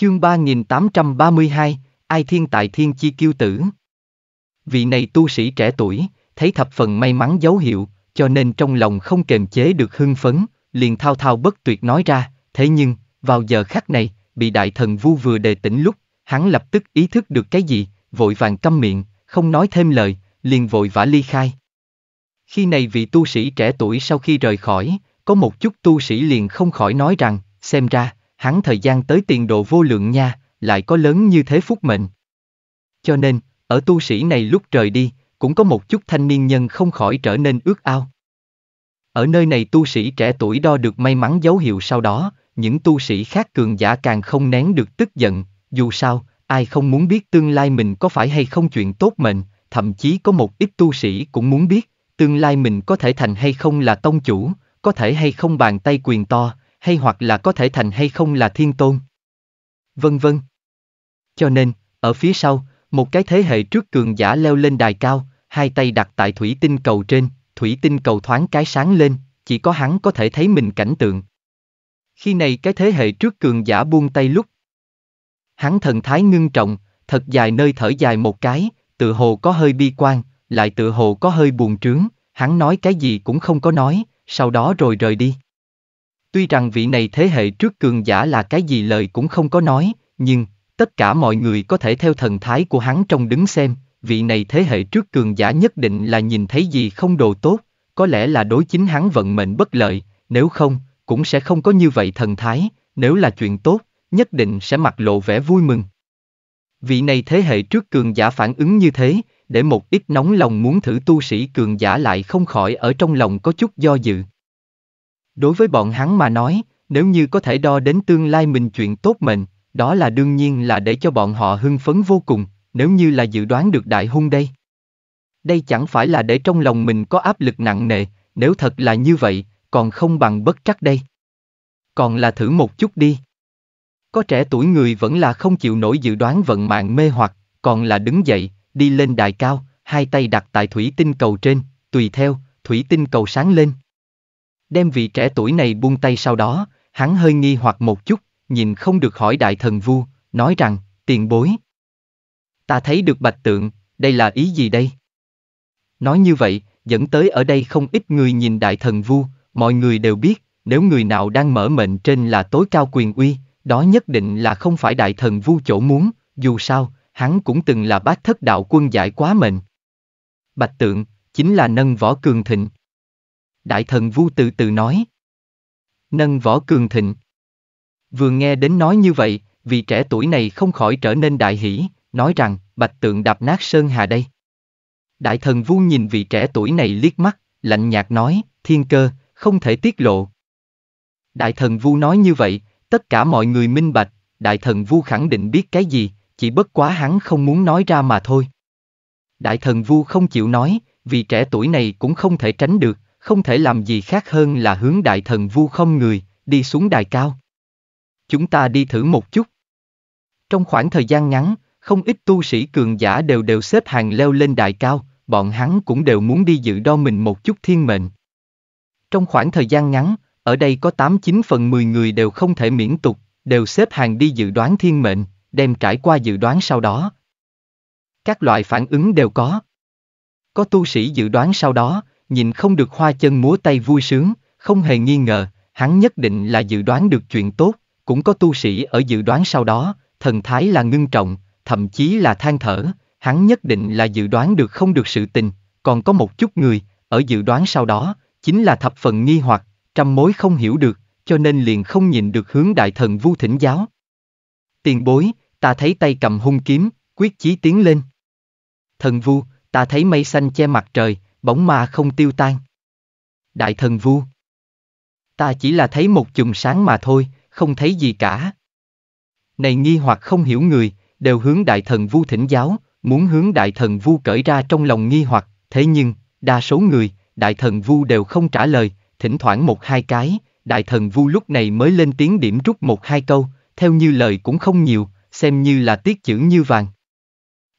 Chương 3832, Ai Thiên Tại Thiên Chi Kiêu Tử Vị này tu sĩ trẻ tuổi, thấy thập phần may mắn dấu hiệu, cho nên trong lòng không kềm chế được hưng phấn, liền thao thao bất tuyệt nói ra, thế nhưng, vào giờ khắc này, bị đại thần vu vừa đề tỉnh lúc, hắn lập tức ý thức được cái gì, vội vàng câm miệng, không nói thêm lời, liền vội vã ly khai. Khi này vị tu sĩ trẻ tuổi sau khi rời khỏi, có một chút tu sĩ liền không khỏi nói rằng, xem ra, hắn thời gian tới tiền độ vô lượng nha, lại có lớn như thế phúc mệnh. Cho nên, ở tu sĩ này lúc trời đi, cũng có một chút thanh niên nhân không khỏi trở nên ước ao. Ở nơi này tu sĩ trẻ tuổi đo được may mắn dấu hiệu sau đó, những tu sĩ khác cường giả càng không nén được tức giận, dù sao, ai không muốn biết tương lai mình có phải hay không chuyện tốt mệnh, thậm chí có một ít tu sĩ cũng muốn biết, tương lai mình có thể thành hay không là tông chủ, có thể hay không bàn tay quyền to, hay hoặc là có thể thành hay không là thiên tôn. Vân vân. Cho nên, ở phía sau, một cái thế hệ trước cường giả leo lên đài cao, hai tay đặt tại thủy tinh cầu trên, thủy tinh cầu thoáng cái sáng lên, chỉ có hắn có thể thấy mình cảnh tượng. Khi này cái thế hệ trước cường giả buông tay lúc. Hắn thần thái ngưng trọng, thật dài nơi thở dài một cái, tự hồ có hơi bi quan, lại tự hồ có hơi buồn trướng, hắn nói cái gì cũng không có nói, sau đó rồi rời đi. Tuy rằng vị này thế hệ trước cường giả là cái gì lời cũng không có nói, nhưng, tất cả mọi người có thể theo thần thái của hắn trong đứng xem, vị này thế hệ trước cường giả nhất định là nhìn thấy gì không đồ tốt, có lẽ là đối chính hắn vận mệnh bất lợi, nếu không, cũng sẽ không có như vậy thần thái, nếu là chuyện tốt, nhất định sẽ mặc lộ vẻ vui mừng. Vị này thế hệ trước cường giả phản ứng như thế, để một ít nóng lòng muốn thử tu sĩ cường giả lại không khỏi ở trong lòng có chút do dự. Đối với bọn hắn mà nói, nếu như có thể đo đến tương lai mình chuyện tốt mệnh, đó là đương nhiên là để cho bọn họ hưng phấn vô cùng, nếu như là dự đoán được đại hung đây. Đây chẳng phải là để trong lòng mình có áp lực nặng nề, nếu thật là như vậy, còn không bằng bất trắc đây. Còn là thử một chút đi. Có trẻ tuổi người vẫn là không chịu nổi dự đoán vận mạng mê hoặc, còn là đứng dậy, đi lên đài cao, hai tay đặt tại thủy tinh cầu trên, tùy theo, thủy tinh cầu sáng lên đem vị trẻ tuổi này buông tay sau đó, hắn hơi nghi hoặc một chút, nhìn không được hỏi đại thần vu, nói rằng, tiền bối. Ta thấy được bạch tượng, đây là ý gì đây? Nói như vậy, dẫn tới ở đây không ít người nhìn đại thần vu, mọi người đều biết, nếu người nào đang mở mệnh trên là tối cao quyền uy, đó nhất định là không phải đại thần vu chỗ muốn, dù sao, hắn cũng từng là bác thất đạo quân giải quá mệnh. Bạch tượng, chính là nâng võ cường thịnh. Đại thần Vu từ từ nói. Nâng võ cường thịnh. Vừa nghe đến nói như vậy, vì trẻ tuổi này không khỏi trở nên đại hỷ, nói rằng, bạch tượng đạp nát sơn hà đây. Đại thần Vu nhìn vị trẻ tuổi này liếc mắt, lạnh nhạt nói, thiên cơ, không thể tiết lộ. Đại thần Vu nói như vậy, tất cả mọi người minh bạch, đại thần Vu khẳng định biết cái gì, chỉ bất quá hắn không muốn nói ra mà thôi. Đại thần Vu không chịu nói, vì trẻ tuổi này cũng không thể tránh được, không thể làm gì khác hơn là hướng đại thần vu không người, đi xuống đài cao. Chúng ta đi thử một chút. Trong khoảng thời gian ngắn, không ít tu sĩ cường giả đều đều xếp hàng leo lên đài cao, bọn hắn cũng đều muốn đi dự đo mình một chút thiên mệnh. Trong khoảng thời gian ngắn, ở đây có 8-9 phần 10 người đều không thể miễn tục, đều xếp hàng đi dự đoán thiên mệnh, đem trải qua dự đoán sau đó. Các loại phản ứng đều có. Có tu sĩ dự đoán sau đó, nhìn không được hoa chân múa tay vui sướng, không hề nghi ngờ, hắn nhất định là dự đoán được chuyện tốt, cũng có tu sĩ ở dự đoán sau đó, thần thái là ngưng trọng, thậm chí là than thở, hắn nhất định là dự đoán được không được sự tình, còn có một chút người, ở dự đoán sau đó, chính là thập phần nghi hoặc, trăm mối không hiểu được, cho nên liền không nhìn được hướng đại thần vu thỉnh giáo. Tiền bối, ta thấy tay cầm hung kiếm, quyết chí tiến lên. Thần vu, ta thấy mây xanh che mặt trời, bóng ma không tiêu tan. Đại thần vu Ta chỉ là thấy một chùm sáng mà thôi, không thấy gì cả. Này nghi hoặc không hiểu người, đều hướng đại thần vu thỉnh giáo, muốn hướng đại thần vu cởi ra trong lòng nghi hoặc, thế nhưng, đa số người, đại thần vu đều không trả lời, thỉnh thoảng một hai cái, đại thần vu lúc này mới lên tiếng điểm rút một hai câu, theo như lời cũng không nhiều, xem như là tiết chữ như vàng.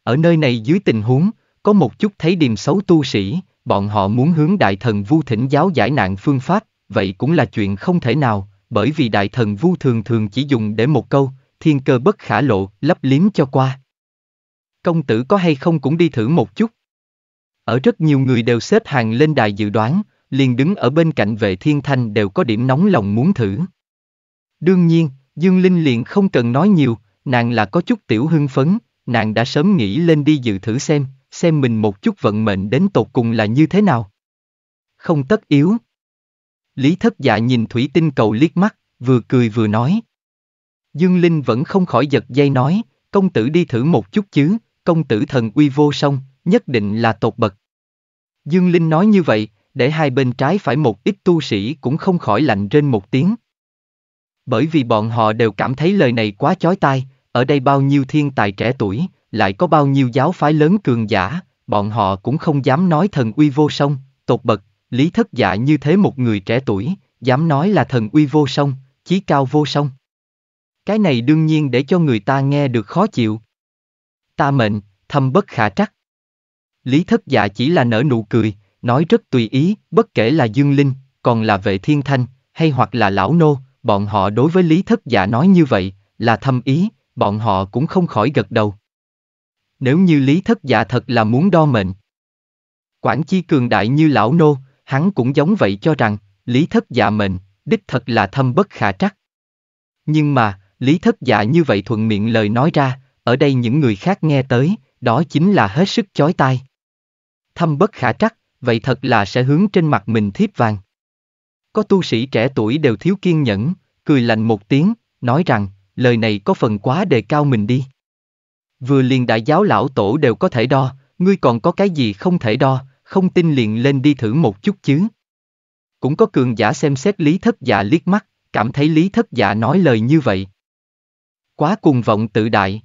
Ở nơi này dưới tình huống, có một chút thấy điềm xấu tu sĩ, bọn họ muốn hướng đại thần vu thỉnh giáo giải nạn phương pháp, vậy cũng là chuyện không thể nào, bởi vì đại thần vu thường thường chỉ dùng để một câu, thiên cơ bất khả lộ, lấp liếm cho qua. Công tử có hay không cũng đi thử một chút. Ở rất nhiều người đều xếp hàng lên đài dự đoán, liền đứng ở bên cạnh vệ thiên thanh đều có điểm nóng lòng muốn thử. Đương nhiên, Dương Linh liền không cần nói nhiều, nàng là có chút tiểu hưng phấn, nàng đã sớm nghĩ lên đi dự thử xem, xem mình một chút vận mệnh đến tột cùng là như thế nào. Không tất yếu. Lý thất dạ nhìn thủy tinh cầu liếc mắt, vừa cười vừa nói. Dương Linh vẫn không khỏi giật dây nói, công tử đi thử một chút chứ, công tử thần uy vô song, nhất định là tột bậc. Dương Linh nói như vậy, để hai bên trái phải một ít tu sĩ cũng không khỏi lạnh trên một tiếng. Bởi vì bọn họ đều cảm thấy lời này quá chói tai, ở đây bao nhiêu thiên tài trẻ tuổi, lại có bao nhiêu giáo phái lớn cường giả, bọn họ cũng không dám nói thần uy vô song, tột bậc, lý thất giả như thế một người trẻ tuổi, dám nói là thần uy vô song, chí cao vô song. Cái này đương nhiên để cho người ta nghe được khó chịu. Ta mệnh, thâm bất khả trắc. Lý thất giả chỉ là nở nụ cười, nói rất tùy ý, bất kể là Dương Linh, còn là vệ thiên thanh, hay hoặc là lão nô, bọn họ đối với lý thất giả nói như vậy, là thâm ý, bọn họ cũng không khỏi gật đầu nếu như lý thất dạ thật là muốn đo mệnh. Quản chi cường đại như lão nô, hắn cũng giống vậy cho rằng, lý thất dạ mệnh, đích thật là thâm bất khả trắc. Nhưng mà, lý thất dạ như vậy thuận miệng lời nói ra, ở đây những người khác nghe tới, đó chính là hết sức chói tai. Thâm bất khả trắc, vậy thật là sẽ hướng trên mặt mình thiếp vàng. Có tu sĩ trẻ tuổi đều thiếu kiên nhẫn, cười lạnh một tiếng, nói rằng, lời này có phần quá đề cao mình đi. Vừa liền đại giáo lão tổ đều có thể đo, ngươi còn có cái gì không thể đo, không tin liền lên đi thử một chút chứ. Cũng có cường giả xem xét lý thất giả liếc mắt, cảm thấy lý thất giả nói lời như vậy. Quá cuồng vọng tự đại.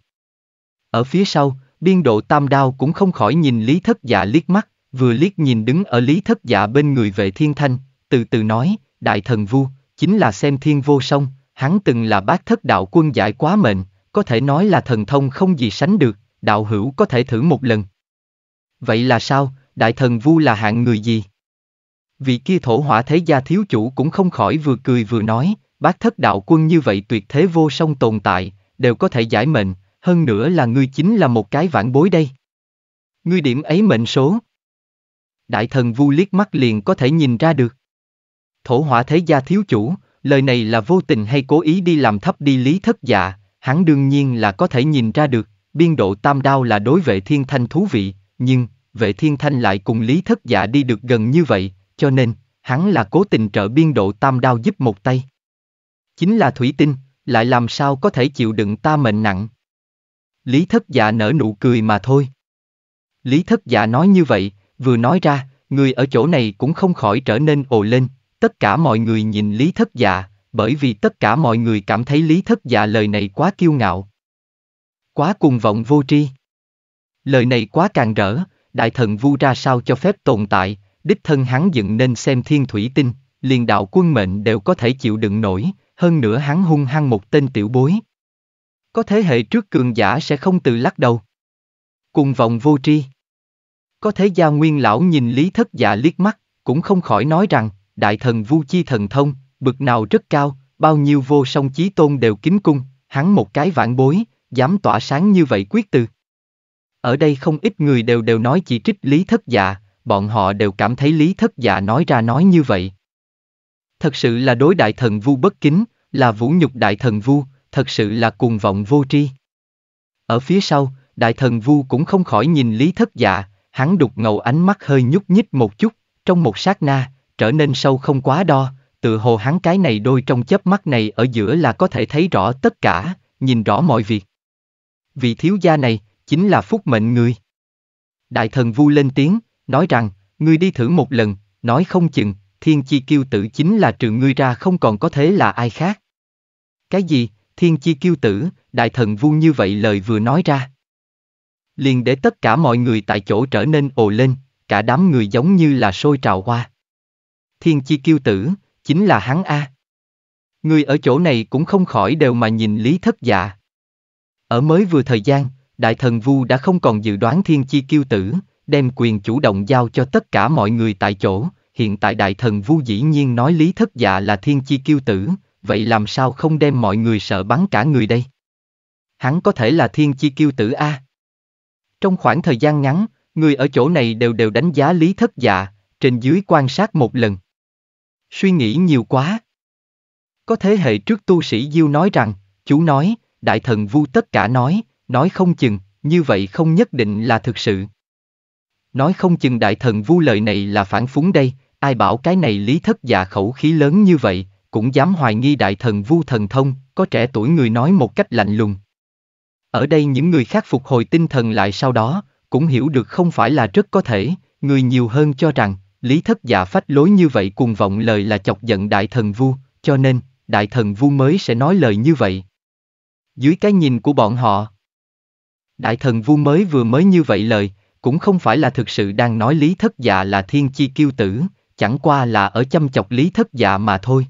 Ở phía sau, biên độ tam đao cũng không khỏi nhìn lý thất giả liếc mắt, vừa liếc nhìn đứng ở lý thất giả bên người vệ thiên thanh, từ từ nói, đại thần vu, chính là xem thiên vô song, hắn từng là bác thất đạo quân giải quá mệnh, có thể nói là thần thông không gì sánh được, đạo hữu có thể thử một lần. Vậy là sao, đại thần vu là hạng người gì? Vị kia thổ hỏa thế gia thiếu chủ cũng không khỏi vừa cười vừa nói, bác thất đạo quân như vậy tuyệt thế vô song tồn tại, đều có thể giải mệnh, hơn nữa là ngươi chính là một cái vãn bối đây. Ngươi điểm ấy mệnh số. Đại thần vu liếc mắt liền có thể nhìn ra được. Thổ hỏa thế gia thiếu chủ, lời này là vô tình hay cố ý đi làm thấp đi lý thất dạ, hắn đương nhiên là có thể nhìn ra được, biên độ tam đao là đối vệ thiên thanh thú vị, nhưng, vệ thiên thanh lại cùng lý thất dạ đi được gần như vậy, cho nên, hắn là cố tình trợ biên độ tam đao giúp một tay. Chính là thủy tinh, lại làm sao có thể chịu đựng ta mệnh nặng. Lý thất dạ nở nụ cười mà thôi. Lý thất dạ nói như vậy, vừa nói ra, người ở chỗ này cũng không khỏi trở nên ồ lên, tất cả mọi người nhìn lý thất dạ, bởi vì tất cả mọi người cảm thấy lý thất dạ lời này quá kiêu ngạo. Quá cùng vọng vô tri. Lời này quá càng rỡ, đại thần vu ra sao cho phép tồn tại, đích thân hắn dựng nên xem thiên thủy tinh, liền đạo quân mệnh đều có thể chịu đựng nổi, hơn nữa hắn hung hăng một tên tiểu bối. Có thế hệ trước cường giả sẽ không từ lắc đầu. Cùng vòng vô tri. Có thế gia nguyên lão nhìn lý thất dạ liếc mắt, cũng không khỏi nói rằng, đại thần vu chi thần thông, bực nào rất cao, bao nhiêu vô song chí tôn đều kính cung, hắn một cái vãn bối, dám tỏa sáng như vậy quyết từ. Ở đây không ít người đều đều nói chỉ trích Lý Thất Dạ, bọn họ đều cảm thấy Lý Thất Dạ nói ra nói như vậy. Thật sự là đối đại thần vu bất kính, là vũ nhục đại thần vu, thật sự là cuồng vọng vô tri. Ở phía sau, đại thần vu cũng không khỏi nhìn Lý Thất Dạ, hắn đục ngầu ánh mắt hơi nhúc nhích một chút, trong một sát na, trở nên sâu không quá đo, tự hồ hắn cái này đôi trong chớp mắt này ở giữa là có thể thấy rõ tất cả, nhìn rõ mọi việc. Vị thiếu gia này, chính là phúc mệnh người. Đại thần vu lên tiếng, nói rằng, ngươi đi thử một lần, nói không chừng, thiên chi kiêu tử chính là trừ ngươi ra không còn có thế là ai khác. Cái gì, thiên chi kiêu tử, đại thần vu như vậy lời vừa nói ra. Liền để tất cả mọi người tại chỗ trở nên ồ lên, cả đám người giống như là sôi trào hoa. Thiên chi kiêu tử, chính là hắn a. Người ở chỗ này cũng không khỏi đều mà nhìn lý thất dạ. Ở mới vừa thời gian, đại thần vu đã không còn dự đoán thiên chi kiêu tử, đem quyền chủ động giao cho tất cả mọi người tại chỗ, hiện tại đại thần vu dĩ nhiên nói lý thất dạ là thiên chi kiêu tử, vậy làm sao không đem mọi người sợ bắn cả người đây? Hắn có thể là thiên chi kiêu tử A. Trong khoảng thời gian ngắn, người ở chỗ này đều đều đánh giá lý thất dạ, trên dưới quan sát một lần. Suy nghĩ nhiều quá. Có thế hệ trước tu sĩ Diêu nói rằng, chú nói, đại thần vu tất cả nói, nói không chừng, như vậy không nhất định là thực sự. Nói không chừng đại thần vu lời này là phản phúng đây, ai bảo cái này lý thất dạ khẩu khí lớn như vậy, cũng dám hoài nghi đại thần vu thần thông, có trẻ tuổi người nói một cách lạnh lùng. Ở đây những người khác phục hồi tinh thần lại sau đó, cũng hiểu được không phải là rất có thể, người nhiều hơn cho rằng, Lý thất dạ phách lối như vậy cùng vọng lời là chọc giận đại thần vu, cho nên, đại thần vu mới sẽ nói lời như vậy. Dưới cái nhìn của bọn họ, đại thần vu mới vừa mới như vậy lời, cũng không phải là thực sự đang nói lý thất dạ là thiên chi kiêu tử, chẳng qua là ở chăm chọc lý thất dạ mà thôi.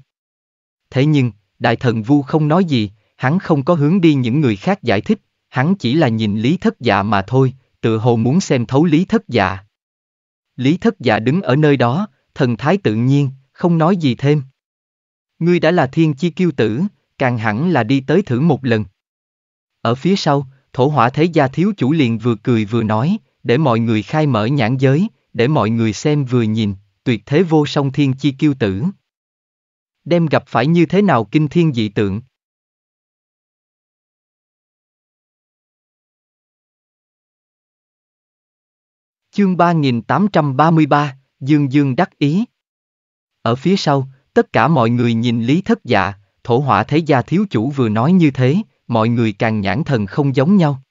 Thế nhưng, đại thần vu không nói gì, hắn không có hướng đi những người khác giải thích, hắn chỉ là nhìn lý thất dạ mà thôi, tự hồ muốn xem thấu lý thất dạ. Lý thất dạ đứng ở nơi đó, thần thái tự nhiên, không nói gì thêm. Ngươi đã là thiên chi kiêu tử, càng hẳn là đi tới thử một lần. Ở phía sau, thổ hỏa thế gia thiếu chủ liền vừa cười vừa nói, để mọi người khai mở nhãn giới, để mọi người xem vừa nhìn, tuyệt thế vô song thiên chi kiêu tử. Đem gặp phải như thế nào kinh thiên dị tượng, Chương 3833, Dương Dương đắc ý. Ở phía sau, tất cả mọi người nhìn Lý Thất Dạ, thổ hỏa thế gia thiếu chủ vừa nói như thế, mọi người càng nhãn thần không giống nhau.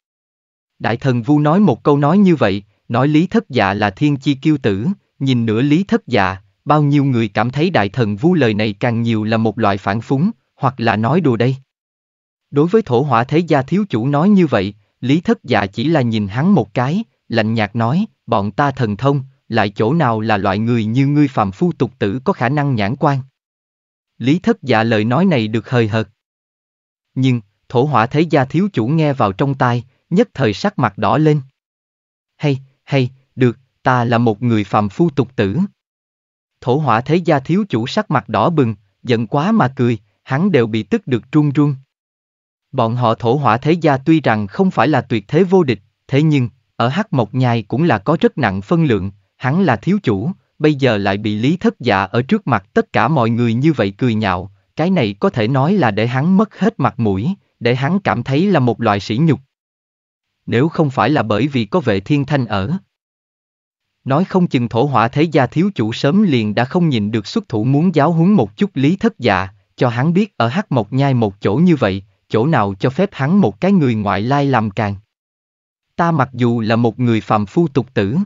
Đại thần Vu nói một câu nói như vậy, nói Lý Thất Dạ là thiên chi kiêu tử, nhìn nửa Lý Thất Dạ, bao nhiêu người cảm thấy đại thần Vu lời này càng nhiều là một loại phản phúng, hoặc là nói đùa đây. Đối với thổ hỏa thế gia thiếu chủ nói như vậy, Lý Thất Dạ chỉ là nhìn hắn một cái, lạnh nhạt nói, bọn ta thần thông, lại chỗ nào là loại người như ngươi phàm phu tục tử có khả năng nhãn quan. Lý thất dạ lời nói này được hời hợt. Nhưng, thổ hỏa thế gia thiếu chủ nghe vào trong tai, nhất thời sắc mặt đỏ lên. Hay, hay, được, ta là một người phàm phu tục tử. Thổ hỏa thế gia thiếu chủ sắc mặt đỏ bừng, giận quá mà cười, hắn đều bị tức được run run. Bọn họ thổ hỏa thế gia tuy rằng không phải là tuyệt thế vô địch, thế nhưng, ở Hắc Mộc Nhai cũng là có rất nặng phân lượng, hắn là thiếu chủ, bây giờ lại bị lý thất dạ ở trước mặt tất cả mọi người như vậy cười nhạo, cái này có thể nói là để hắn mất hết mặt mũi, để hắn cảm thấy là một loại sỉ nhục. Nếu không phải là bởi vì có vệ thiên thanh ở. Nói không chừng thổ hỏa thế gia thiếu chủ sớm liền đã không nhìn được xuất thủ muốn giáo huấn một chút lý thất dạ, cho hắn biết ở hắc mộc nhai một chỗ như vậy, chỗ nào cho phép hắn một cái người ngoại lai làm càng. Ta mặc dù là một người phàm phu tục tử.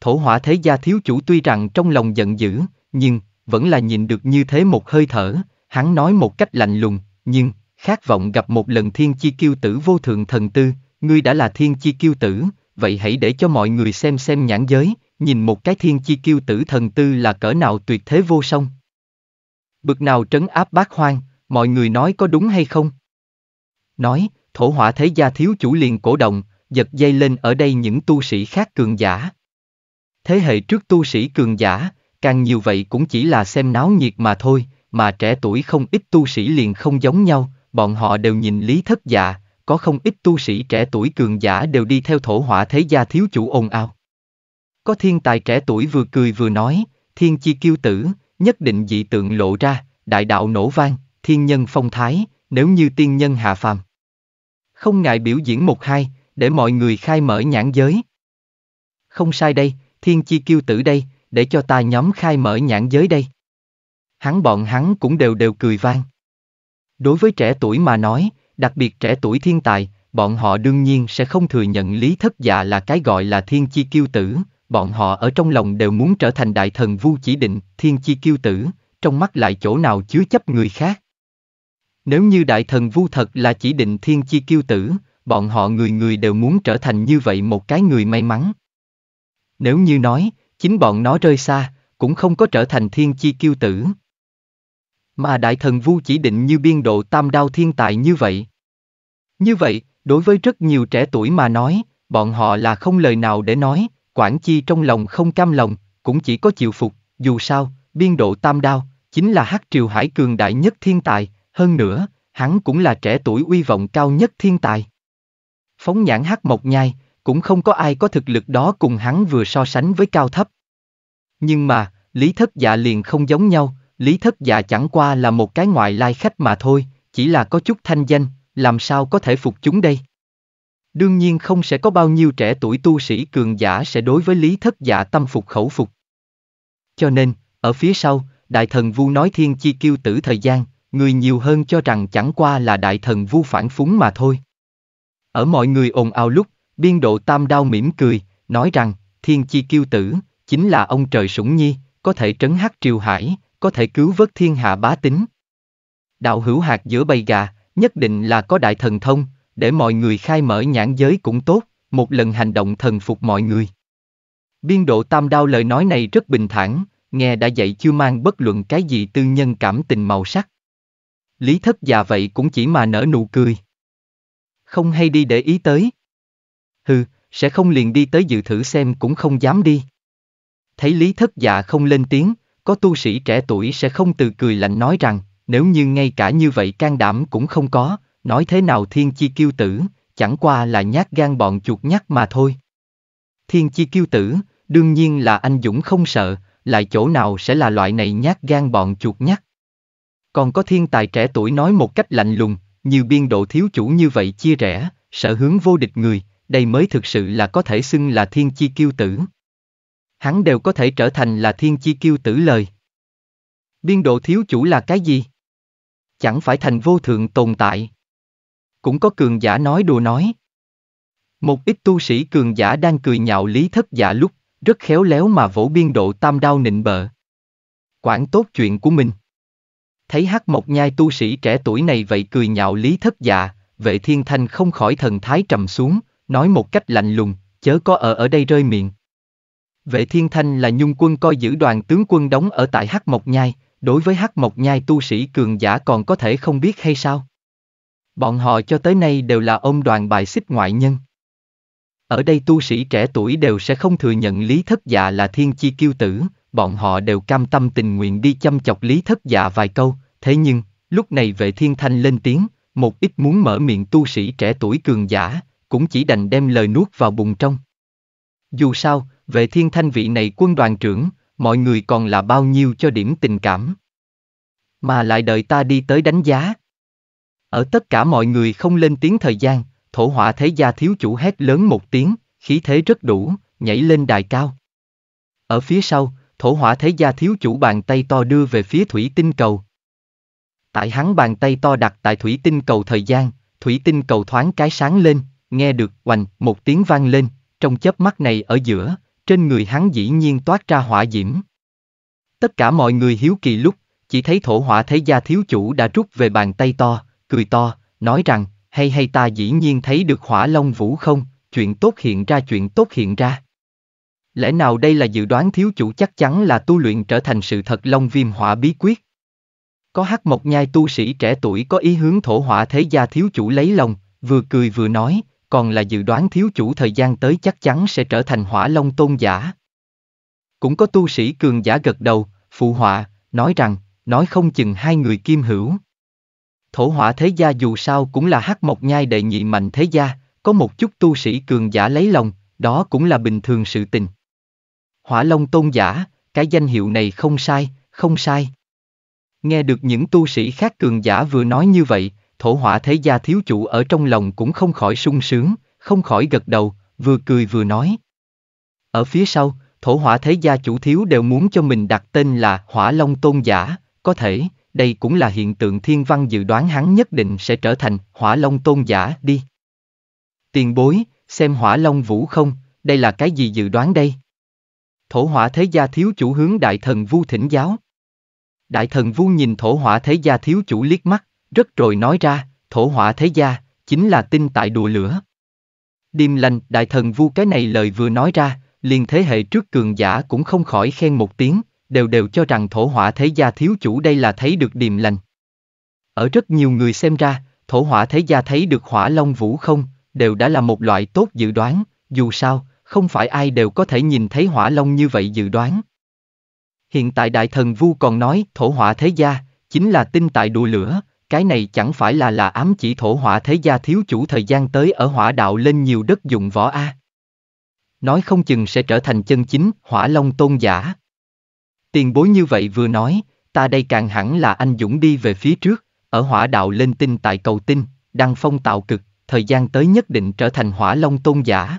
Thổ hỏa thế gia thiếu chủ tuy rằng trong lòng giận dữ, nhưng, vẫn là nhìn được như thế một hơi thở, hắn nói một cách lạnh lùng, nhưng, khát vọng gặp một lần thiên chi kiêu tử vô thượng thần tư, ngươi đã là thiên chi kiêu tử, vậy hãy để cho mọi người xem xem nhãn giới, nhìn một cái thiên chi kiêu tử thần tư là cỡ nào tuyệt thế vô song. Bực nào trấn áp bác hoang, mọi người nói có đúng hay không? Nói, thổ hỏa thế gia thiếu chủ liền cổ động, giật dây lên ở đây những tu sĩ khác cường giả. Thế hệ trước tu sĩ cường giả, càng nhiều vậy cũng chỉ là xem náo nhiệt mà thôi, mà trẻ tuổi không ít tu sĩ liền không giống nhau, bọn họ đều nhìn lý thất dạ, có không ít tu sĩ trẻ tuổi cường giả đều đi theo thổ hỏa thế gia thiếu chủ ồn ào. Có thiên tài trẻ tuổi vừa cười vừa nói, thiên chi kiêu tử, nhất định dị tượng lộ ra, đại đạo nổ vang, thiên nhân phong thái, nếu như tiên nhân hạ phàm. Không ngại biểu diễn một hai, để mọi người khai mở nhãn giới. Không sai đây, thiên chi kiêu tử đây, để cho ta nhóm khai mở nhãn giới đây. Hắn bọn hắn cũng đều đều cười vang. Đối với trẻ tuổi mà nói, đặc biệt trẻ tuổi thiên tài, bọn họ đương nhiên sẽ không thừa nhận lý thất dạ là cái gọi là thiên chi kiêu tử, bọn họ ở trong lòng đều muốn trở thành đại thần vu chỉ định, thiên chi kiêu tử, trong mắt lại chỗ nào chứa chấp người khác. Nếu như đại thần vu thật là chỉ định thiên chi kiêu tử, bọn họ người người đều muốn trở thành như vậy một cái người may mắn. Nếu như nói, chính bọn nó rơi xa, cũng không có trở thành thiên chi kiêu tử. Mà đại thần vu chỉ định như biên độ tam đao thiên tài như vậy. Như vậy, đối với rất nhiều trẻ tuổi mà nói, bọn họ là không lời nào để nói, quản chi trong lòng không cam lòng, cũng chỉ có chịu phục, dù sao, biên độ tam đao, chính là hắc triều hải cường đại nhất thiên tài, hơn nữa, hắn cũng là trẻ tuổi uy vọng cao nhất thiên tài phóng nhãn hắc mộc nhai, cũng không có ai có thực lực đó cùng hắn vừa so sánh với cao thấp. Nhưng mà, Lý Thất Dạ liền không giống nhau, Lý Thất Dạ chẳng qua là một cái ngoại lai khách mà thôi, chỉ là có chút thanh danh, làm sao có thể phục chúng đây? Đương nhiên không sẽ có bao nhiêu trẻ tuổi tu sĩ cường giả sẽ đối với Lý Thất giả dạ tâm phục khẩu phục. Cho nên, ở phía sau, Đại Thần Vu nói thiên chi kiêu tử thời gian, người nhiều hơn cho rằng chẳng qua là Đại Thần Vu phản phúng mà thôi. Ở mọi người ồn ào lúc, biên độ tam đao mỉm cười, nói rằng, thiên chi kiêu tử, chính là ông trời sủng nhi, có thể trấn hắc triều hải, có thể cứu vớt thiên hạ bá tính. Đạo hữu hạt giữa bầy gà, nhất định là có đại thần thông, để mọi người khai mở nhãn giới cũng tốt, một lần hành động thần phục mọi người. Biên độ tam đao lời nói này rất bình thản, nghe đã dạy chưa mang bất luận cái gì tư nhân cảm tình màu sắc. Lý thất già vậy cũng chỉ mà nở nụ cười không hay đi để ý tới. Hừ, sẽ không liền đi tới dự thử xem cũng không dám đi. Thấy Lý Thất Dạ không lên tiếng, có tu sĩ trẻ tuổi sẽ không từ cười lạnh nói rằng, nếu như ngay cả như vậy can đảm cũng không có, nói thế nào thiên chi kiêu tử, chẳng qua là nhát gan bọn chuột nhắt mà thôi. Thiên chi kiêu tử, đương nhiên là anh Dũng không sợ, lại chỗ nào sẽ là loại này nhát gan bọn chuột nhắt. Còn có thiên tài trẻ tuổi nói một cách lạnh lùng, nhiều biên độ thiếu chủ như vậy chia rẽ, sở hướng vô địch người, đây mới thực sự là có thể xưng là thiên chi kiêu tử. Hắn đều có thể trở thành là thiên chi kiêu tử lời. Biên độ thiếu chủ là cái gì? Chẳng phải thành vô thượng tồn tại. Cũng có cường giả nói đùa nói. Một ít tu sĩ cường giả đang cười nhạo lý thất giả lúc, rất khéo léo mà vỗ biên độ tam đao nịnh bợ. Quản tốt chuyện của mình thấy hắc mộc nhai tu sĩ trẻ tuổi này vậy cười nhạo lý thất dạ, vệ thiên thanh không khỏi thần thái trầm xuống, nói một cách lạnh lùng, chớ có ở ở đây rơi miệng. Vệ thiên thanh là nhung quân coi giữ đoàn tướng quân đóng ở tại hắc mộc nhai, đối với hắc mộc nhai tu sĩ cường giả còn có thể không biết hay sao? Bọn họ cho tới nay đều là ông đoàn bài xích ngoại nhân. Ở đây tu sĩ trẻ tuổi đều sẽ không thừa nhận lý thất dạ là thiên chi kiêu tử, bọn họ đều cam tâm tình nguyện đi chăm chọc lý thất dạ vài câu, thế nhưng, lúc này vệ thiên thanh lên tiếng, một ít muốn mở miệng tu sĩ trẻ tuổi cường giả, cũng chỉ đành đem lời nuốt vào bụng trong. Dù sao, vệ thiên thanh vị này quân đoàn trưởng, mọi người còn là bao nhiêu cho điểm tình cảm. Mà lại đợi ta đi tới đánh giá. Ở tất cả mọi người không lên tiếng thời gian, thổ hỏa thế gia thiếu chủ hét lớn một tiếng, khí thế rất đủ, nhảy lên đài cao. Ở phía sau, thổ hỏa thế gia thiếu chủ bàn tay to đưa về phía thủy tinh cầu. Tại hắn bàn tay to đặt tại thủy tinh cầu thời gian, thủy tinh cầu thoáng cái sáng lên, nghe được oành một tiếng vang lên, trong chớp mắt này ở giữa, trên người hắn dĩ nhiên toát ra hỏa diễm. Tất cả mọi người hiếu kỳ lúc, chỉ thấy thổ hỏa thế gia thiếu chủ đã rút về bàn tay to, cười to, nói rằng, hay hay ta dĩ nhiên thấy được hỏa long vũ không, chuyện tốt hiện ra chuyện tốt hiện ra. Lẽ nào đây là dự đoán thiếu chủ chắc chắn là tu luyện trở thành sự thật long viêm hỏa bí quyết? Có hắc mộc nhai tu sĩ trẻ tuổi có ý hướng thổ hỏa thế gia thiếu chủ lấy lòng, vừa cười vừa nói, còn là dự đoán thiếu chủ thời gian tới chắc chắn sẽ trở thành hỏa long tôn giả. Cũng có tu sĩ cường giả gật đầu, phụ họa, nói rằng, nói không chừng hai người kim hữu. Thổ hỏa thế gia dù sao cũng là hắc mộc nhai đệ nhị mạnh thế gia, có một chút tu sĩ cường giả lấy lòng, đó cũng là bình thường sự tình. Hỏa Long Tôn Giả, cái danh hiệu này không sai, không sai. Nghe được những tu sĩ khác cường giả vừa nói như vậy, thổ hỏa thế gia thiếu chủ ở trong lòng cũng không khỏi sung sướng, không khỏi gật đầu, vừa cười vừa nói. Ở phía sau, thổ hỏa thế gia chủ thiếu đều muốn cho mình đặt tên là Hỏa Long Tôn Giả, có thể, đây cũng là hiện tượng thiên văn dự đoán hắn nhất định sẽ trở thành Hỏa Long Tôn Giả đi. Tiền bối, xem Hỏa Long Vũ không, đây là cái gì dự đoán đây? Thổ hỏa thế gia thiếu chủ hướng đại thần vu thỉnh giáo. Đại thần vu nhìn thổ hỏa thế gia thiếu chủ liếc mắt, rất rồi nói ra, thổ hỏa thế gia, chính là tin tại đùa lửa. Điềm lành, đại thần vu cái này lời vừa nói ra, liền thế hệ trước cường giả cũng không khỏi khen một tiếng, đều đều cho rằng thổ hỏa thế gia thiếu chủ đây là thấy được điềm lành. Ở rất nhiều người xem ra, thổ hỏa thế gia thấy được hỏa long vũ không, đều đã là một loại tốt dự đoán, dù sao, không phải ai đều có thể nhìn thấy hỏa long như vậy dự đoán. Hiện tại đại thần vu còn nói thổ hỏa thế gia, chính là tinh tại đùa lửa, cái này chẳng phải là là ám chỉ thổ hỏa thế gia thiếu chủ thời gian tới ở hỏa đạo lên nhiều đất dụng võ A. Nói không chừng sẽ trở thành chân chính hỏa long tôn giả. Tiền bối như vậy vừa nói, ta đây càng hẳn là anh Dũng đi về phía trước, ở hỏa đạo lên tinh tại cầu tinh, đăng phong tạo cực, thời gian tới nhất định trở thành hỏa long tôn giả.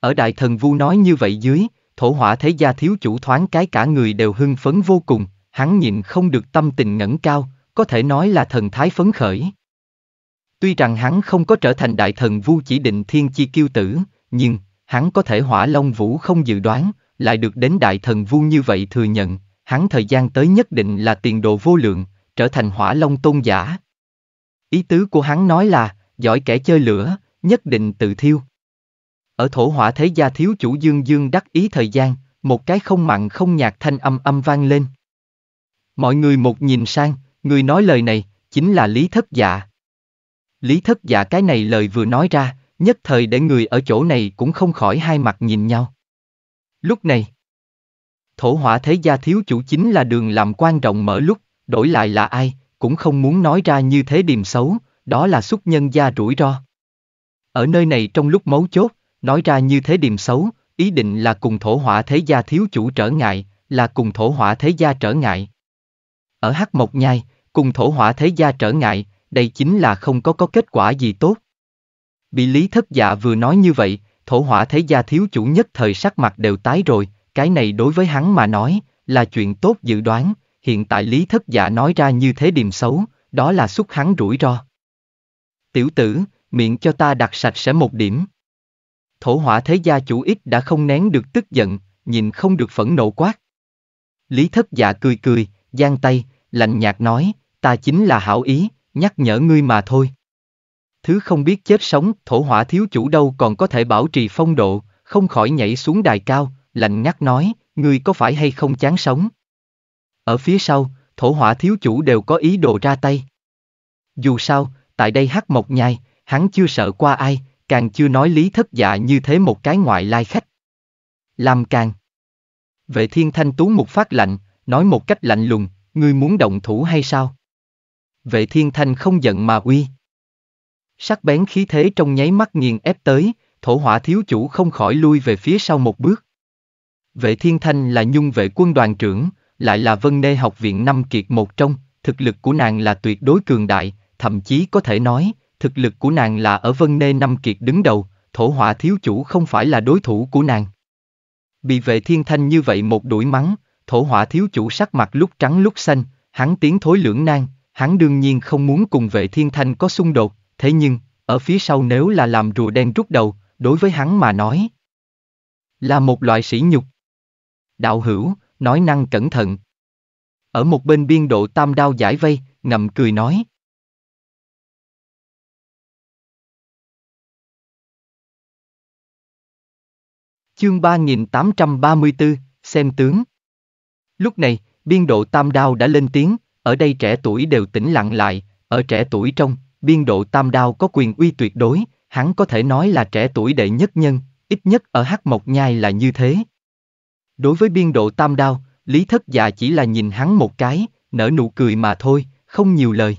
Ở Đại Thần Vu nói như vậy dưới, thổ hỏa thế gia thiếu chủ thoáng cái cả người đều hưng phấn vô cùng, hắn nhịn không được tâm tình ngẩng cao, có thể nói là thần thái phấn khởi. Tuy rằng hắn không có trở thành đại thần vu chỉ định thiên chi kiêu tử, nhưng, hắn có thể hỏa long vũ không dự đoán, lại được đến đại thần vu như vậy thừa nhận, hắn thời gian tới nhất định là tiền đồ vô lượng, trở thành hỏa long tôn giả. Ý tứ của hắn nói là, giỏi kẻ chơi lửa, nhất định tự thiêu ở thổ hỏa thế gia thiếu chủ dương dương đắc ý thời gian, một cái không mặn không nhạt thanh âm âm vang lên. Mọi người một nhìn sang, người nói lời này, chính là Lý Thất Dạ. Lý Thất Dạ cái này lời vừa nói ra, nhất thời để người ở chỗ này cũng không khỏi hai mặt nhìn nhau. Lúc này, thổ hỏa thế gia thiếu chủ chính là đường làm quan rộng mở lúc, đổi lại là ai, cũng không muốn nói ra như thế điềm xấu, đó là xuất nhân gia rủi ro. Ở nơi này trong lúc mấu chốt, Nói ra như thế điềm xấu, ý định là cùng thổ hỏa thế gia thiếu chủ trở ngại, là cùng thổ hỏa thế gia trở ngại. Ở Hắc Mộc Nhai, cùng thổ hỏa thế gia trở ngại, đây chính là không có có kết quả gì tốt. Bị lý thất dạ vừa nói như vậy, thổ hỏa thế gia thiếu chủ nhất thời sắc mặt đều tái rồi, cái này đối với hắn mà nói, là chuyện tốt dự đoán, hiện tại lý thất dạ nói ra như thế điềm xấu, đó là xúc hắn rủi ro. Tiểu tử, miệng cho ta đặt sạch sẽ một điểm thổ hỏa thế gia chủ ít đã không nén được tức giận, nhìn không được phẫn nộ quát. Lý thất dạ cười cười, giang tay, lạnh nhạt nói, ta chính là hảo ý, nhắc nhở ngươi mà thôi. Thứ không biết chết sống, thổ hỏa thiếu chủ đâu còn có thể bảo trì phong độ, không khỏi nhảy xuống đài cao, lạnh ngắt nói, ngươi có phải hay không chán sống? Ở phía sau, thổ hỏa thiếu chủ đều có ý đồ ra tay. Dù sao, tại đây hắc mộc nhai, hắn chưa sợ qua ai, càng chưa nói lý thất dạ như thế một cái ngoại lai khách. Làm càng. Vệ thiên thanh tú một phát lạnh, nói một cách lạnh lùng, ngươi muốn động thủ hay sao? Vệ thiên thanh không giận mà uy. Sắc bén khí thế trong nháy mắt nghiền ép tới, thổ hỏa thiếu chủ không khỏi lui về phía sau một bước. Vệ thiên thanh là nhung vệ quân đoàn trưởng, lại là vân đê học viện năm kiệt một trong, thực lực của nàng là tuyệt đối cường đại, thậm chí có thể nói, thực lực của nàng là ở Vân Nê Năm Kiệt đứng đầu, thổ hỏa thiếu chủ không phải là đối thủ của nàng. Bị vệ thiên thanh như vậy một đuổi mắng, thổ hỏa thiếu chủ sắc mặt lúc trắng lúc xanh, hắn tiếng thối lưỡng nan, hắn đương nhiên không muốn cùng vệ thiên thanh có xung đột, thế nhưng, ở phía sau nếu là làm rùa đen rút đầu, đối với hắn mà nói, là một loại sỉ nhục. Đạo hữu, nói năng cẩn thận. Ở một bên biên độ tam đao giải vây, ngầm cười nói. Chương 3834, xem tướng. Lúc này, biên độ tam đao đã lên tiếng, ở đây trẻ tuổi đều tĩnh lặng lại, ở trẻ tuổi trong, biên độ tam đao có quyền uy tuyệt đối, hắn có thể nói là trẻ tuổi đệ nhất nhân, ít nhất ở Hắc Mộc Nhai là như thế. Đối với biên độ tam đao, Lý Thất Dạ chỉ là nhìn hắn một cái, nở nụ cười mà thôi, không nhiều lời.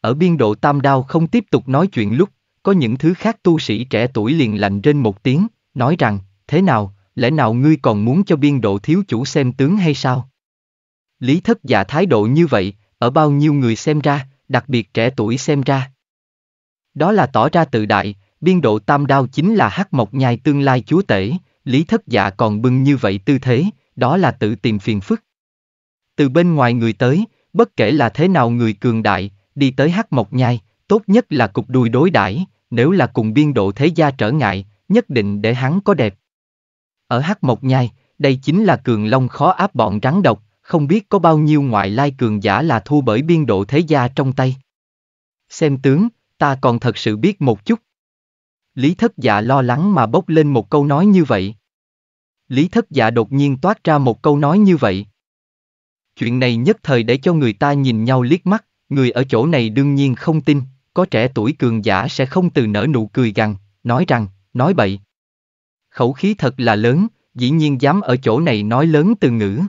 Ở biên độ tam đao không tiếp tục nói chuyện lúc, có những thứ khác tu sĩ trẻ tuổi liền lành trên một tiếng, nói rằng, thế nào, lẽ nào ngươi còn muốn cho biên độ thiếu chủ xem tướng hay sao? Lý thất giả thái độ như vậy, ở bao nhiêu người xem ra, đặc biệt trẻ tuổi xem ra. Đó là tỏ ra tự đại, biên độ tam đao chính là hắc mộc nhai tương lai chúa tể, lý thất giả còn bưng như vậy tư thế, đó là tự tìm phiền phức. Từ bên ngoài người tới, bất kể là thế nào người cường đại, đi tới hắc mộc nhai, tốt nhất là cục đuôi đối đãi nếu là cùng biên độ thế gia trở ngại, nhất định để hắn có đẹp. Ở Hắc Mộc Nhai, đây chính là cường long khó áp bọn rắn độc, không biết có bao nhiêu ngoại lai cường giả là thu bởi biên độ thế gia trong tay. Xem tướng, ta còn thật sự biết một chút. Lý thất dạ lo lắng mà bốc lên một câu nói như vậy. Lý thất dạ đột nhiên toát ra một câu nói như vậy. Chuyện này nhất thời để cho người ta nhìn nhau liếc mắt, người ở chỗ này đương nhiên không tin, có trẻ tuổi cường giả sẽ không từ nở nụ cười gằn, nói rằng, nói bậy khẩu khí thật là lớn, dĩ nhiên dám ở chỗ này nói lớn từ ngữ.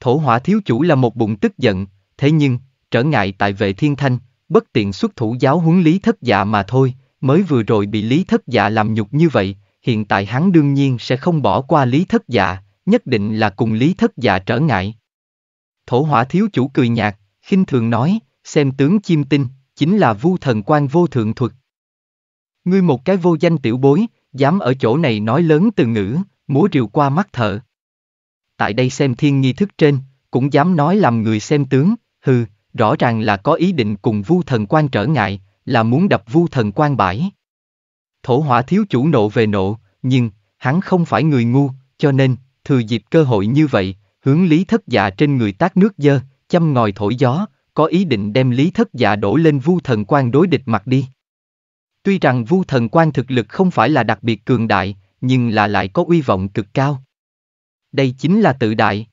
Thổ hỏa thiếu chủ là một bụng tức giận, thế nhưng, trở ngại tại vệ thiên thanh, bất tiện xuất thủ giáo huấn lý thất dạ mà thôi, mới vừa rồi bị lý thất dạ làm nhục như vậy, hiện tại hắn đương nhiên sẽ không bỏ qua lý thất dạ, nhất định là cùng lý thất dạ trở ngại. Thổ hỏa thiếu chủ cười nhạt, khinh thường nói, xem tướng chim tinh, chính là vu thần quan vô thượng thuật. Ngươi một cái vô danh tiểu bối, dám ở chỗ này nói lớn từ ngữ, múa rìu qua mắt thợ. Tại đây xem thiên nghi thức trên, cũng dám nói làm người xem tướng, hừ, rõ ràng là có ý định cùng vu thần quan trở ngại, là muốn đập vu thần quan bãi. Thổ hỏa thiếu chủ nộ về nộ, nhưng, hắn không phải người ngu, cho nên, thừa dịp cơ hội như vậy, hướng lý thất dạ trên người tác nước dơ, chăm ngòi thổi gió, có ý định đem lý thất dạ đổ lên vu thần quan đối địch mặt đi. Tuy rằng vu thần quan thực lực không phải là đặc biệt cường đại, nhưng là lại có uy vọng cực cao. Đây chính là tự đại.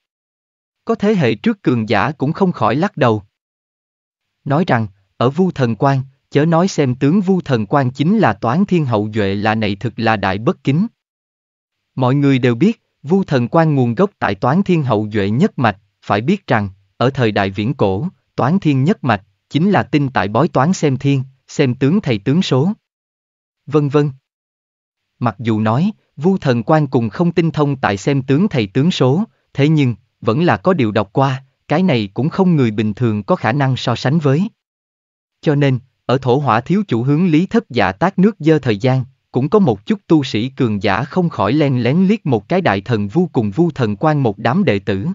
Có thế hệ trước cường giả cũng không khỏi lắc đầu. Nói rằng, ở vu thần quan, chớ nói xem tướng vu thần quan chính là toán thiên hậu duệ là này thực là đại bất kính. Mọi người đều biết, vu thần quan nguồn gốc tại toán thiên hậu duệ nhất mạch, phải biết rằng, ở thời đại viễn cổ, toán thiên nhất mạch, chính là tin tại bói toán xem thiên, xem tướng thầy tướng số vân vân. Mặc dù nói, Vu Thần Quan cùng không tinh thông tại xem tướng thầy tướng số, thế nhưng, vẫn là có điều đọc qua, cái này cũng không người bình thường có khả năng so sánh với. Cho nên, ở thổ hỏa thiếu chủ hướng lý thất giả tác nước dơ thời gian, cũng có một chút tu sĩ cường giả không khỏi len lén liếc một cái đại thần vu cùng vu thần quan một đám đệ tử.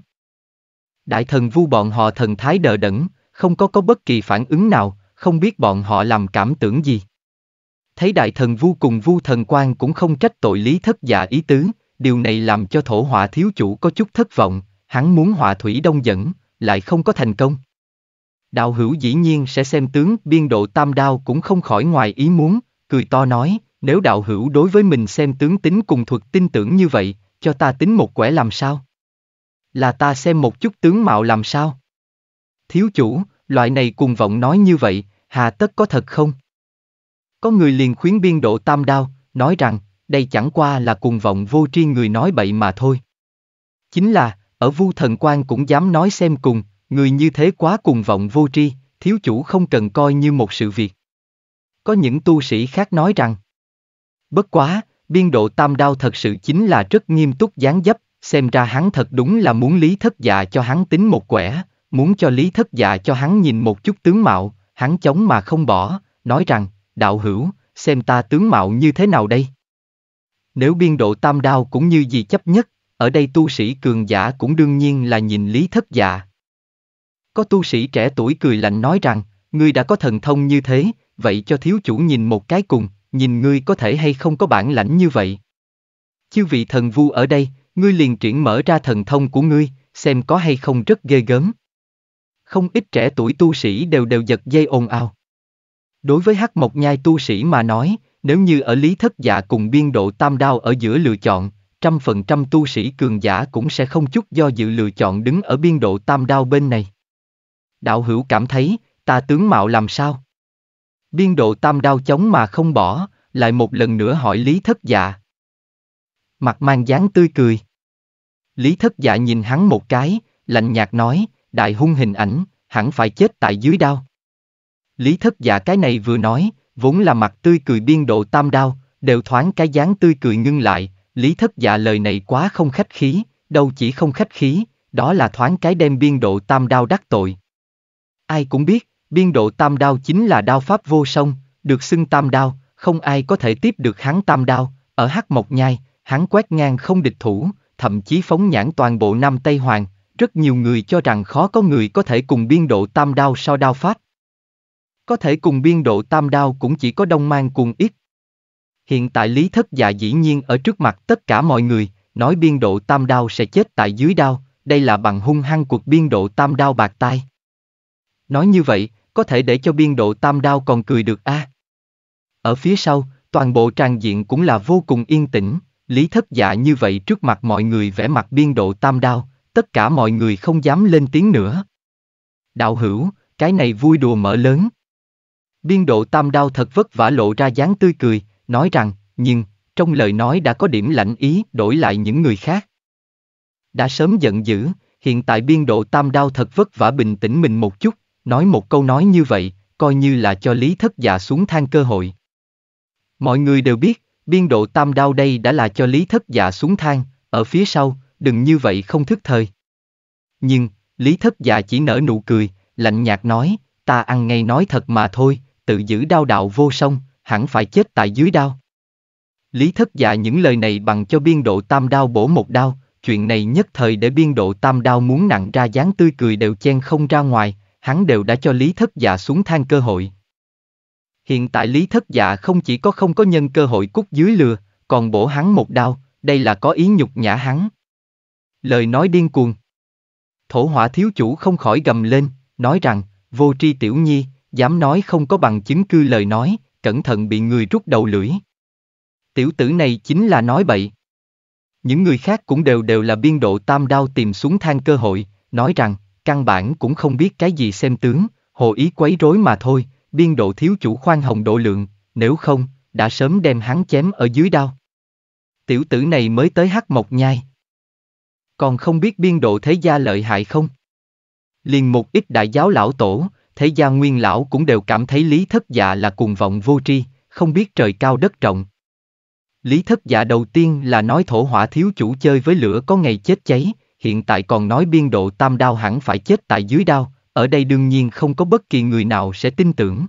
Đại thần vu bọn họ thần thái đờ đẫn, không có có bất kỳ phản ứng nào, không biết bọn họ làm cảm tưởng gì thấy đại thần vu cùng vu thần quan cũng không trách tội lý thất dạ ý tứ, điều này làm cho thổ họa thiếu chủ có chút thất vọng, hắn muốn họa thủy đông dẫn, lại không có thành công. Đạo hữu dĩ nhiên sẽ xem tướng biên độ tam đao cũng không khỏi ngoài ý muốn, cười to nói, nếu đạo hữu đối với mình xem tướng tính cùng thuật tin tưởng như vậy, cho ta tính một quẻ làm sao? Là ta xem một chút tướng mạo làm sao? Thiếu chủ, loại này cùng vọng nói như vậy, hà tất có thật không? Có người liền khuyến biên độ tam đao, nói rằng, đây chẳng qua là cùng vọng vô tri người nói bậy mà thôi. Chính là, ở vu thần quan cũng dám nói xem cùng, người như thế quá cùng vọng vô tri, thiếu chủ không cần coi như một sự việc. Có những tu sĩ khác nói rằng, bất quá, biên độ tam đao thật sự chính là rất nghiêm túc gián dấp, xem ra hắn thật đúng là muốn lý thất dạ cho hắn tính một quẻ, muốn cho lý thất dạ cho hắn nhìn một chút tướng mạo, hắn chống mà không bỏ, nói rằng, đạo hữu, xem ta tướng mạo như thế nào đây? Nếu biên độ tam đao cũng như gì chấp nhất, ở đây tu sĩ cường giả cũng đương nhiên là nhìn lý thất dạ. Có tu sĩ trẻ tuổi cười lạnh nói rằng, ngươi đã có thần thông như thế, vậy cho thiếu chủ nhìn một cái cùng, nhìn ngươi có thể hay không có bản lãnh như vậy. Chư vị thần vu ở đây, ngươi liền triển mở ra thần thông của ngươi, xem có hay không rất ghê gớm. Không ít trẻ tuổi tu sĩ đều đều giật dây ồn ào. Đối với hắc mộc nhai tu sĩ mà nói, nếu như ở lý thất giả cùng biên độ tam đao ở giữa lựa chọn, trăm phần trăm tu sĩ cường giả cũng sẽ không chút do dự lựa chọn đứng ở biên độ tam đao bên này. Đạo hữu cảm thấy, ta tướng mạo làm sao? Biên độ tam đao chống mà không bỏ, lại một lần nữa hỏi Lý Thất giả. Mặt mang dáng tươi cười. Lý Thất giả nhìn hắn một cái, lạnh nhạt nói, đại hung hình ảnh, hẳn phải chết tại dưới đao. Lý thất giả dạ cái này vừa nói, vốn là mặt tươi cười biên độ tam đao, đều thoáng cái dáng tươi cười ngưng lại, lý thất giả dạ lời này quá không khách khí, đâu chỉ không khách khí, đó là thoáng cái đem biên độ tam đao đắc tội. Ai cũng biết, biên độ tam đao chính là đao pháp vô song, được xưng tam đao, không ai có thể tiếp được hắn tam đao, ở hắc mộc nhai, hắn quét ngang không địch thủ, thậm chí phóng nhãn toàn bộ Nam Tây Hoàng, rất nhiều người cho rằng khó có người có thể cùng biên độ tam đao so đao pháp có thể cùng biên độ tam đao cũng chỉ có đông mang cùng ít. Hiện tại Lý Thất Dạ dĩ nhiên ở trước mặt tất cả mọi người, nói biên độ tam đao sẽ chết tại dưới đao, đây là bằng hung hăng cuộc biên độ tam đao bạc tai. Nói như vậy, có thể để cho biên độ tam đao còn cười được a. À? Ở phía sau, toàn bộ tràng diện cũng là vô cùng yên tĩnh, Lý Thất Dạ như vậy trước mặt mọi người vẽ mặt biên độ tam đao, tất cả mọi người không dám lên tiếng nữa. Đạo hữu, cái này vui đùa mở lớn. Biên độ tam đao thật vất vả lộ ra dáng tươi cười, nói rằng, nhưng, trong lời nói đã có điểm lạnh ý đổi lại những người khác. Đã sớm giận dữ, hiện tại biên độ tam đao thật vất vả bình tĩnh mình một chút, nói một câu nói như vậy, coi như là cho lý thất dạ xuống thang cơ hội. Mọi người đều biết, biên độ tam đao đây đã là cho lý thất dạ xuống thang, ở phía sau, đừng như vậy không thức thời. Nhưng, lý thất dạ chỉ nở nụ cười, lạnh nhạt nói, ta ăn ngay nói thật mà thôi, tự giữ đao đạo vô song, hẳn phải chết tại dưới đao. Lý thất dạ những lời này bằng cho biên độ tam đao bổ một đao, chuyện này nhất thời để biên độ tam đao muốn nặng ra dáng tươi cười đều chen không ra ngoài, hắn đều đã cho lý thất dạ xuống thang cơ hội. Hiện tại lý thất dạ không chỉ có không có nhân cơ hội cút dưới lừa, còn bổ hắn một đao, đây là có ý nhục nhã hắn. Lời nói điên cuồng. Thổ hỏa thiếu chủ không khỏi gầm lên, nói rằng, vô tri tiểu nhi, dám nói không có bằng chứng cứ lời nói, cẩn thận bị người rút đầu lưỡi. Tiểu tử này chính là nói bậy. Những người khác cũng đều đều là biên độ tam đao tìm xuống thang cơ hội, nói rằng, căn bản cũng không biết cái gì xem tướng, hồ ý quấy rối mà thôi, biên độ thiếu chủ khoan hồng độ lượng, nếu không, đã sớm đem hắn chém ở dưới đao. Tiểu tử này mới tới hắc mộc nhai. Còn không biết biên độ thế gia lợi hại không? Liền một ít đại giáo lão tổ, thế gia nguyên lão cũng đều cảm thấy lý thất dạ là cuồng vọng vô tri, không biết trời cao đất rộng. Lý thất dạ đầu tiên là nói thổ hỏa thiếu chủ chơi với lửa có ngày chết cháy, hiện tại còn nói biên độ tam đao hẳn phải chết tại dưới đao, ở đây đương nhiên không có bất kỳ người nào sẽ tin tưởng.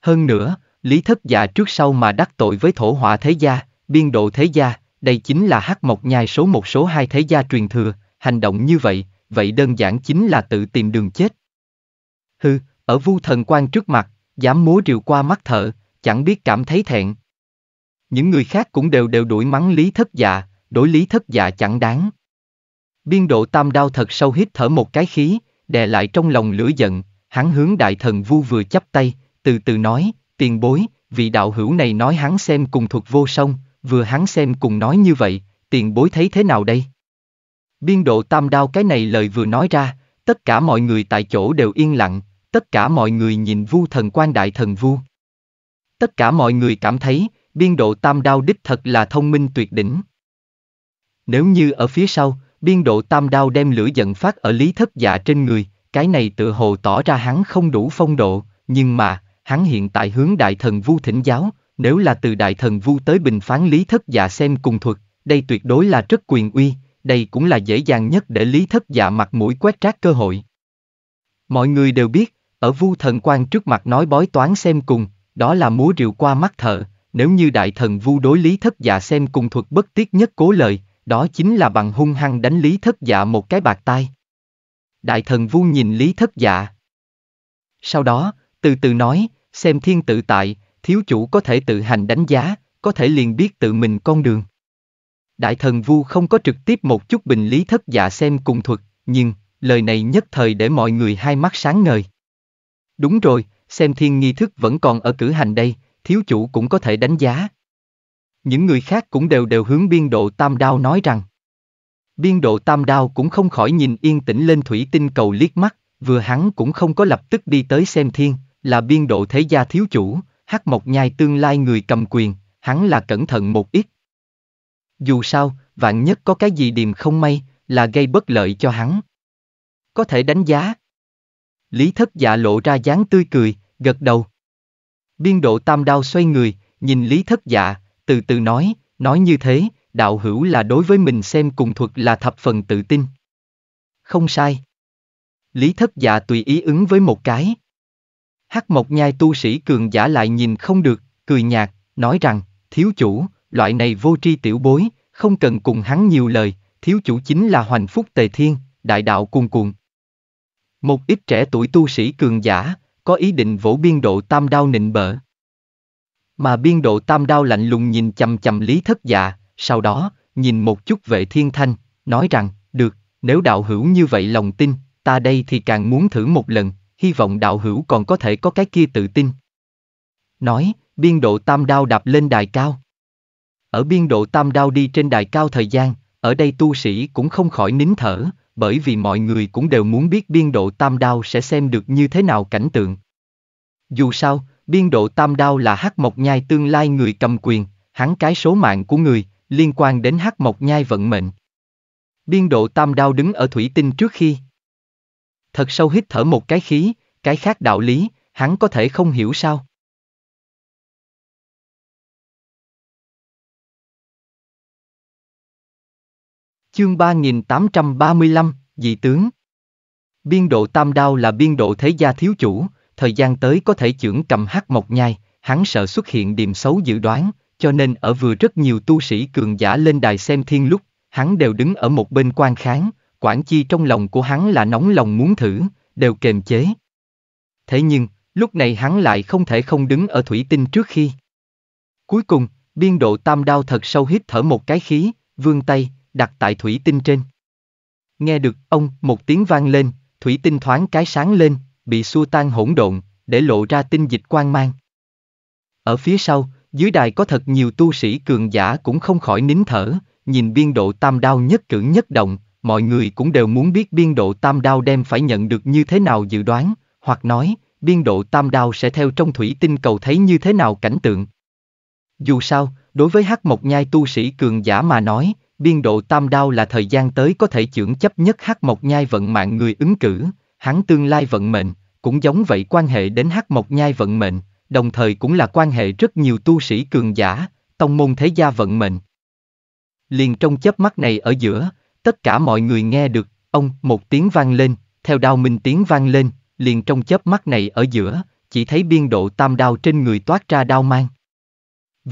Hơn nữa, Lý Thất Dạ trước sau mà đắc tội với thổ hỏa thế gia, biên độ thế gia, đây chính là hắc mộc nhai số một số hai thế gia truyền thừa, hành động như vậy, vậy đơn giản chính là tự tìm đường chết hư, ở vu thần quan trước mặt, dám múa rìu qua mắt thợ, chẳng biết cảm thấy thẹn. Những người khác cũng đều đều đuổi mắng lý thất dạ, đối lý thất dạ chẳng đáng. Biên độ tam đao thật sâu hít thở một cái khí, đè lại trong lòng lửa giận, hắn hướng đại thần vu vừa chắp tay, từ từ nói, tiền bối, vị đạo hữu này nói hắn xem cùng thuật vô song, vừa hắn xem cùng nói như vậy, tiền bối thấy thế nào đây? Biên độ tam đao cái này lời vừa nói ra, tất cả mọi người tại chỗ đều yên lặng, tất cả mọi người nhìn vu thần quan đại thần vu. Tất cả mọi người cảm thấy, biên độ tam đao đích thật là thông minh tuyệt đỉnh. Nếu như ở phía sau, biên độ tam đao đem lửa giận phát ở lý thất dạ trên người, cái này tự hồ tỏ ra hắn không đủ phong độ, nhưng mà, hắn hiện tại hướng đại thần vu thỉnh giáo, nếu là từ đại thần vu tới bình phán lý thất dạ xem cùng thuật, đây tuyệt đối là rất quyền uy, đây cũng là dễ dàng nhất để lý thất dạ mặt mũi quét rác cơ hội. Mọi người đều biết, ở vu thần quan trước mặt nói bói toán xem cùng, đó là múa rượu qua mắt thợ, nếu như đại thần vu đối lý thất dạ xem cùng thuật bất tiết nhất cố lời, đó chính là bằng hung hăng đánh lý thất dạ một cái bạc tai. Đại thần vu nhìn lý thất dạ. Sau đó, từ từ nói, xem thiên tự tại, thiếu chủ có thể tự hành đánh giá, có thể liền biết tự mình con đường. Đại thần vu không có trực tiếp một chút bình lý thất dạ xem cùng thuật, nhưng, lời này nhất thời để mọi người hai mắt sáng ngời. Đúng rồi, xem thiên nghi thức vẫn còn ở cử hành đây, thiếu chủ cũng có thể đánh giá. Những người khác cũng đều đều hướng biên độ tam đao nói rằng. Biên độ tam đao cũng không khỏi nhìn yên tĩnh lên thủy tinh cầu liếc mắt, vừa hắn cũng không có lập tức đi tới xem thiên, là biên độ thế gia thiếu chủ, hắc mộc nhai tương lai người cầm quyền, hắn là cẩn thận một ít. Dù sao, vạn nhất có cái gì điềm không may, là gây bất lợi cho hắn. Có thể đánh giá. Lý thất dạ lộ ra dáng tươi cười, gật đầu. Biên độ tam đao xoay người, nhìn Lý thất dạ, từ từ nói, nói như thế, đạo hữu là đối với mình xem cùng thuật là thập phần tự tin. Không sai. Lý thất dạ tùy ý ứng với một cái. Hắc Mộc Nhai tu sĩ cường giả lại nhìn không được, cười nhạt, nói rằng, thiếu chủ, loại này vô tri tiểu bối, không cần cùng hắn nhiều lời, thiếu chủ chính là hoành phúc tề thiên, đại đạo cuồn cuồng. Một ít trẻ tuổi tu sĩ cường giả, có ý định vỗ biên độ tam đao nịnh bợ. Mà biên độ tam đao lạnh lùng nhìn chầm chầm lý thất dạ, sau đó, nhìn một chút vệ thiên thanh, nói rằng, được, nếu đạo hữu như vậy lòng tin, ta đây thì càng muốn thử một lần, hy vọng đạo hữu còn có thể có cái kia tự tin. Nói, biên độ tam đao đạp lên đài cao. Ở biên độ tam đao đi trên đài cao thời gian, ở đây tu sĩ cũng không khỏi nín thở, bởi vì mọi người cũng đều muốn biết biên độ tam đao sẽ xem được như thế nào cảnh tượng. Dù sao, biên độ tam đao là hắc mộc nhai tương lai người cầm quyền, hắn cái số mạng của người, liên quan đến hắc mộc nhai vận mệnh. Biên độ tam đao đứng ở thủy tinh trước khi. Thật sâu hít thở một cái khí, cái khác đạo lý, hắn có thể không hiểu sao. Chương 3835, Dị tướng Biên độ tam đao là biên độ thế gia thiếu chủ, thời gian tới có thể trưởng cầm hắc mộc nhai, hắn sợ xuất hiện điểm xấu dự đoán, cho nên ở vừa rất nhiều tu sĩ cường giả lên đài xem thiên lúc, hắn đều đứng ở một bên quan kháng, quản chi trong lòng của hắn là nóng lòng muốn thử, đều kềm chế. Thế nhưng, lúc này hắn lại không thể không đứng ở thủy tinh trước khi. Cuối cùng, biên độ tam đao thật sâu hít thở một cái khí, vương tay, đặt tại thủy tinh trên. Nghe được ông một tiếng vang lên, thủy tinh thoáng cái sáng lên, bị xua tan hỗn độn, để lộ ra tinh dịch quang mang. Ở phía sau, dưới đài có thật nhiều tu sĩ cường giả cũng không khỏi nín thở, nhìn biên độ tam đao nhất cử nhất động, mọi người cũng đều muốn biết biên độ tam đao đem phải nhận được như thế nào dự đoán, hoặc nói, biên độ tam đao sẽ theo trong thủy tinh cầu thấy như thế nào cảnh tượng. Dù sao, đối với hắc mộc nhai tu sĩ cường giả mà nói, biên độ tam đao là thời gian tới có thể trưởng chấp nhất hắc mộc nhai vận mạng người ứng cử, hắn tương lai vận mệnh, cũng giống vậy quan hệ đến hắc mộc nhai vận mệnh, đồng thời cũng là quan hệ rất nhiều tu sĩ cường giả, tông môn thế gia vận mệnh. Liền trong chớp mắt này ở giữa, tất cả mọi người nghe được, ông, một tiếng vang lên, theo đao minh tiếng vang lên, liền trong chớp mắt này ở giữa, chỉ thấy biên độ tam đao trên người toát ra đao mang.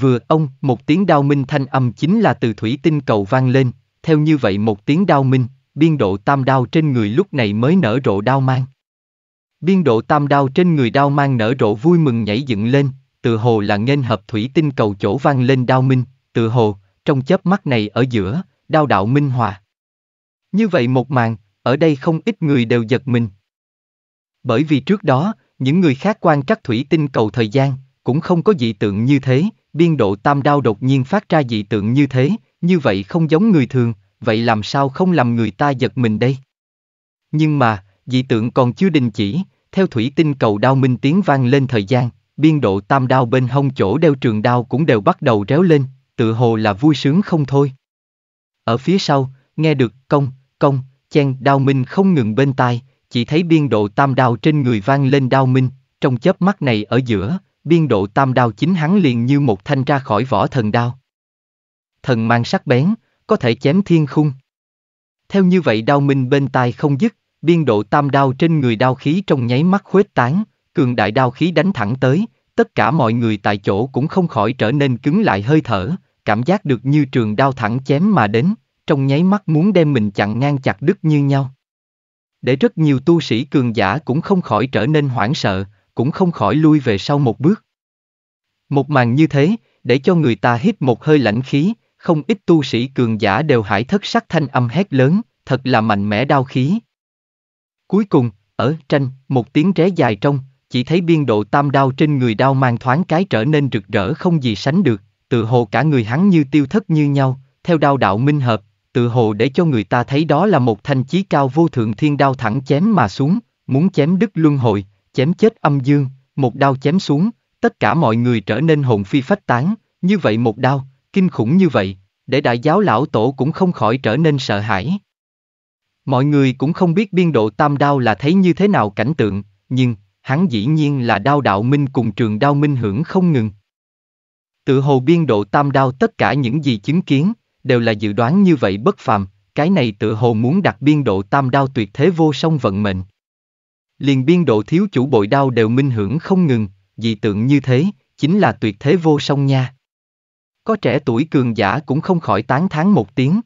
Vừa ông, một tiếng đao minh thanh âm chính là từ thủy tinh cầu vang lên, theo như vậy một tiếng đao minh, biên độ tam đao trên người lúc này mới nở rộ đao mang. Biên độ tam đao trên người đao mang nở rộ vui mừng nhảy dựng lên, tự hồ là nghênh hợp thủy tinh cầu chỗ vang lên đao minh, tự hồ, trong chớp mắt này ở giữa, đao đạo minh hòa. Như vậy một màn, ở đây không ít người đều giật mình. Bởi vì trước đó, những người khác quan trắc thủy tinh cầu thời gian, cũng không có dị tượng như thế, biên độ tam đao đột nhiên phát ra dị tượng như thế, như vậy không giống người thường, vậy làm sao không làm người ta giật mình đây? Nhưng mà, dị tượng còn chưa đình chỉ, theo thủy tinh cầu đao minh tiếng vang lên thời gian, biên độ tam đao bên hông chỗ đeo trường đao cũng đều bắt đầu réo lên, tự hồ là vui sướng không thôi. Ở phía sau, nghe được công, công, chen đao minh không ngừng bên tai, chỉ thấy biên độ tam đao trên người vang lên đao minh, trong chớp mắt này ở giữa, biên độ tam đao chính hắn liền như một thanh ra khỏi vỏ thần đao. Thần mang sắc bén, có thể chém thiên khung. Theo như vậy đao minh bên tai không dứt, biên độ tam đao trên người đao khí trong nháy mắt khuếch tán, cường đại đao khí đánh thẳng tới, tất cả mọi người tại chỗ cũng không khỏi trở nên cứng lại hơi thở, cảm giác được như trường đao thẳng chém mà đến, trong nháy mắt muốn đem mình chặn ngang chặt đứt như nhau. Để rất nhiều tu sĩ cường giả cũng không khỏi trở nên hoảng sợ, cũng không khỏi lui về sau một bước. Một màn như thế, để cho người ta hít một hơi lãnh khí, không ít tu sĩ cường giả đều hải thất sắc thanh âm hét lớn, thật là mạnh mẽ đau khí. Cuối cùng, ở tranh, một tiếng ré dài trong, chỉ thấy biên độ tam đao trên người đao mang thoáng cái trở nên rực rỡ không gì sánh được, tự hồ cả người hắn như tiêu thất như nhau, theo đao đạo minh hợp, tự hồ để cho người ta thấy đó là một thanh chí cao vô thượng thiên đao thẳng chém mà xuống, muốn chém đứt luân hồi, chém chết âm dương, một đao chém xuống, tất cả mọi người trở nên hồn phi phách tán, như vậy một đao, kinh khủng như vậy, để đại giáo lão tổ cũng không khỏi trở nên sợ hãi. Mọi người cũng không biết biên độ tam đao là thấy như thế nào cảnh tượng, nhưng, hắn dĩ nhiên là đao đạo minh cùng trường đao minh hưởng không ngừng. Tự hồ biên độ tam đao tất cả những gì chứng kiến, đều là dự đoán như vậy bất phàm, cái này tự hồ muốn đặt biên độ tam đao tuyệt thế vô song vận mệnh. Liền biên độ thiếu chủ bội đao đều minh hưởng không ngừng, dị tượng như thế, chính là tuyệt thế vô song nha. Có trẻ tuổi cường giả cũng không khỏi tán thán một tiếng.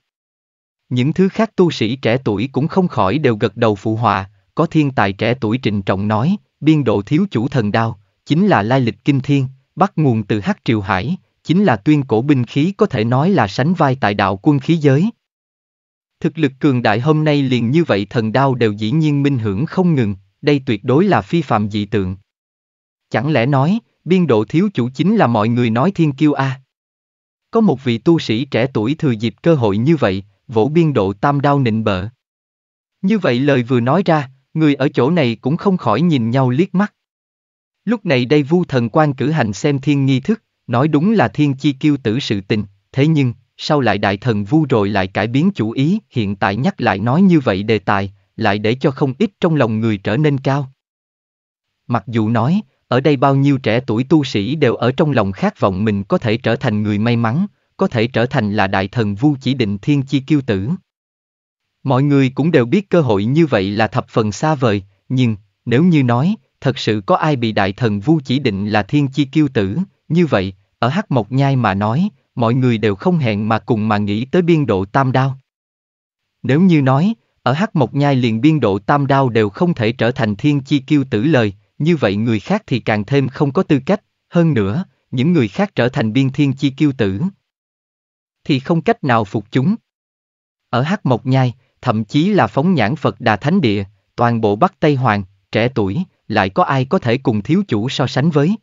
Những thứ khác tu sĩ trẻ tuổi cũng không khỏi đều gật đầu phụ họa, có thiên tài trẻ tuổi trịnh trọng nói, biên độ thiếu chủ thần đao, chính là lai lịch kinh thiên, bắt nguồn từ hắc triều hải, chính là tuyên cổ binh khí có thể nói là sánh vai tại đạo quân khí giới. Thực lực cường đại hôm nay liền như vậy thần đao đều dĩ nhiên minh hưởng không ngừng, đây tuyệt đối là phi phạm dị tượng. Chẳng lẽ nói, biên độ thiếu chủ chính là mọi người nói thiên kiêu a? À? Có một vị tu sĩ trẻ tuổi thừa dịp cơ hội như vậy, vỗ biên độ tam đao nịnh bợ. Như vậy lời vừa nói ra, người ở chỗ này cũng không khỏi nhìn nhau liếc mắt. Lúc này đây vu thần quan cử hành xem thiên nghi thức, nói đúng là thiên chi kiêu tử sự tình, thế nhưng, sau lại đại thần vu rồi lại cải biến chủ ý, hiện tại nhắc lại nói như vậy đề tài, lại để cho không ít trong lòng người trở nên cao. Mặc dù nói, ở đây bao nhiêu trẻ tuổi tu sĩ đều ở trong lòng khát vọng mình có thể trở thành người may mắn, có thể trở thành là đại thần vu chỉ định thiên chi kiêu tử. Mọi người cũng đều biết cơ hội như vậy là thập phần xa vời, nhưng, nếu như nói, thật sự có ai bị đại thần vu chỉ định là thiên chi kiêu tử, như vậy, ở Hắc Mộc Nhai mà nói, mọi người đều không hẹn mà cùng mà nghĩ tới biên độ tam đao. Nếu như nói, ở hắc mộc nhai liền biên độ tam đao đều không thể trở thành thiên chi kiêu tử lời, như vậy người khác thì càng thêm không có tư cách, hơn nữa, những người khác trở thành biên thiên chi kiêu tử. Thì không cách nào phục chúng. Ở hắc mộc nhai, thậm chí là phóng nhãn Phật Đà Thánh Địa, toàn bộ Bắc Tây Hoàng, trẻ tuổi, lại có ai có thể cùng thiếu chủ so sánh với.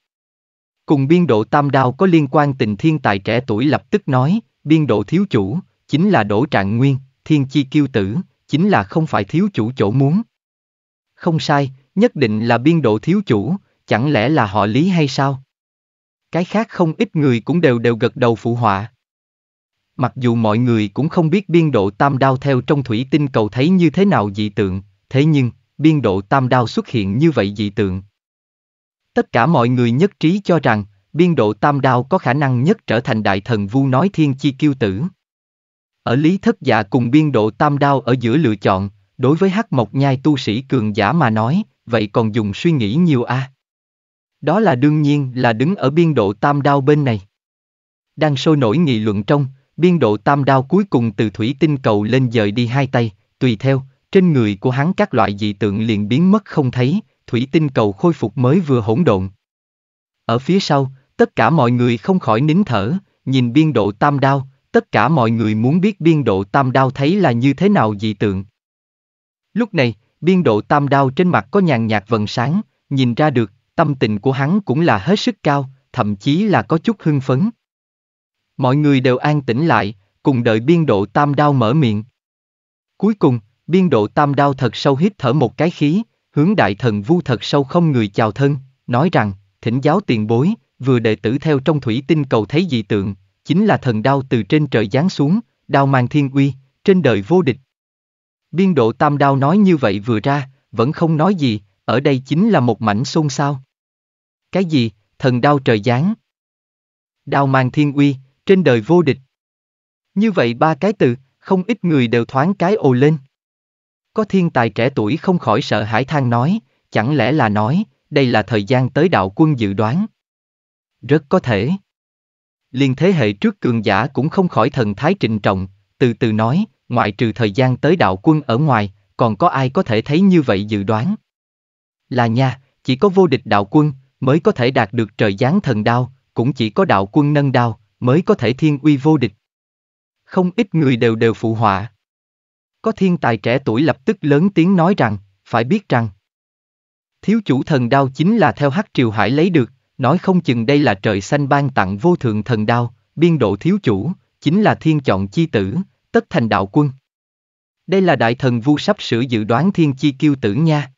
Cùng biên độ tam đao có liên quan tình thiên tài trẻ tuổi lập tức nói, biên độ thiếu chủ, chính là đổ trạng nguyên, thiên chi kiêu tử, chính là không phải thiếu chủ chỗ muốn. Không sai, nhất định là biên độ thiếu chủ, chẳng lẽ là họ lý hay sao? Cái khác không ít người cũng đều đều gật đầu phụ họa. Mặc dù mọi người cũng không biết biên độ tam đao theo trong thủy tinh cầu thấy như thế nào dị tượng, thế nhưng, biên độ tam đao xuất hiện như vậy dị tượng. Tất cả mọi người nhất trí cho rằng, biên độ tam đao có khả năng nhất trở thành đại thần vu nói thiên chi kiêu tử. Ở Lý Thất Dạ cùng biên độ tam đao ở giữa lựa chọn, đối với hắc mộc nhai tu sĩ cường giả mà nói, vậy còn dùng suy nghĩ nhiều a à? Đó là đương nhiên là đứng ở biên độ tam đao bên này. Đang sôi nổi nghị luận trong, biên độ tam đao cuối cùng từ thủy tinh cầu lên dời đi hai tay, tùy theo, trên người của hắn các loại dị tượng liền biến mất không thấy, thủy tinh cầu khôi phục mới vừa hỗn độn. Ở phía sau, tất cả mọi người không khỏi nín thở, nhìn biên độ tam đao, tất cả mọi người muốn biết biên độ tam đao thấy là như thế nào dị tượng. Lúc này, biên độ tam đao trên mặt có nhàn nhạt vần sáng, nhìn ra được, tâm tình của hắn cũng là hết sức cao, thậm chí là có chút hưng phấn. Mọi người đều an tĩnh lại, cùng đợi biên độ tam đao mở miệng. Cuối cùng, biên độ tam đao thật sâu hít thở một cái khí, hướng đại thần vu thật sâu không người chào thân, nói rằng, thỉnh giáo tiền bối, vừa đệ tử theo trong thủy tinh cầu thấy dị tượng, chính là thần đao từ trên trời giáng xuống, đao mang thiên uy, trên đời vô địch. Biên độ tam đao nói như vậy vừa ra, vẫn không nói gì, ở đây chính là một mảnh xôn xao. Cái gì, thần đao trời giáng? Đao mang thiên uy, trên đời vô địch. Như vậy ba cái từ, không ít người đều thoáng cái ồ lên. Có thiên tài trẻ tuổi không khỏi sợ hãi than nói, chẳng lẽ là nói, đây là thời gian tới đạo quân dự đoán. Rất có thể liền thế hệ trước cường giả cũng không khỏi thần thái trịnh trọng, từ từ nói, ngoại trừ thời gian tới đạo quân ở ngoài, còn có ai có thể thấy như vậy dự đoán. Là nha, chỉ có vô địch đạo quân, mới có thể đạt được trời giáng thần đao, cũng chỉ có đạo quân nâng đao, mới có thể thiên uy vô địch. Không ít người đều đều phụ họa. Có thiên tài trẻ tuổi lập tức lớn tiếng nói rằng, phải biết rằng, thiếu chủ thần đao chính là theo hắc triều hải lấy được, Nói không chừng đây là trời xanh ban tặng vô thượng thần đao, biên độ thiếu chủ, chính là thiên chọn chi tử, tất thành đạo quân. Đây là đại thần vu sắp sửa dự đoán thiên chi kiêu tử nha.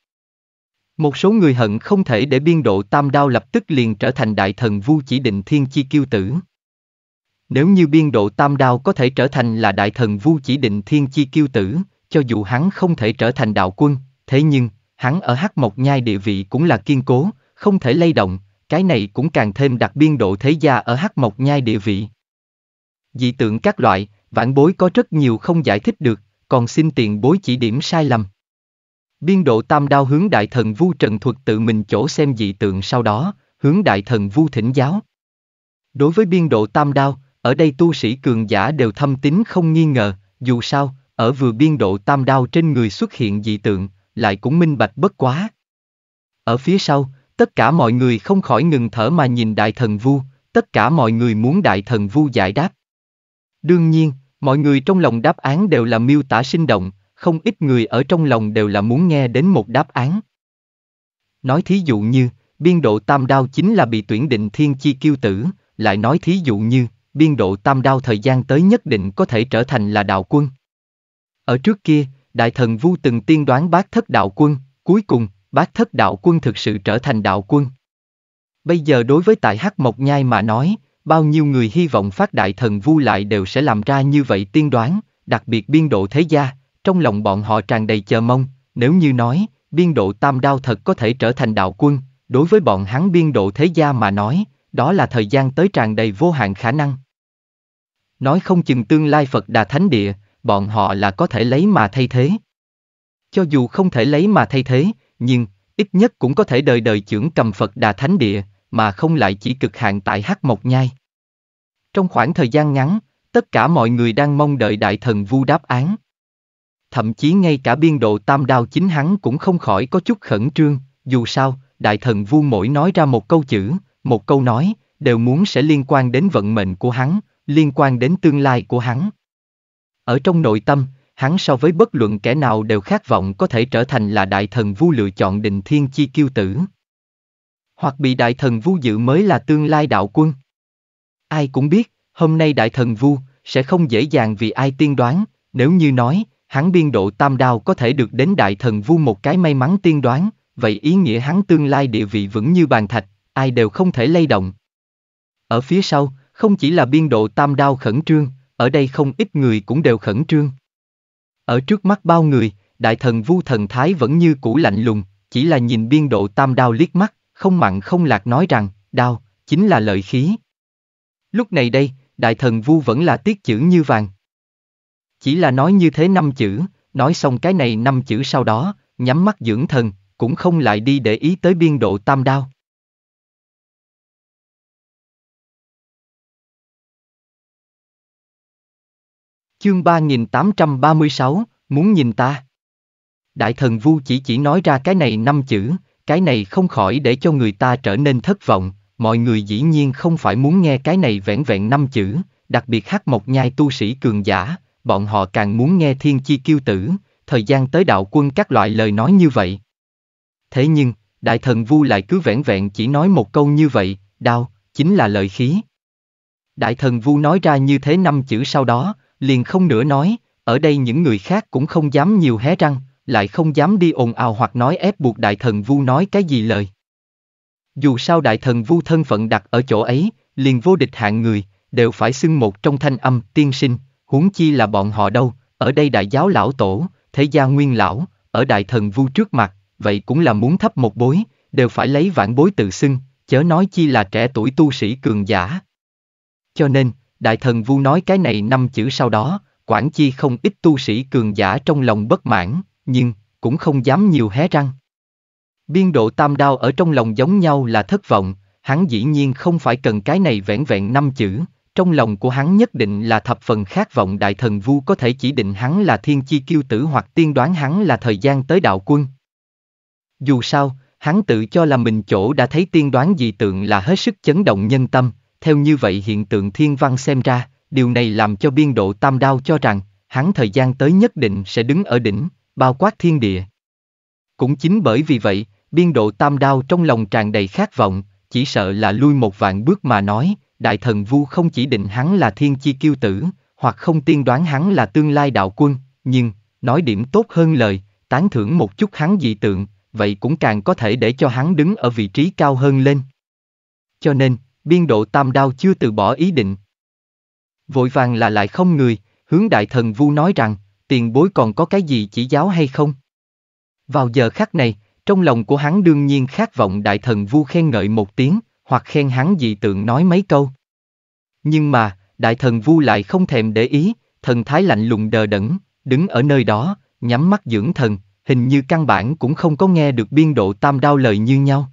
Một số người hận không thể để biên độ tam đao lập tức liền trở thành đại thần vu chỉ định thiên chi kiêu tử. Nếu như biên độ tam đao có thể trở thành là đại thần vu chỉ định thiên chi kiêu tử, cho dù hắn không thể trở thành đạo quân, thế nhưng, hắn ở hắc mộc nhai địa vị cũng là kiên cố, không thể lay động, cái này cũng càng thêm đặt biên độ thế gia ở hắc mộc nhai địa vị. Dị tượng các loại, vãn bối có rất nhiều không giải thích được, còn xin tiền bối chỉ điểm sai lầm. Biên độ tam đao hướng đại thần vu trần thuật tự mình chỗ xem dị tượng sau đó, hướng đại thần vu thỉnh giáo. Đối với biên độ tam đao, ở đây tu sĩ cường giả đều thâm tín không nghi ngờ, dù sao, ở vừa biên độ tam đao trên người xuất hiện dị tượng, lại cũng minh bạch bất quá. Ở phía sau, Tất cả mọi người không khỏi ngừng thở mà nhìn đại thần vu, tất cả mọi người muốn đại thần vu giải đáp. Đương nhiên, mọi người trong lòng đáp án đều là miêu tả sinh động, không ít người ở trong lòng đều là muốn nghe đến một đáp án. Nói thí dụ như, biên độ tam đao chính là bị tuyển định thiên chi kiêu tử, lại nói thí dụ như, biên độ tam đao thời gian tới nhất định có thể trở thành là đạo quân. Ở trước kia, đại thần vu từng tiên đoán bác thất đạo quân, cuối cùng, bác thất đạo quân thực sự trở thành đạo quân. Bây giờ đối với tại Hắc Mộc Nhai mà nói, bao nhiêu người hy vọng phát đại thần vu lại đều sẽ làm ra như vậy tiên đoán, đặc biệt biên độ thế gia, trong lòng bọn họ tràn đầy chờ mong, nếu như nói, biên độ tam đao thật có thể trở thành đạo quân, đối với bọn hắn biên độ thế gia mà nói, đó là thời gian tới tràn đầy vô hạn khả năng. Nói không chừng tương lai Phật Đà Thánh Địa, bọn họ là có thể lấy mà thay thế. Cho dù không thể lấy mà thay thế, nhưng ít nhất cũng có thể đời đời trưởng cầm Phật Đà Thánh Địa, mà không lại chỉ cực hạn tại Hắc Mộc Nhai. Trong khoảng thời gian ngắn, tất cả mọi người đang mong đợi Đại Thần Vu đáp án. Thậm chí ngay cả biên độ tam đao chính hắn cũng không khỏi có chút khẩn trương, dù sao, Đại Thần Vu mỗi nói ra một câu chữ, một câu nói, đều muốn sẽ liên quan đến vận mệnh của hắn, liên quan đến tương lai của hắn. Ở trong nội tâm, hắn so với bất luận kẻ nào đều khát vọng có thể trở thành là đại thần vu lựa chọn đình thiên chi kiêu tử. Hoặc bị đại thần vu dự mới là tương lai đạo quân. Ai cũng biết, hôm nay đại thần vu sẽ không dễ dàng vì ai tiên đoán, nếu như nói, hắn biên độ tam đao có thể được đến đại thần vu một cái may mắn tiên đoán, vậy ý nghĩa hắn tương lai địa vị vững như bàn thạch, ai đều không thể lay động. Ở phía sau, không chỉ là biên độ tam đao khẩn trương, ở đây không ít người cũng đều khẩn trương. Ở trước mắt bao người, đại thần vu thần thái vẫn như cũ lạnh lùng, chỉ là nhìn biên độ tam đao liếc mắt, không mặn không lạc nói rằng, đao, chính là lợi khí. Lúc này đây, đại thần vu vẫn là tiết chữ như vàng. Chỉ là nói như thế năm chữ, nói xong cái này năm chữ sau đó, nhắm mắt dưỡng thần, cũng không lại đi để ý tới biên độ tam đao. Chương 3836, muốn nhìn ta. Đại thần Vu chỉ chỉ nói ra cái này năm chữ, cái này không khỏi để cho người ta trở nên thất vọng, mọi người dĩ nhiên không phải muốn nghe cái này vẹn vẹn năm chữ, đặc biệt hát mộc nhai tu sĩ cường giả, bọn họ càng muốn nghe thiên chi kiêu tử, thời gian tới đạo quân các loại lời nói như vậy. Thế nhưng, đại thần Vu lại cứ vẹn vẹn chỉ nói một câu như vậy, đau, chính là lợi khí. Đại thần Vu nói ra như thế năm chữ sau đó, liền không nữa nói, ở đây những người khác cũng không dám nhiều hé răng, lại không dám đi ồn ào hoặc nói ép buộc đại thần vu nói cái gì lời. Dù sao đại thần vu thân phận đặt ở chỗ ấy, liền vô địch hạng người, đều phải xưng một trong thanh âm tiên sinh, huống chi là bọn họ đâu, ở đây đại giáo lão tổ, thế gia nguyên lão, ở đại thần vu trước mặt, vậy cũng là muốn thấp một bối, đều phải lấy vạn bối tự xưng, chớ nói chi là trẻ tuổi tu sĩ cường giả. Cho nên, Đại thần Vu nói cái này năm chữ sau đó, quản chi không ít tu sĩ cường giả trong lòng bất mãn, nhưng cũng không dám nhiều hé răng. Biên độ tam đao ở trong lòng giống nhau là thất vọng, hắn dĩ nhiên không phải cần cái này vẹn vẹn năm chữ, trong lòng của hắn nhất định là thập phần khát vọng đại thần vu có thể chỉ định hắn là thiên chi kiêu tử hoặc tiên đoán hắn là thời gian tới đạo quân. Dù sao, hắn tự cho là mình chỗ đã thấy tiên đoán gì tượng là hết sức chấn động nhân tâm, theo như vậy hiện tượng thiên văn xem ra, điều này làm cho biên độ tam đao cho rằng, hắn thời gian tới nhất định sẽ đứng ở đỉnh, bao quát thiên địa. Cũng chính bởi vì vậy, biên độ tam đao trong lòng tràn đầy khát vọng, chỉ sợ là lui một vạn bước mà nói, đại thần vu không chỉ định hắn là thiên chi kiêu tử, hoặc không tiên đoán hắn là tương lai đạo quân, nhưng, nói điểm tốt hơn lời, tán thưởng một chút hắn dị tượng, vậy cũng càng có thể để cho hắn đứng ở vị trí cao hơn lên. Cho nên, biên độ tam đao chưa từ bỏ ý định. Vội vàng là lại không người, hướng đại thần vu nói rằng, tiền bối còn có cái gì chỉ giáo hay không? Vào giờ khắc này, trong lòng của hắn đương nhiên khát vọng đại thần vu khen ngợi một tiếng, hoặc khen hắn dị tượng nói mấy câu. Nhưng mà, đại thần vu lại không thèm để ý, thần thái lạnh lùng đờ đẫn, đứng ở nơi đó, nhắm mắt dưỡng thần, hình như căn bản cũng không có nghe được biên độ tam đao lời như nhau.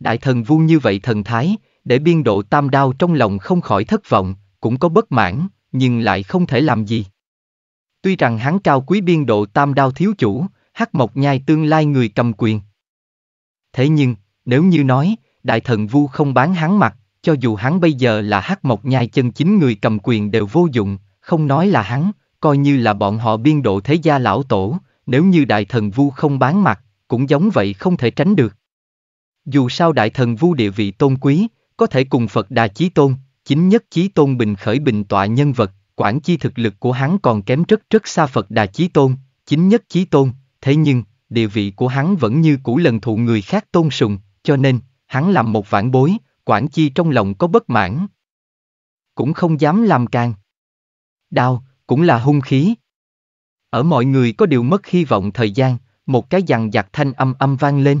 Đại thần vu như vậy thần thái, để biên độ tam đao trong lòng không khỏi thất vọng, cũng có bất mãn, nhưng lại không thể làm gì. Tuy rằng hắn cao quý biên độ tam đao thiếu chủ, hắc mộc nhai tương lai người cầm quyền. Thế nhưng, nếu như nói, đại thần vu không bán hắn mặt, cho dù hắn bây giờ là hắc mộc nhai chân chính người cầm quyền đều vô dụng, không nói là hắn, coi như là bọn họ biên độ thế gia lão tổ, nếu như đại thần vu không bán mặt, cũng giống vậy không thể tránh được. Dù sao đại thần vu địa vị tôn quý, có thể cùng Phật Đà Chí Tôn, chính nhất Chí Tôn bình khởi bình tọa nhân vật, quản chi thực lực của hắn còn kém rất rất xa Phật Đà Chí Tôn, chính nhất Chí Tôn, thế nhưng, địa vị của hắn vẫn như cũ lần thụ người khác tôn sùng, cho nên, hắn làm một vãn bối, quản chi trong lòng có bất mãn. Cũng không dám làm càng. đau cũng là hung khí. Ở mọi người có điều mất hy vọng thời gian, một cái dằn giặt thanh âm âm vang lên.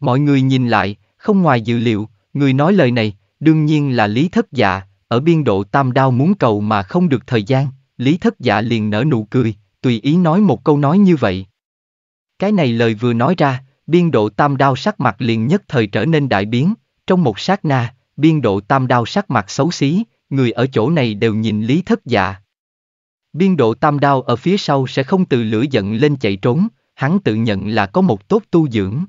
Mọi người nhìn lại, không ngoài dự liệu, Người nói lời này, đương nhiên là Lý Thất Dạ, ở biên độ tam đao muốn cầu mà không được thời gian, Lý Thất Dạ liền nở nụ cười, tùy ý nói một câu nói như vậy. Cái này lời vừa nói ra, biên độ tam đao sắc mặt liền nhất thời trở nên đại biến, trong một sát na, biên độ tam đao sắc mặt xấu xí, người ở chỗ này đều nhìn Lý Thất Dạ. Biên độ tam đao ở phía sau sẽ không từ lửa giận lên chạy trốn, hắn tự nhận là có một tốt tu dưỡng.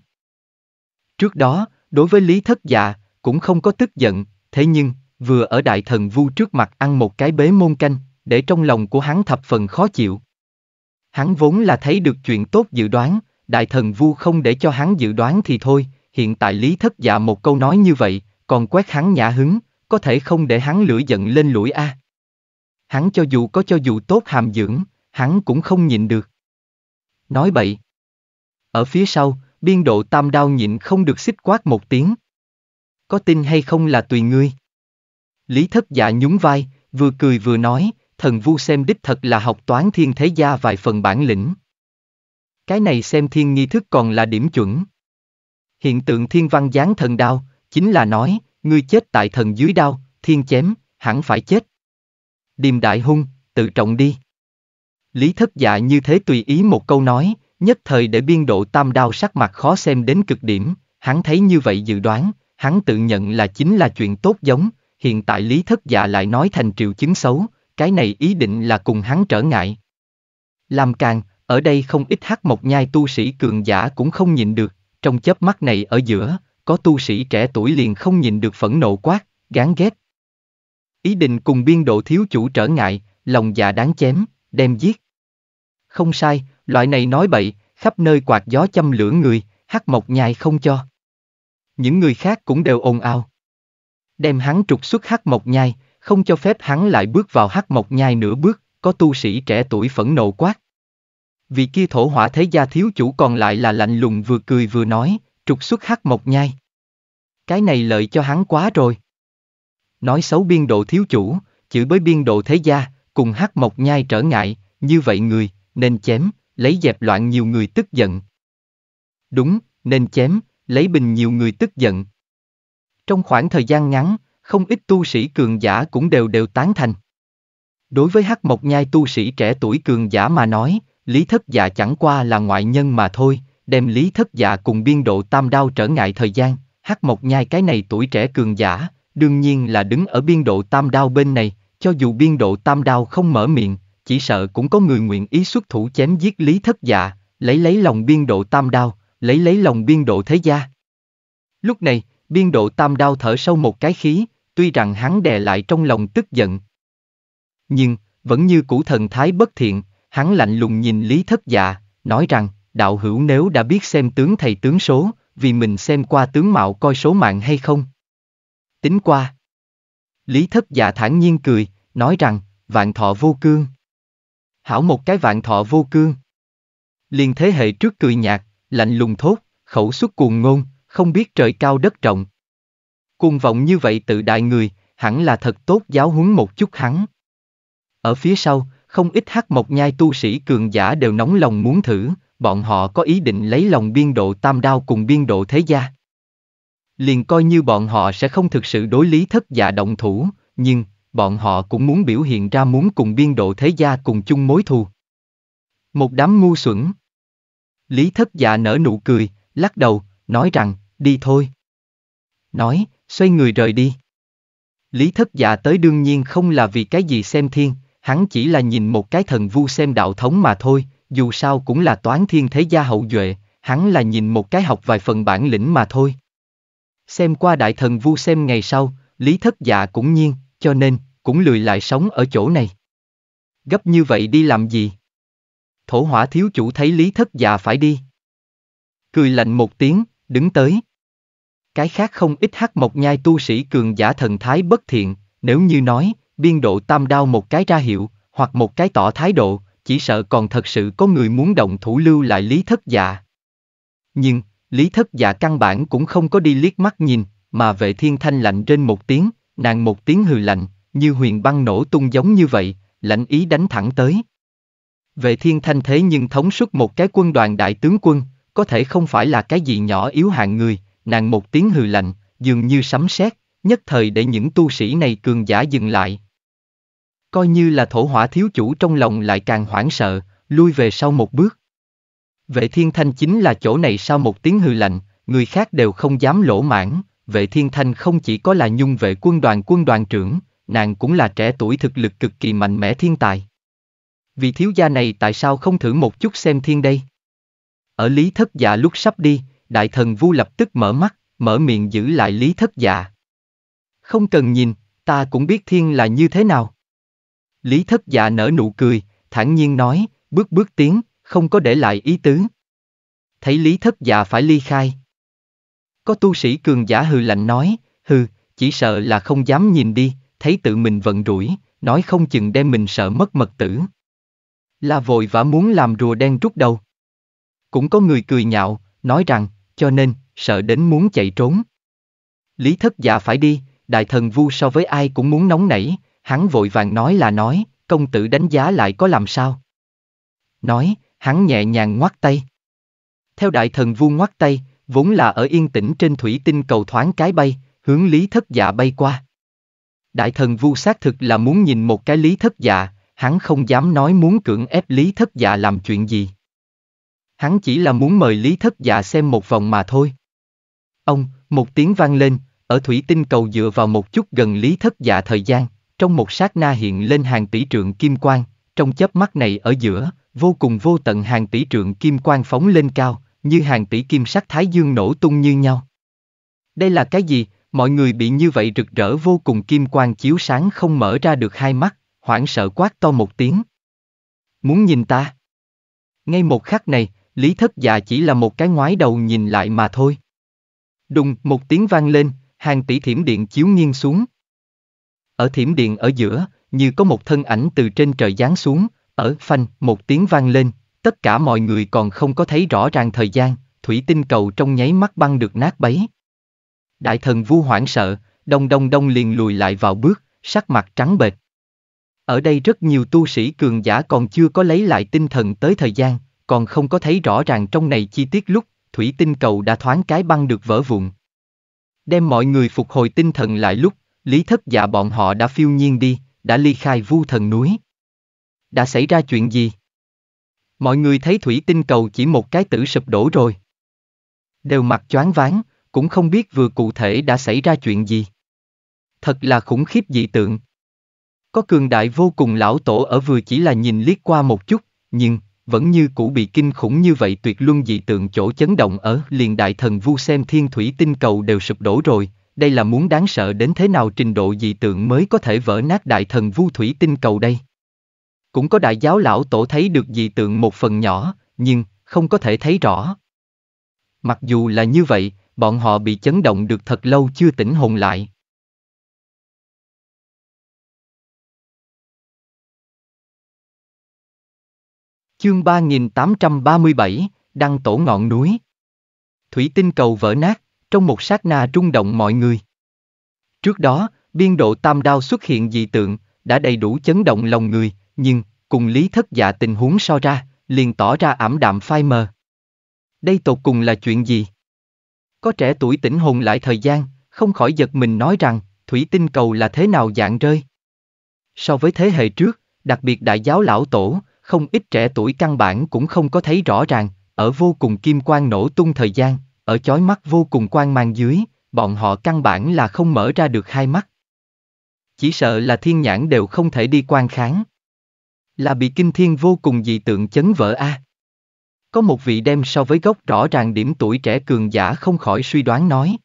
Trước đó, đối với Lý Thất Dạ, cũng không có tức giận, thế nhưng, vừa ở đại thần vu trước mặt ăn một cái bế môn canh, để trong lòng của hắn thập phần khó chịu. Hắn vốn là thấy được chuyện tốt dự đoán, đại thần vu không để cho hắn dự đoán thì thôi, hiện tại lý thất dạ một câu nói như vậy, còn quét hắn nhã hứng, có thể không để hắn lửa giận lên lũi a. À. Hắn cho dù có cho dù tốt hàm dưỡng, hắn cũng không nhịn được. Nói bậy. Ở phía sau, biên độ tam đao nhịn không được xích quát một tiếng có tin hay không là tùy ngươi. Lý thất dạ nhún vai, vừa cười vừa nói, thần vu xem đích thật là học toán thiên thế gia vài phần bản lĩnh. Cái này xem thiên nghi thức còn là điểm chuẩn. Hiện tượng thiên văn giáng thần đao, chính là nói, ngươi chết tại thần dưới đao, thiên chém, hẳn phải chết. Điềm đại hung, tự trọng đi. Lý thất dạ như thế tùy ý một câu nói, nhất thời để biên độ tam đao sắc mặt khó xem đến cực điểm, hắn thấy như vậy dự đoán, hắn tự nhận là chính là chuyện tốt giống, hiện tại lý thất dạ lại nói thành triệu chứng xấu, cái này ý định là cùng hắn trở ngại. Làm càng, ở đây không ít hát một nhai tu sĩ cường giả cũng không nhìn được, trong chớp mắt này ở giữa, có tu sĩ trẻ tuổi liền không nhìn được phẫn nộ quát, gán ghét. Ý định cùng biên độ thiếu chủ trở ngại, lòng già đáng chém, đem giết. Không sai, loại này nói bậy, khắp nơi quạt gió châm lửa người, hắc mộc nhai không cho những người khác cũng đều ồn ào. Đem hắn trục xuất hắc mộc nhai, không cho phép hắn lại bước vào hắc mộc nhai nửa bước, có tu sĩ trẻ tuổi phẫn nộ quát. Vị kia thổ hỏa thế gia thiếu chủ còn lại là lạnh lùng vừa cười vừa nói, trục xuất hắc mộc nhai. Cái này lợi cho hắn quá rồi. Nói xấu biên độ thiếu chủ, chửi bới biên độ thế gia, cùng hắc mộc nhai trở ngại, như vậy người, nên chém, lấy dẹp loạn nhiều người tức giận. Đúng, nên chém, lấy bình nhiều người tức giận. Trong khoảng thời gian ngắn, không ít tu sĩ cường giả cũng đều đều tán thành. Đối với Hắc Mộc Nhai tu sĩ trẻ tuổi cường giả mà nói, Lý Thất Dạ chẳng qua là ngoại nhân mà thôi, đem Lý Thất Dạ cùng biên độ tam đao trở ngại thời gian, Hắc Mộc Nhai cái này tuổi trẻ cường giả, đương nhiên là đứng ở biên độ tam đao bên này, cho dù biên độ tam đao không mở miệng, chỉ sợ cũng có người nguyện ý xuất thủ chém giết Lý Thất Dạ, lấy lấy lòng biên độ tam đao, lấy lấy lòng biên độ thế gia. Lúc này, biên độ tam đao thở sâu một cái khí, tuy rằng hắn đè lại trong lòng tức giận. Nhưng, vẫn như cũ thần thái bất thiện, hắn lạnh lùng nhìn Lý Thất Dạ, nói rằng, đạo hữu nếu đã biết xem tướng thầy tướng số, vì mình xem qua tướng mạo coi số mạng hay không. Tính qua. Lý Thất Dạ thản nhiên cười, nói rằng, vạn thọ vô cương. Hảo một cái vạn thọ vô cương. Liên thế hệ trước cười nhạt, lạnh lùng thốt, khẩu xuất cuồng ngôn, không biết trời cao đất rộng. Cuồng vọng như vậy tự đại người, hẳn là thật tốt giáo huấn một chút hắn. Ở phía sau, không ít hắc mộc nhai tu sĩ cường giả đều nóng lòng muốn thử, bọn họ có ý định lấy lòng biên độ tam đao cùng biên độ thế gia. Liền coi như bọn họ sẽ không thực sự đối lý thất dạ động thủ, nhưng, bọn họ cũng muốn biểu hiện ra muốn cùng biên độ thế gia cùng chung mối thù. Một đám ngu xuẩn. Lý thất dạ nở nụ cười, lắc đầu, nói rằng, đi thôi. Nói, xoay người rời đi. Lý thất dạ tới đương nhiên không là vì cái gì xem thiên, hắn chỉ là nhìn một cái thần vu xem đạo thống mà thôi, dù sao cũng là toán thiên thế gia hậu duệ, hắn là nhìn một cái học vài phần bản lĩnh mà thôi. Xem qua đại thần vu xem ngày sau, lý thất dạ cũng nhiên, cho nên, cũng lười lại sống ở chỗ này. Gấp như vậy đi làm gì? thổ hỏa thiếu chủ thấy lý thất già phải đi. Cười lạnh một tiếng, đứng tới. Cái khác không ít hắc mộc nhai tu sĩ cường giả thần thái bất thiện, nếu như nói, biên độ tam đao một cái ra hiệu, hoặc một cái tỏ thái độ, chỉ sợ còn thật sự có người muốn động thủ lưu lại lý thất dạ. Nhưng, lý thất dạ căn bản cũng không có đi liếc mắt nhìn, mà vệ thiên thanh lạnh trên một tiếng, nàng một tiếng hừ lạnh, như huyền băng nổ tung giống như vậy, lạnh ý đánh thẳng tới. Vệ thiên thanh thế nhưng thống suất một cái quân đoàn đại tướng quân, có thể không phải là cái gì nhỏ yếu hạng người, nàng một tiếng hừ lạnh, dường như sấm sét, nhất thời để những tu sĩ này cường giả dừng lại. Coi như là thổ hỏa thiếu chủ trong lòng lại càng hoảng sợ, lui về sau một bước. Vệ thiên thanh chính là chỗ này sau một tiếng hừ lạnh, người khác đều không dám lỗ mãn, vệ thiên thanh không chỉ có là nhung vệ quân đoàn quân đoàn trưởng, nàng cũng là trẻ tuổi thực lực cực kỳ mạnh mẽ thiên tài vì thiếu gia này tại sao không thử một chút xem thiên đây? Ở Lý Thất Dạ lúc sắp đi, đại thần vu lập tức mở mắt, mở miệng giữ lại Lý Thất Dạ. Không cần nhìn, ta cũng biết thiên là như thế nào. Lý Thất Dạ nở nụ cười, thản nhiên nói, bước bước tiến, không có để lại ý tứ. Thấy Lý Thất Dạ phải ly khai. Có tu sĩ cường giả hừ lạnh nói, hừ, chỉ sợ là không dám nhìn đi, thấy tự mình vận rủi, nói không chừng đem mình sợ mất mật tử là vội vã muốn làm rùa đen rút đầu. Cũng có người cười nhạo, nói rằng, cho nên, sợ đến muốn chạy trốn. Lý thất giả phải đi, đại thần vu so với ai cũng muốn nóng nảy, hắn vội vàng nói là nói, công tử đánh giá lại có làm sao. Nói, hắn nhẹ nhàng ngoắt tay. Theo đại thần vu ngoắt tay, vốn là ở yên tĩnh trên thủy tinh cầu thoáng cái bay, hướng lý thất dạ bay qua. Đại thần vu xác thực là muốn nhìn một cái lý thất dạ, hắn không dám nói muốn cưỡng ép Lý Thất Dạ làm chuyện gì. Hắn chỉ là muốn mời Lý Thất Dạ xem một vòng mà thôi. Ông, một tiếng vang lên, ở thủy tinh cầu dựa vào một chút gần Lý Thất Dạ thời gian, trong một sát na hiện lên hàng tỷ trượng kim quang, trong chớp mắt này ở giữa, vô cùng vô tận hàng tỷ trượng kim quang phóng lên cao, như hàng tỷ kim sắc thái dương nổ tung như nhau. Đây là cái gì? Mọi người bị như vậy rực rỡ vô cùng kim quang chiếu sáng không mở ra được hai mắt, hoảng sợ quát to một tiếng. Muốn nhìn ta? Ngay một khắc này, Lý Thất Dạ chỉ là một cái ngoái đầu nhìn lại mà thôi. Đùng, một tiếng vang lên, hàng tỷ thiểm điện chiếu nghiêng xuống. Ở thiểm điện ở giữa, như có một thân ảnh từ trên trời giáng xuống, ở phanh, một tiếng vang lên, tất cả mọi người còn không có thấy rõ ràng thời gian, thủy tinh cầu trong nháy mắt băng được nát bấy. Đại thần vu hoảng sợ, đông đông đông liền lùi lại vào bước, sắc mặt trắng bệch. Ở đây rất nhiều tu sĩ cường giả còn chưa có lấy lại tinh thần tới thời gian, còn không có thấy rõ ràng trong này chi tiết lúc, thủy tinh cầu đã thoáng cái băng được vỡ vụn. Đem mọi người phục hồi tinh thần lại lúc, lý thất dạ bọn họ đã phiêu nhiên đi, đã ly khai vu thần núi. Đã xảy ra chuyện gì? Mọi người thấy thủy tinh cầu chỉ một cái tử sụp đổ rồi. Đều mặt choáng váng, cũng không biết vừa cụ thể đã xảy ra chuyện gì. Thật là khủng khiếp dị tượng, có cường đại vô cùng lão tổ ở vừa chỉ là nhìn liếc qua một chút, nhưng, vẫn như cũ bị kinh khủng như vậy tuyệt luân dị tượng chỗ chấn động ở liền đại thần vu xem thiên thủy tinh cầu đều sụp đổ rồi, đây là muốn đáng sợ đến thế nào trình độ dị tượng mới có thể vỡ nát đại thần vu thủy tinh cầu đây. Cũng có đại giáo lão tổ thấy được dị tượng một phần nhỏ, nhưng, không có thể thấy rõ. Mặc dù là như vậy, bọn họ bị chấn động được thật lâu chưa tỉnh hồn lại. Chương 3837, Đăng tổ ngọn núi. Thủy tinh cầu vỡ nát, trong một sát na rung động mọi người. Trước đó, biên độ tam đao xuất hiện dị tượng, đã đầy đủ chấn động lòng người, nhưng, cùng lý thất dạ tình huống so ra, liền tỏ ra ảm đạm phai mờ. Đây tột cùng là chuyện gì? Có trẻ tuổi tỉnh hồn lại thời gian, không khỏi giật mình nói rằng, thủy tinh cầu là thế nào dạng rơi? So với thế hệ trước, đặc biệt đại giáo lão tổ, không ít trẻ tuổi căn bản cũng không có thấy rõ ràng, ở vô cùng kim quang nổ tung thời gian, ở chói mắt vô cùng quang mang dưới, bọn họ căn bản là không mở ra được hai mắt. Chỉ sợ là thiên nhãn đều không thể đi quan kháng. Là bị kinh thiên vô cùng dị tượng chấn vỡ a. À. Có một vị đem so với gốc rõ ràng điểm tuổi trẻ cường giả không khỏi suy đoán nói.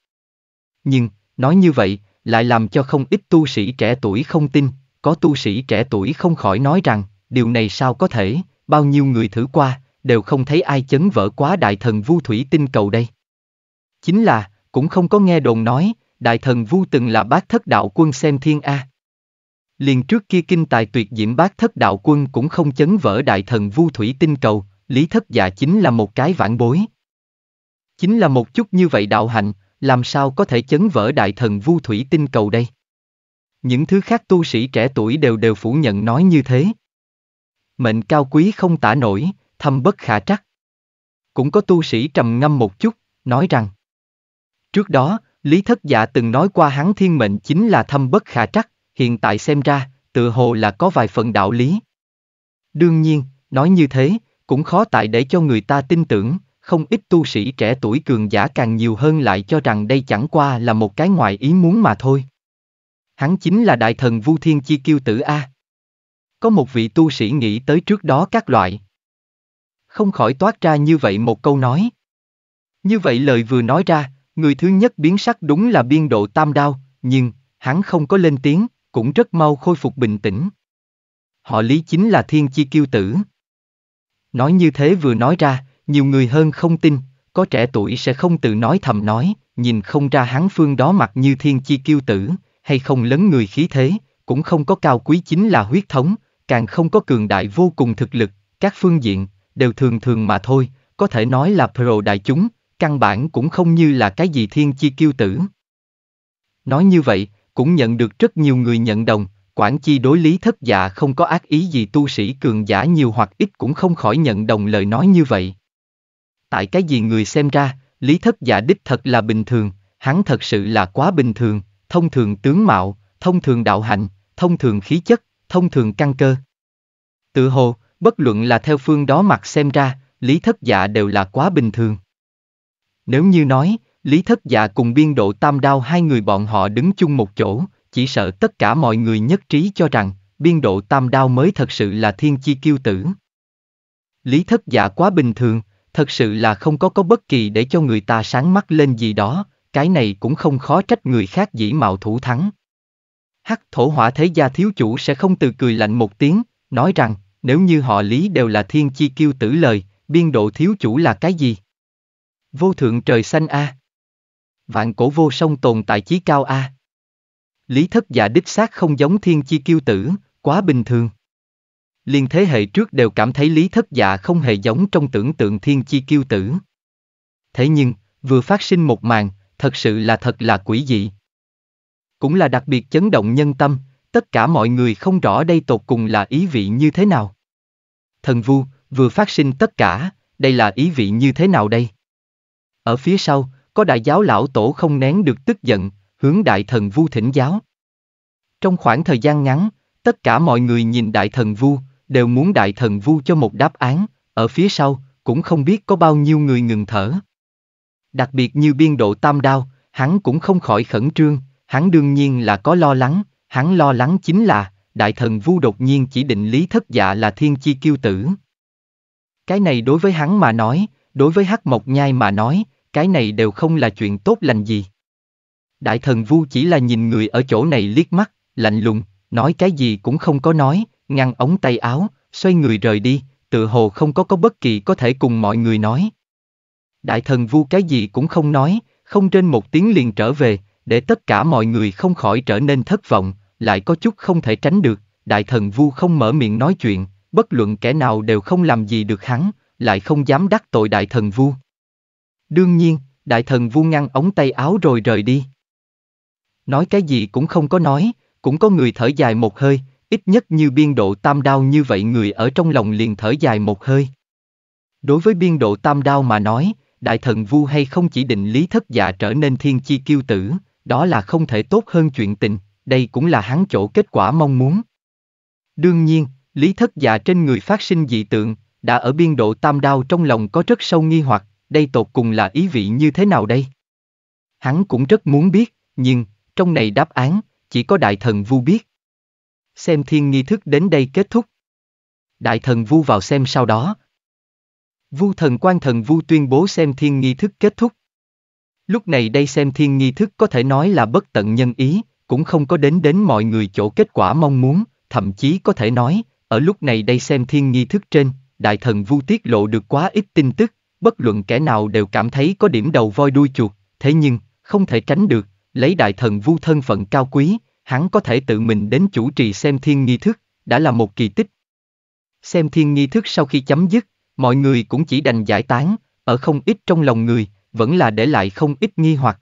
Nhưng, nói như vậy, lại làm cho không ít tu sĩ trẻ tuổi không tin, có tu sĩ trẻ tuổi không khỏi nói rằng điều này sao có thể, bao nhiêu người thử qua, đều không thấy ai chấn vỡ quá đại thần vu thủy tinh cầu đây. Chính là, cũng không có nghe đồn nói, đại thần vu từng là bác thất đạo quân xem thiên A. Liền trước kia kinh tài tuyệt diễm bác thất đạo quân cũng không chấn vỡ đại thần vu thủy tinh cầu, lý thất giả chính là một cái vãn bối. Chính là một chút như vậy đạo hạnh, làm sao có thể chấn vỡ đại thần vu thủy tinh cầu đây? Những thứ khác tu sĩ trẻ tuổi đều đều phủ nhận nói như thế mệnh cao quý không tả nổi, thâm bất khả trắc. Cũng có tu sĩ trầm ngâm một chút, nói rằng Trước đó, Lý Thất Dạ từng nói qua hắn thiên mệnh chính là thâm bất khả trắc, hiện tại xem ra, tự hồ là có vài phần đạo lý. Đương nhiên, nói như thế, cũng khó tại để cho người ta tin tưởng, không ít tu sĩ trẻ tuổi cường giả càng nhiều hơn lại cho rằng đây chẳng qua là một cái ngoài ý muốn mà thôi. Hắn chính là đại thần Vu Thiên Chi Kiêu Tử A có một vị tu sĩ nghĩ tới trước đó các loại. Không khỏi toát ra như vậy một câu nói. Như vậy lời vừa nói ra, người thứ nhất biến sắc đúng là biên độ tam đao, nhưng, hắn không có lên tiếng, cũng rất mau khôi phục bình tĩnh. Họ lý chính là thiên chi kiêu tử. Nói như thế vừa nói ra, nhiều người hơn không tin, có trẻ tuổi sẽ không tự nói thầm nói, nhìn không ra hắn phương đó mặc như thiên chi kiêu tử, hay không lấn người khí thế, cũng không có cao quý chính là huyết thống, càng không có cường đại vô cùng thực lực, các phương diện, đều thường thường mà thôi, có thể nói là pro đại chúng, căn bản cũng không như là cái gì thiên chi kiêu tử. Nói như vậy, cũng nhận được rất nhiều người nhận đồng, quản chi đối lý thất dạ không có ác ý gì tu sĩ cường giả nhiều hoặc ít cũng không khỏi nhận đồng lời nói như vậy. Tại cái gì người xem ra, lý thất giả đích thật là bình thường, hắn thật sự là quá bình thường, thông thường tướng mạo, thông thường đạo hạnh, thông thường khí chất, thông thường căn cơ. Tự hồ, bất luận là theo phương đó mặt xem ra, lý thất dạ đều là quá bình thường. Nếu như nói, lý thất dạ cùng biên độ tam đao hai người bọn họ đứng chung một chỗ, chỉ sợ tất cả mọi người nhất trí cho rằng, biên độ tam đao mới thật sự là thiên chi kiêu tử. Lý thất dạ quá bình thường, thật sự là không có có bất kỳ để cho người ta sáng mắt lên gì đó, cái này cũng không khó trách người khác dĩ mạo thủ thắng. Hắc thổ hỏa thế gia thiếu chủ sẽ không từ cười lạnh một tiếng, nói rằng, nếu như họ lý đều là thiên chi kiêu tử lời, biên độ thiếu chủ là cái gì? Vô thượng trời xanh a. Vạn cổ vô song tồn tại chí cao a. Lý thất giả đích xác không giống thiên chi kiêu tử, quá bình thường. Liên thế hệ trước đều cảm thấy lý thất dạ không hề giống trong tưởng tượng thiên chi kiêu tử. Thế nhưng, vừa phát sinh một màn, thật sự là thật là quỷ dị cũng là đặc biệt chấn động nhân tâm, tất cả mọi người không rõ đây tột cùng là ý vị như thế nào. Thần vu, vừa phát sinh tất cả, đây là ý vị như thế nào đây? Ở phía sau, có đại giáo lão tổ không nén được tức giận, hướng đại thần vu thỉnh giáo. Trong khoảng thời gian ngắn, tất cả mọi người nhìn đại thần vu, đều muốn đại thần vu cho một đáp án, ở phía sau, cũng không biết có bao nhiêu người ngừng thở. Đặc biệt như biên độ tam đao, hắn cũng không khỏi khẩn trương, Hắn đương nhiên là có lo lắng, hắn lo lắng chính là, đại thần vu đột nhiên chỉ định lý thất dạ là thiên chi kiêu tử. Cái này đối với hắn mà nói, đối với hắc mộc nhai mà nói, cái này đều không là chuyện tốt lành gì. Đại thần vu chỉ là nhìn người ở chỗ này liếc mắt, lạnh lùng, nói cái gì cũng không có nói, ngăn ống tay áo, xoay người rời đi, tự hồ không có có bất kỳ có thể cùng mọi người nói. Đại thần vu cái gì cũng không nói, không trên một tiếng liền trở về, để tất cả mọi người không khỏi trở nên thất vọng, lại có chút không thể tránh được, đại thần vu không mở miệng nói chuyện, bất luận kẻ nào đều không làm gì được hắn, lại không dám đắc tội đại thần vu. Đương nhiên, đại thần vu ngăn ống tay áo rồi rời đi. Nói cái gì cũng không có nói, cũng có người thở dài một hơi, ít nhất như biên độ tam đao như vậy người ở trong lòng liền thở dài một hơi. Đối với biên độ tam đao mà nói, đại thần vu hay không chỉ định lý thất dạ trở nên thiên chi kiêu tử, đó là không thể tốt hơn chuyện tình, đây cũng là hắn chỗ kết quả mong muốn. Đương nhiên, lý thất dạ trên người phát sinh dị tượng, đã ở biên độ tam đao trong lòng có rất sâu nghi hoặc, đây tột cùng là ý vị như thế nào đây? Hắn cũng rất muốn biết, nhưng, trong này đáp án, chỉ có đại thần vu biết. Xem thiên nghi thức đến đây kết thúc. Đại thần vu vào xem sau đó. Vu thần quan thần vu tuyên bố xem thiên nghi thức kết thúc. Lúc này đây xem thiên nghi thức có thể nói là bất tận nhân ý, cũng không có đến đến mọi người chỗ kết quả mong muốn, thậm chí có thể nói, ở lúc này đây xem thiên nghi thức trên, đại thần vu tiết lộ được quá ít tin tức, bất luận kẻ nào đều cảm thấy có điểm đầu voi đuôi chuột, thế nhưng, không thể tránh được, lấy đại thần vu thân phận cao quý, hắn có thể tự mình đến chủ trì xem thiên nghi thức, đã là một kỳ tích. Xem thiên nghi thức sau khi chấm dứt, mọi người cũng chỉ đành giải tán, ở không ít trong lòng người, vẫn là để lại không ít nghi hoặc.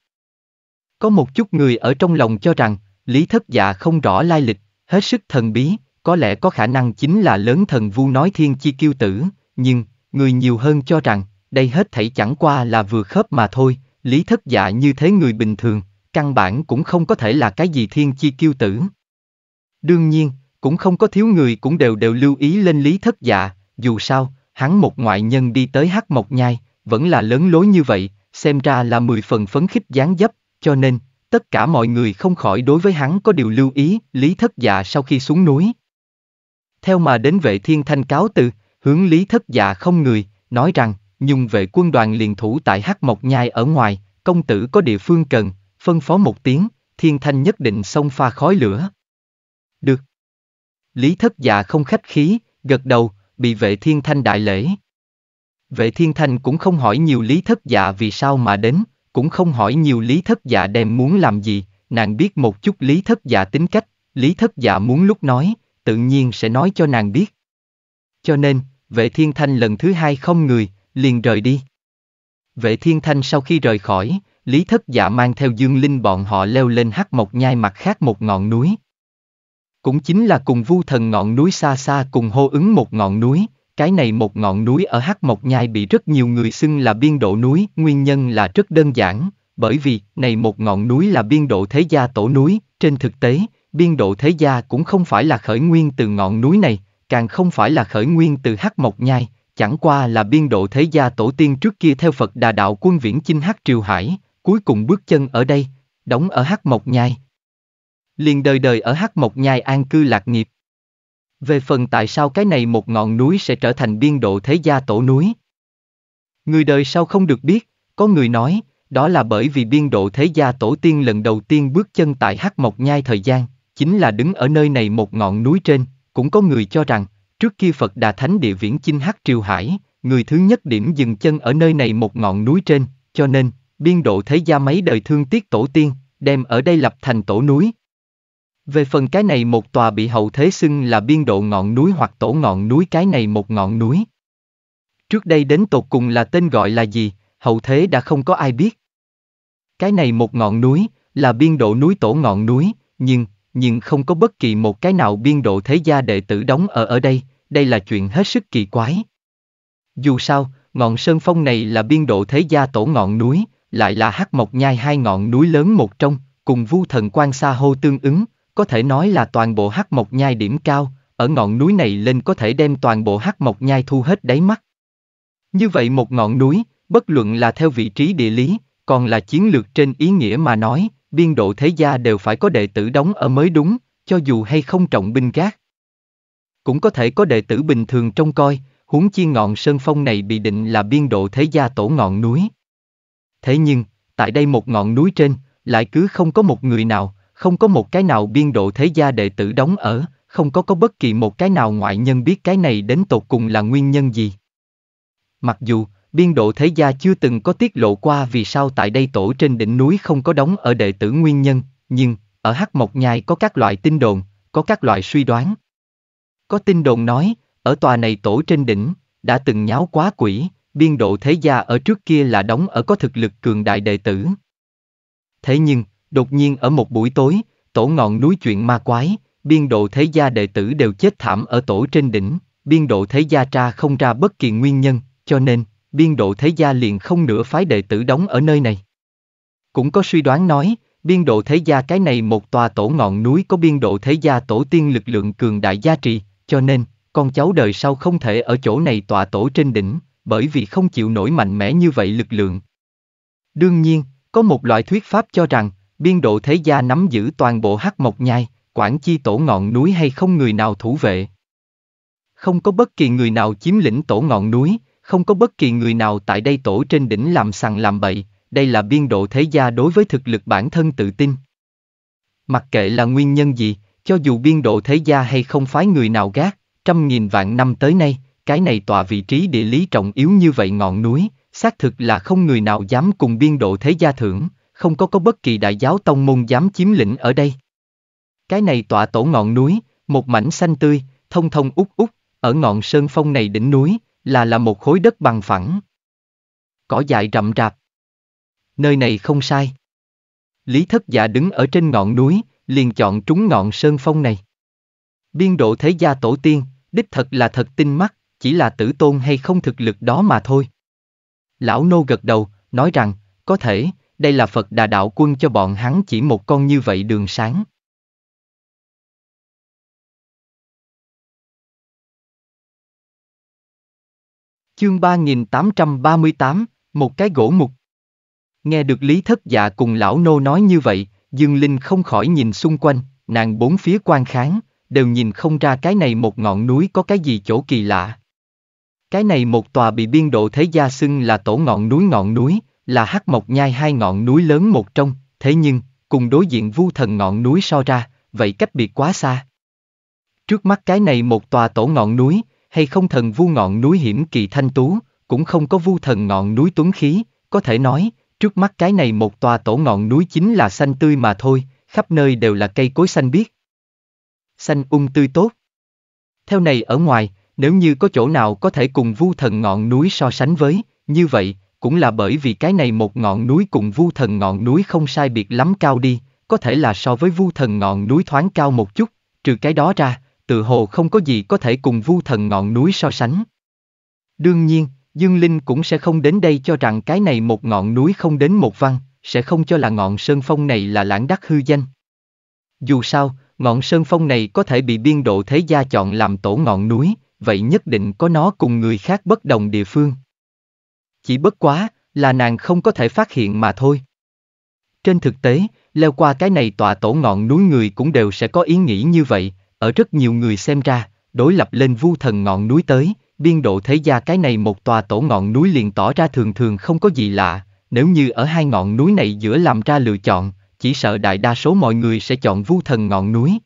Có một chút người ở trong lòng cho rằng, Lý Thất Dạ không rõ lai lịch, hết sức thần bí, có lẽ có khả năng chính là lớn thần vu nói thiên chi kiêu tử, nhưng, người nhiều hơn cho rằng, đây hết thảy chẳng qua là vừa khớp mà thôi, Lý Thất Dạ như thế người bình thường, căn bản cũng không có thể là cái gì thiên chi kiêu tử. Đương nhiên, cũng không có thiếu người cũng đều đều lưu ý lên Lý Thất Dạ, dù sao, hắn một ngoại nhân đi tới hắc mộc nhai, vẫn là lớn lối như vậy, xem ra là mười phần phấn khích dáng dấp, cho nên, tất cả mọi người không khỏi đối với hắn có điều lưu ý, Lý Thất Dạ sau khi xuống núi. Theo mà đến vệ thiên thanh cáo từ, hướng Lý Thất Dạ không người, nói rằng, nhung vệ quân đoàn liền thủ tại Hắc Mộc Nhai ở ngoài, công tử có địa phương cần, phân phó một tiếng, thiên thanh nhất định xông pha khói lửa. Được. Lý Thất Dạ không khách khí, gật đầu, bị vệ thiên thanh đại lễ. Vệ thiên Thanh cũng không hỏi nhiều lý thất dạ vì sao mà đến, cũng không hỏi nhiều lý thất dạ đem muốn làm gì, nàng biết một chút lý thất dạ tính cách, lý thất dạ muốn lúc nói, tự nhiên sẽ nói cho nàng biết. Cho nên, vệ thiên thanh lần thứ hai không người, liền rời đi. Vệ thiên thanh sau khi rời khỏi, lý thất dạ mang theo dương linh bọn họ leo lên hắc mộc nhai mặt khác một ngọn núi. Cũng chính là cùng vu thần ngọn núi xa xa cùng hô ứng một ngọn núi, cái này một ngọn núi ở Hắc Mộc Nhai bị rất nhiều người xưng là biên độ núi, nguyên nhân là rất đơn giản, bởi vì này một ngọn núi là biên độ thế gia tổ núi, trên thực tế, biên độ thế gia cũng không phải là khởi nguyên từ ngọn núi này, càng không phải là khởi nguyên từ Hắc Mộc Nhai, chẳng qua là biên độ thế gia tổ tiên trước kia theo Phật Đà Đạo quân viễn chinh Hắc Triều Hải, cuối cùng bước chân ở đây, đóng ở Hắc Mộc Nhai. Liền đời đời ở Hắc Mộc Nhai an cư lạc nghiệp. Về phần tại sao cái này một ngọn núi sẽ trở thành biên độ thế gia tổ núi? Người đời sau không được biết, có người nói, đó là bởi vì biên độ thế gia tổ tiên lần đầu tiên bước chân tại Hắc Mộc Nhai thời gian, chính là đứng ở nơi này một ngọn núi trên, cũng có người cho rằng, trước khi Phật Đà Thánh địa viễn chinh Hắc Triều Hải, người thứ nhất điểm dừng chân ở nơi này một ngọn núi trên, cho nên, biên độ thế gia mấy đời thương tiếc tổ tiên, đem ở đây lập thành tổ núi, về phần cái này một tòa bị hậu thế xưng là biên độ ngọn núi hoặc tổ ngọn núi cái này một ngọn núi. Trước đây đến tột cùng là tên gọi là gì, hậu thế đã không có ai biết. Cái này một ngọn núi, là biên độ núi tổ ngọn núi, nhưng, nhưng không có bất kỳ một cái nào biên độ thế gia đệ tử đóng ở ở đây, đây là chuyện hết sức kỳ quái. Dù sao, ngọn sơn phong này là biên độ thế gia tổ ngọn núi, lại là hắc mộc nhai hai ngọn núi lớn một trong, cùng vu thần quan xa hô tương ứng, có thể nói là toàn bộ hắc mộc nhai điểm cao, ở ngọn núi này lên có thể đem toàn bộ hắc mộc nhai thu hết đáy mắt. Như vậy một ngọn núi, bất luận là theo vị trí địa lý, còn là chiến lược trên ý nghĩa mà nói, biên độ thế gia đều phải có đệ tử đóng ở mới đúng, cho dù hay không trọng binh gác. Cũng có thể có đệ tử bình thường trông coi, huống chi ngọn sơn phong này bị định là biên độ thế gia tổ ngọn núi. Thế nhưng, tại đây một ngọn núi trên, lại cứ không có một người nào, không có một cái nào biên độ thế gia đệ tử đóng ở, không có có bất kỳ một cái nào ngoại nhân biết cái này đến tột cùng là nguyên nhân gì. Mặc dù, biên độ thế gia chưa từng có tiết lộ qua vì sao tại đây tổ trên đỉnh núi không có đóng ở đệ tử nguyên nhân, nhưng, ở Hắc Mộc Nhai có các loại tin đồn, có các loại suy đoán. Có tin đồn nói, ở tòa này tổ trên đỉnh, đã từng nháo quá quỷ, biên độ thế gia ở trước kia là đóng ở có thực lực cường đại đệ tử. Thế nhưng, Đột nhiên ở một buổi tối, tổ ngọn núi chuyện ma quái, biên độ thế gia đệ tử đều chết thảm ở tổ trên đỉnh, biên độ thế gia tra không ra bất kỳ nguyên nhân, cho nên, biên độ thế gia liền không nửa phái đệ tử đóng ở nơi này. Cũng có suy đoán nói, biên độ thế gia cái này một tòa tổ ngọn núi có biên độ thế gia tổ tiên lực lượng cường đại gia trì, cho nên, con cháu đời sau không thể ở chỗ này tòa tổ trên đỉnh, bởi vì không chịu nổi mạnh mẽ như vậy lực lượng. Đương nhiên, có một loại thuyết pháp cho rằng, biên độ thế gia nắm giữ toàn bộ hắc mộc nhai, quản chi tổ ngọn núi hay không người nào thủ vệ. Không có bất kỳ người nào chiếm lĩnh tổ ngọn núi, không có bất kỳ người nào tại đây tổ trên đỉnh làm sằng làm bậy, đây là biên độ thế gia đối với thực lực bản thân tự tin. Mặc kệ là nguyên nhân gì, cho dù biên độ thế gia hay không phái người nào gác, trăm nghìn vạn năm tới nay, cái này tòa vị trí địa lý trọng yếu như vậy ngọn núi, xác thực là không người nào dám cùng biên độ thế gia thưởng, không có có bất kỳ đại giáo tông môn dám chiếm lĩnh ở đây. Cái này tọa tổ ngọn núi, một mảnh xanh tươi, thông thông út út, ở ngọn sơn phong này đỉnh núi, là là một khối đất bằng phẳng. Cỏ dại rậm rạp. Nơi này không sai. Lý thất giả dạ đứng ở trên ngọn núi, liền chọn trúng ngọn sơn phong này. Biên độ thế gia tổ tiên, đích thật là thật tinh mắt, chỉ là tử tôn hay không thực lực đó mà thôi. Lão nô gật đầu, nói rằng, có thể, đây là Phật Đà Đạo Quân cho bọn hắn chỉ một con như vậy đường sáng. Chương 3838, một cái gỗ mục. Nghe được Lý Thất Dạ cùng lão nô nói như vậy, Dương Linh không khỏi nhìn xung quanh, nàng bốn phía quan kháng, đều nhìn không ra cái này một ngọn núi có cái gì chỗ kỳ lạ. Cái này một tòa bị biên độ thế gia xưng là tổ ngọn núi ngọn núi, là Hắc Mộc Nhai hai ngọn núi lớn một trong, thế nhưng, cùng đối diện vu thần ngọn núi so ra, vậy cách biệt quá xa. Trước mắt cái này một tòa tổ ngọn núi, hay không thần vu ngọn núi hiểm kỳ thanh tú, cũng không có vu thần ngọn núi tuấn khí, có thể nói, trước mắt cái này một tòa tổ ngọn núi chính là xanh tươi mà thôi, khắp nơi đều là cây cối xanh biếc. Xanh ung um tươi tốt. Theo này ở ngoài, nếu như có chỗ nào có thể cùng vu thần ngọn núi so sánh với, như vậy, cũng là bởi vì cái này một ngọn núi cùng vu thần ngọn núi không sai biệt lắm cao đi, có thể là so với vu thần ngọn núi thoáng cao một chút, trừ cái đó ra, tự hồ không có gì có thể cùng vu thần ngọn núi so sánh. Đương nhiên, Dương Linh cũng sẽ không đến đây cho rằng cái này một ngọn núi không đến một văn, sẽ không cho là ngọn sơn phong này là lãng đắc hư danh. Dù sao, ngọn sơn phong này có thể bị biên độ thế gia chọn làm tổ ngọn núi, vậy nhất định có nó cùng người khác bất đồng địa phương chỉ bất quá là nàng không có thể phát hiện mà thôi. Trên thực tế, leo qua cái này tọa tổ ngọn núi người cũng đều sẽ có ý nghĩ như vậy, ở rất nhiều người xem ra, đối lập lên vu thần ngọn núi tới, biên độ thế gia cái này một tòa tổ ngọn núi liền tỏ ra thường thường không có gì lạ, nếu như ở hai ngọn núi này giữa làm ra lựa chọn, chỉ sợ đại đa số mọi người sẽ chọn vu thần ngọn núi.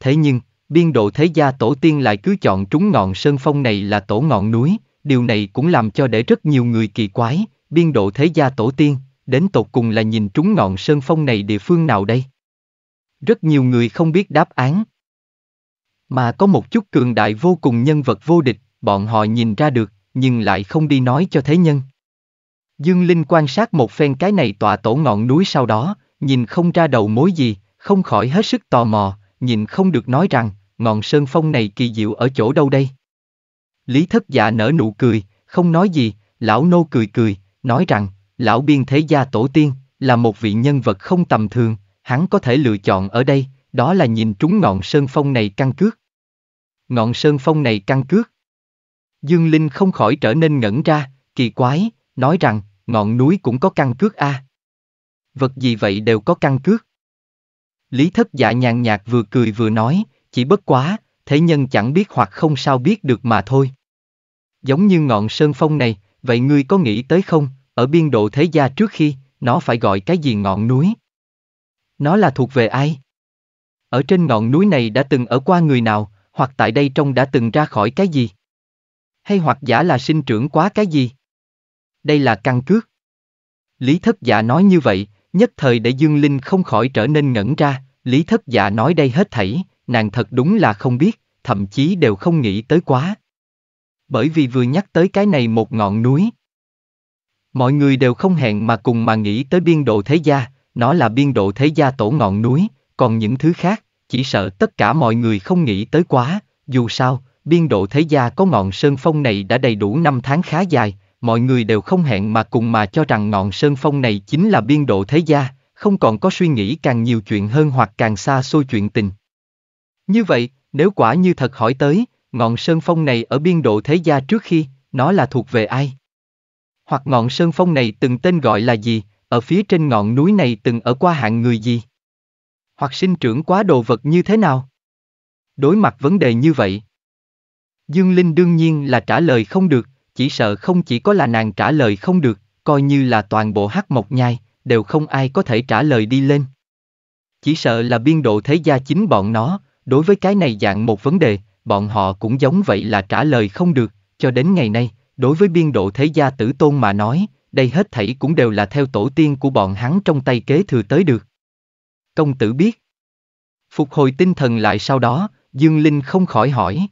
Thế nhưng, biên độ thế gia tổ tiên lại cứ chọn trúng ngọn sơn phong này là tổ ngọn núi, điều này cũng làm cho để rất nhiều người kỳ quái, biên độ thế gia tổ tiên, đến tột cùng là nhìn trúng ngọn sơn phong này địa phương nào đây? Rất nhiều người không biết đáp án. Mà có một chút cường đại vô cùng nhân vật vô địch, bọn họ nhìn ra được, nhưng lại không đi nói cho thế nhân. Dương Linh quan sát một phen cái này tọa tổ ngọn núi sau đó, nhìn không ra đầu mối gì, không khỏi hết sức tò mò, nhìn không được nói rằng, ngọn sơn phong này kỳ diệu ở chỗ đâu đây? Lý thất dạ nở nụ cười, không nói gì, lão nô cười cười, nói rằng, lão biên thế gia tổ tiên, là một vị nhân vật không tầm thường, hắn có thể lựa chọn ở đây, đó là nhìn trúng ngọn sơn phong này căn cước. Ngọn sơn phong này căn cước. Dương Linh không khỏi trở nên ngẩn ra, kỳ quái, nói rằng, ngọn núi cũng có căn cước a. À. Vật gì vậy đều có căn cước. Lý thất dạ nhàn nhạt vừa cười vừa nói, chỉ bất quá, thế nhân chẳng biết hoặc không sao biết được mà thôi giống như ngọn sơn phong này, vậy ngươi có nghĩ tới không, ở biên độ thế gia trước khi, nó phải gọi cái gì ngọn núi? Nó là thuộc về ai? Ở trên ngọn núi này đã từng ở qua người nào, hoặc tại đây trong đã từng ra khỏi cái gì? Hay hoặc giả là sinh trưởng quá cái gì? Đây là căn cước. Lý thất giả dạ nói như vậy, nhất thời để Dương Linh không khỏi trở nên ngẩn ra, Lý thất giả dạ nói đây hết thảy, nàng thật đúng là không biết, thậm chí đều không nghĩ tới quá bởi vì vừa nhắc tới cái này một ngọn núi. Mọi người đều không hẹn mà cùng mà nghĩ tới biên độ thế gia, nó là biên độ thế gia tổ ngọn núi, còn những thứ khác, chỉ sợ tất cả mọi người không nghĩ tới quá, dù sao, biên độ thế gia có ngọn sơn phong này đã đầy đủ năm tháng khá dài, mọi người đều không hẹn mà cùng mà cho rằng ngọn sơn phong này chính là biên độ thế gia, không còn có suy nghĩ càng nhiều chuyện hơn hoặc càng xa xôi chuyện tình. Như vậy, nếu quả như thật hỏi tới, ngọn sơn phong này ở biên độ thế gia trước khi, nó là thuộc về ai? Hoặc ngọn sơn phong này từng tên gọi là gì, ở phía trên ngọn núi này từng ở qua hạng người gì? Hoặc sinh trưởng quá đồ vật như thế nào? Đối mặt vấn đề như vậy, Dương Linh đương nhiên là trả lời không được, chỉ sợ không chỉ có là nàng trả lời không được, coi như là toàn bộ hắc mộc nhai, đều không ai có thể trả lời đi lên. Chỉ sợ là biên độ thế gia chính bọn nó, đối với cái này dạng một vấn đề, bọn họ cũng giống vậy là trả lời không được, cho đến ngày nay, đối với biên độ thế gia tử tôn mà nói, đây hết thảy cũng đều là theo tổ tiên của bọn hắn trong tay kế thừa tới được. Công tử biết. Phục hồi tinh thần lại sau đó, Dương Linh không khỏi hỏi.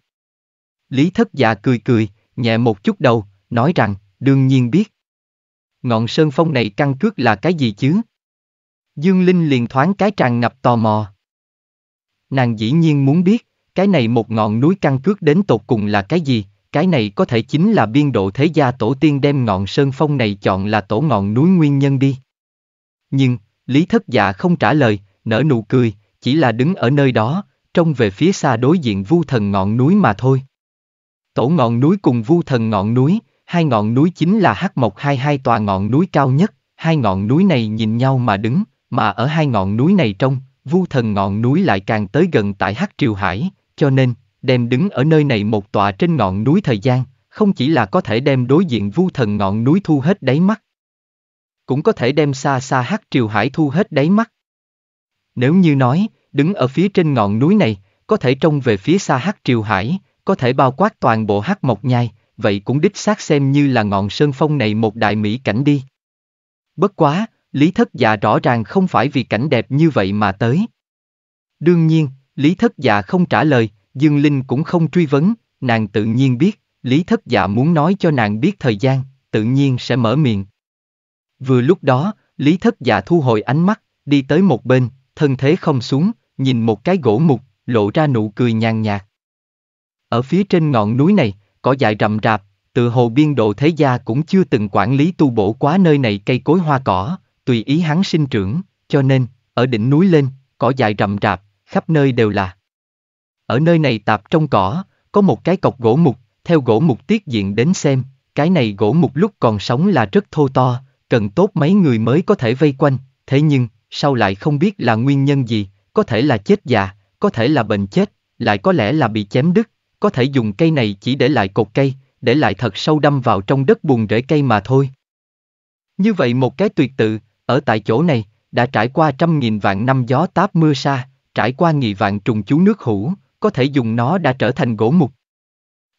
Lý thất già dạ cười cười, nhẹ một chút đầu, nói rằng, đương nhiên biết. Ngọn sơn phong này căn cước là cái gì chứ? Dương Linh liền thoáng cái tràn ngập tò mò. Nàng dĩ nhiên muốn biết, cái này một ngọn núi căn cước đến tột cùng là cái gì? Cái này có thể chính là biên độ thế gia tổ tiên đem ngọn sơn phong này chọn là tổ ngọn núi nguyên nhân đi. Nhưng, Lý Thất Dạ không trả lời, nở nụ cười, chỉ là đứng ở nơi đó, trông về phía xa đối diện vu thần ngọn núi mà thôi. Tổ ngọn núi cùng vu thần ngọn núi, hai ngọn núi chính là hắc mộc hai hai tòa ngọn núi cao nhất, hai ngọn núi này nhìn nhau mà đứng, mà ở hai ngọn núi này trong, vu thần ngọn núi lại càng tới gần tại hắc triều hải, cho nên, đem đứng ở nơi này một tọa trên ngọn núi thời gian, không chỉ là có thể đem đối diện vu thần ngọn núi thu hết đáy mắt, cũng có thể đem xa xa hắc triều hải thu hết đáy mắt. Nếu như nói, đứng ở phía trên ngọn núi này, có thể trông về phía xa hắc triều hải, có thể bao quát toàn bộ hắc mộc nhai, vậy cũng đích xác xem như là ngọn sơn phong này một đại mỹ cảnh đi. Bất quá, lý thất già rõ ràng không phải vì cảnh đẹp như vậy mà tới. Đương nhiên, Lý Thất Dạ không trả lời, Dương Linh cũng không truy vấn, nàng tự nhiên biết, Lý Thất Dạ muốn nói cho nàng biết thời gian, tự nhiên sẽ mở miệng. Vừa lúc đó, Lý Thất Dạ thu hồi ánh mắt, đi tới một bên, thân thế không xuống, nhìn một cái gỗ mục, lộ ra nụ cười nhàn nhạt. Ở phía trên ngọn núi này, cỏ dại rậm rạp, tự hồ biên độ thế gia cũng chưa từng quản lý tu bổ quá nơi này cây cối hoa cỏ, tùy ý hắn sinh trưởng, cho nên, ở đỉnh núi lên, cỏ dại rậm rạp, khắp nơi đều là. Ở nơi này tạp trong cỏ, có một cái cọc gỗ mục, theo gỗ mục tiết diện đến xem, cái này gỗ mục lúc còn sống là rất thô to, cần tốt mấy người mới có thể vây quanh, thế nhưng, sau lại không biết là nguyên nhân gì, có thể là chết già, có thể là bệnh chết, lại có lẽ là bị chém đứt, có thể dùng cây này chỉ để lại cột cây, để lại thật sâu đâm vào trong đất bùn rễ cây mà thôi. Như vậy một cái tuyệt tự, ở tại chỗ này, đã trải qua trăm nghìn vạn năm gió táp mưa sa, trải qua nghị vạn trùng chú nước hũ, có thể dùng nó đã trở thành gỗ mục.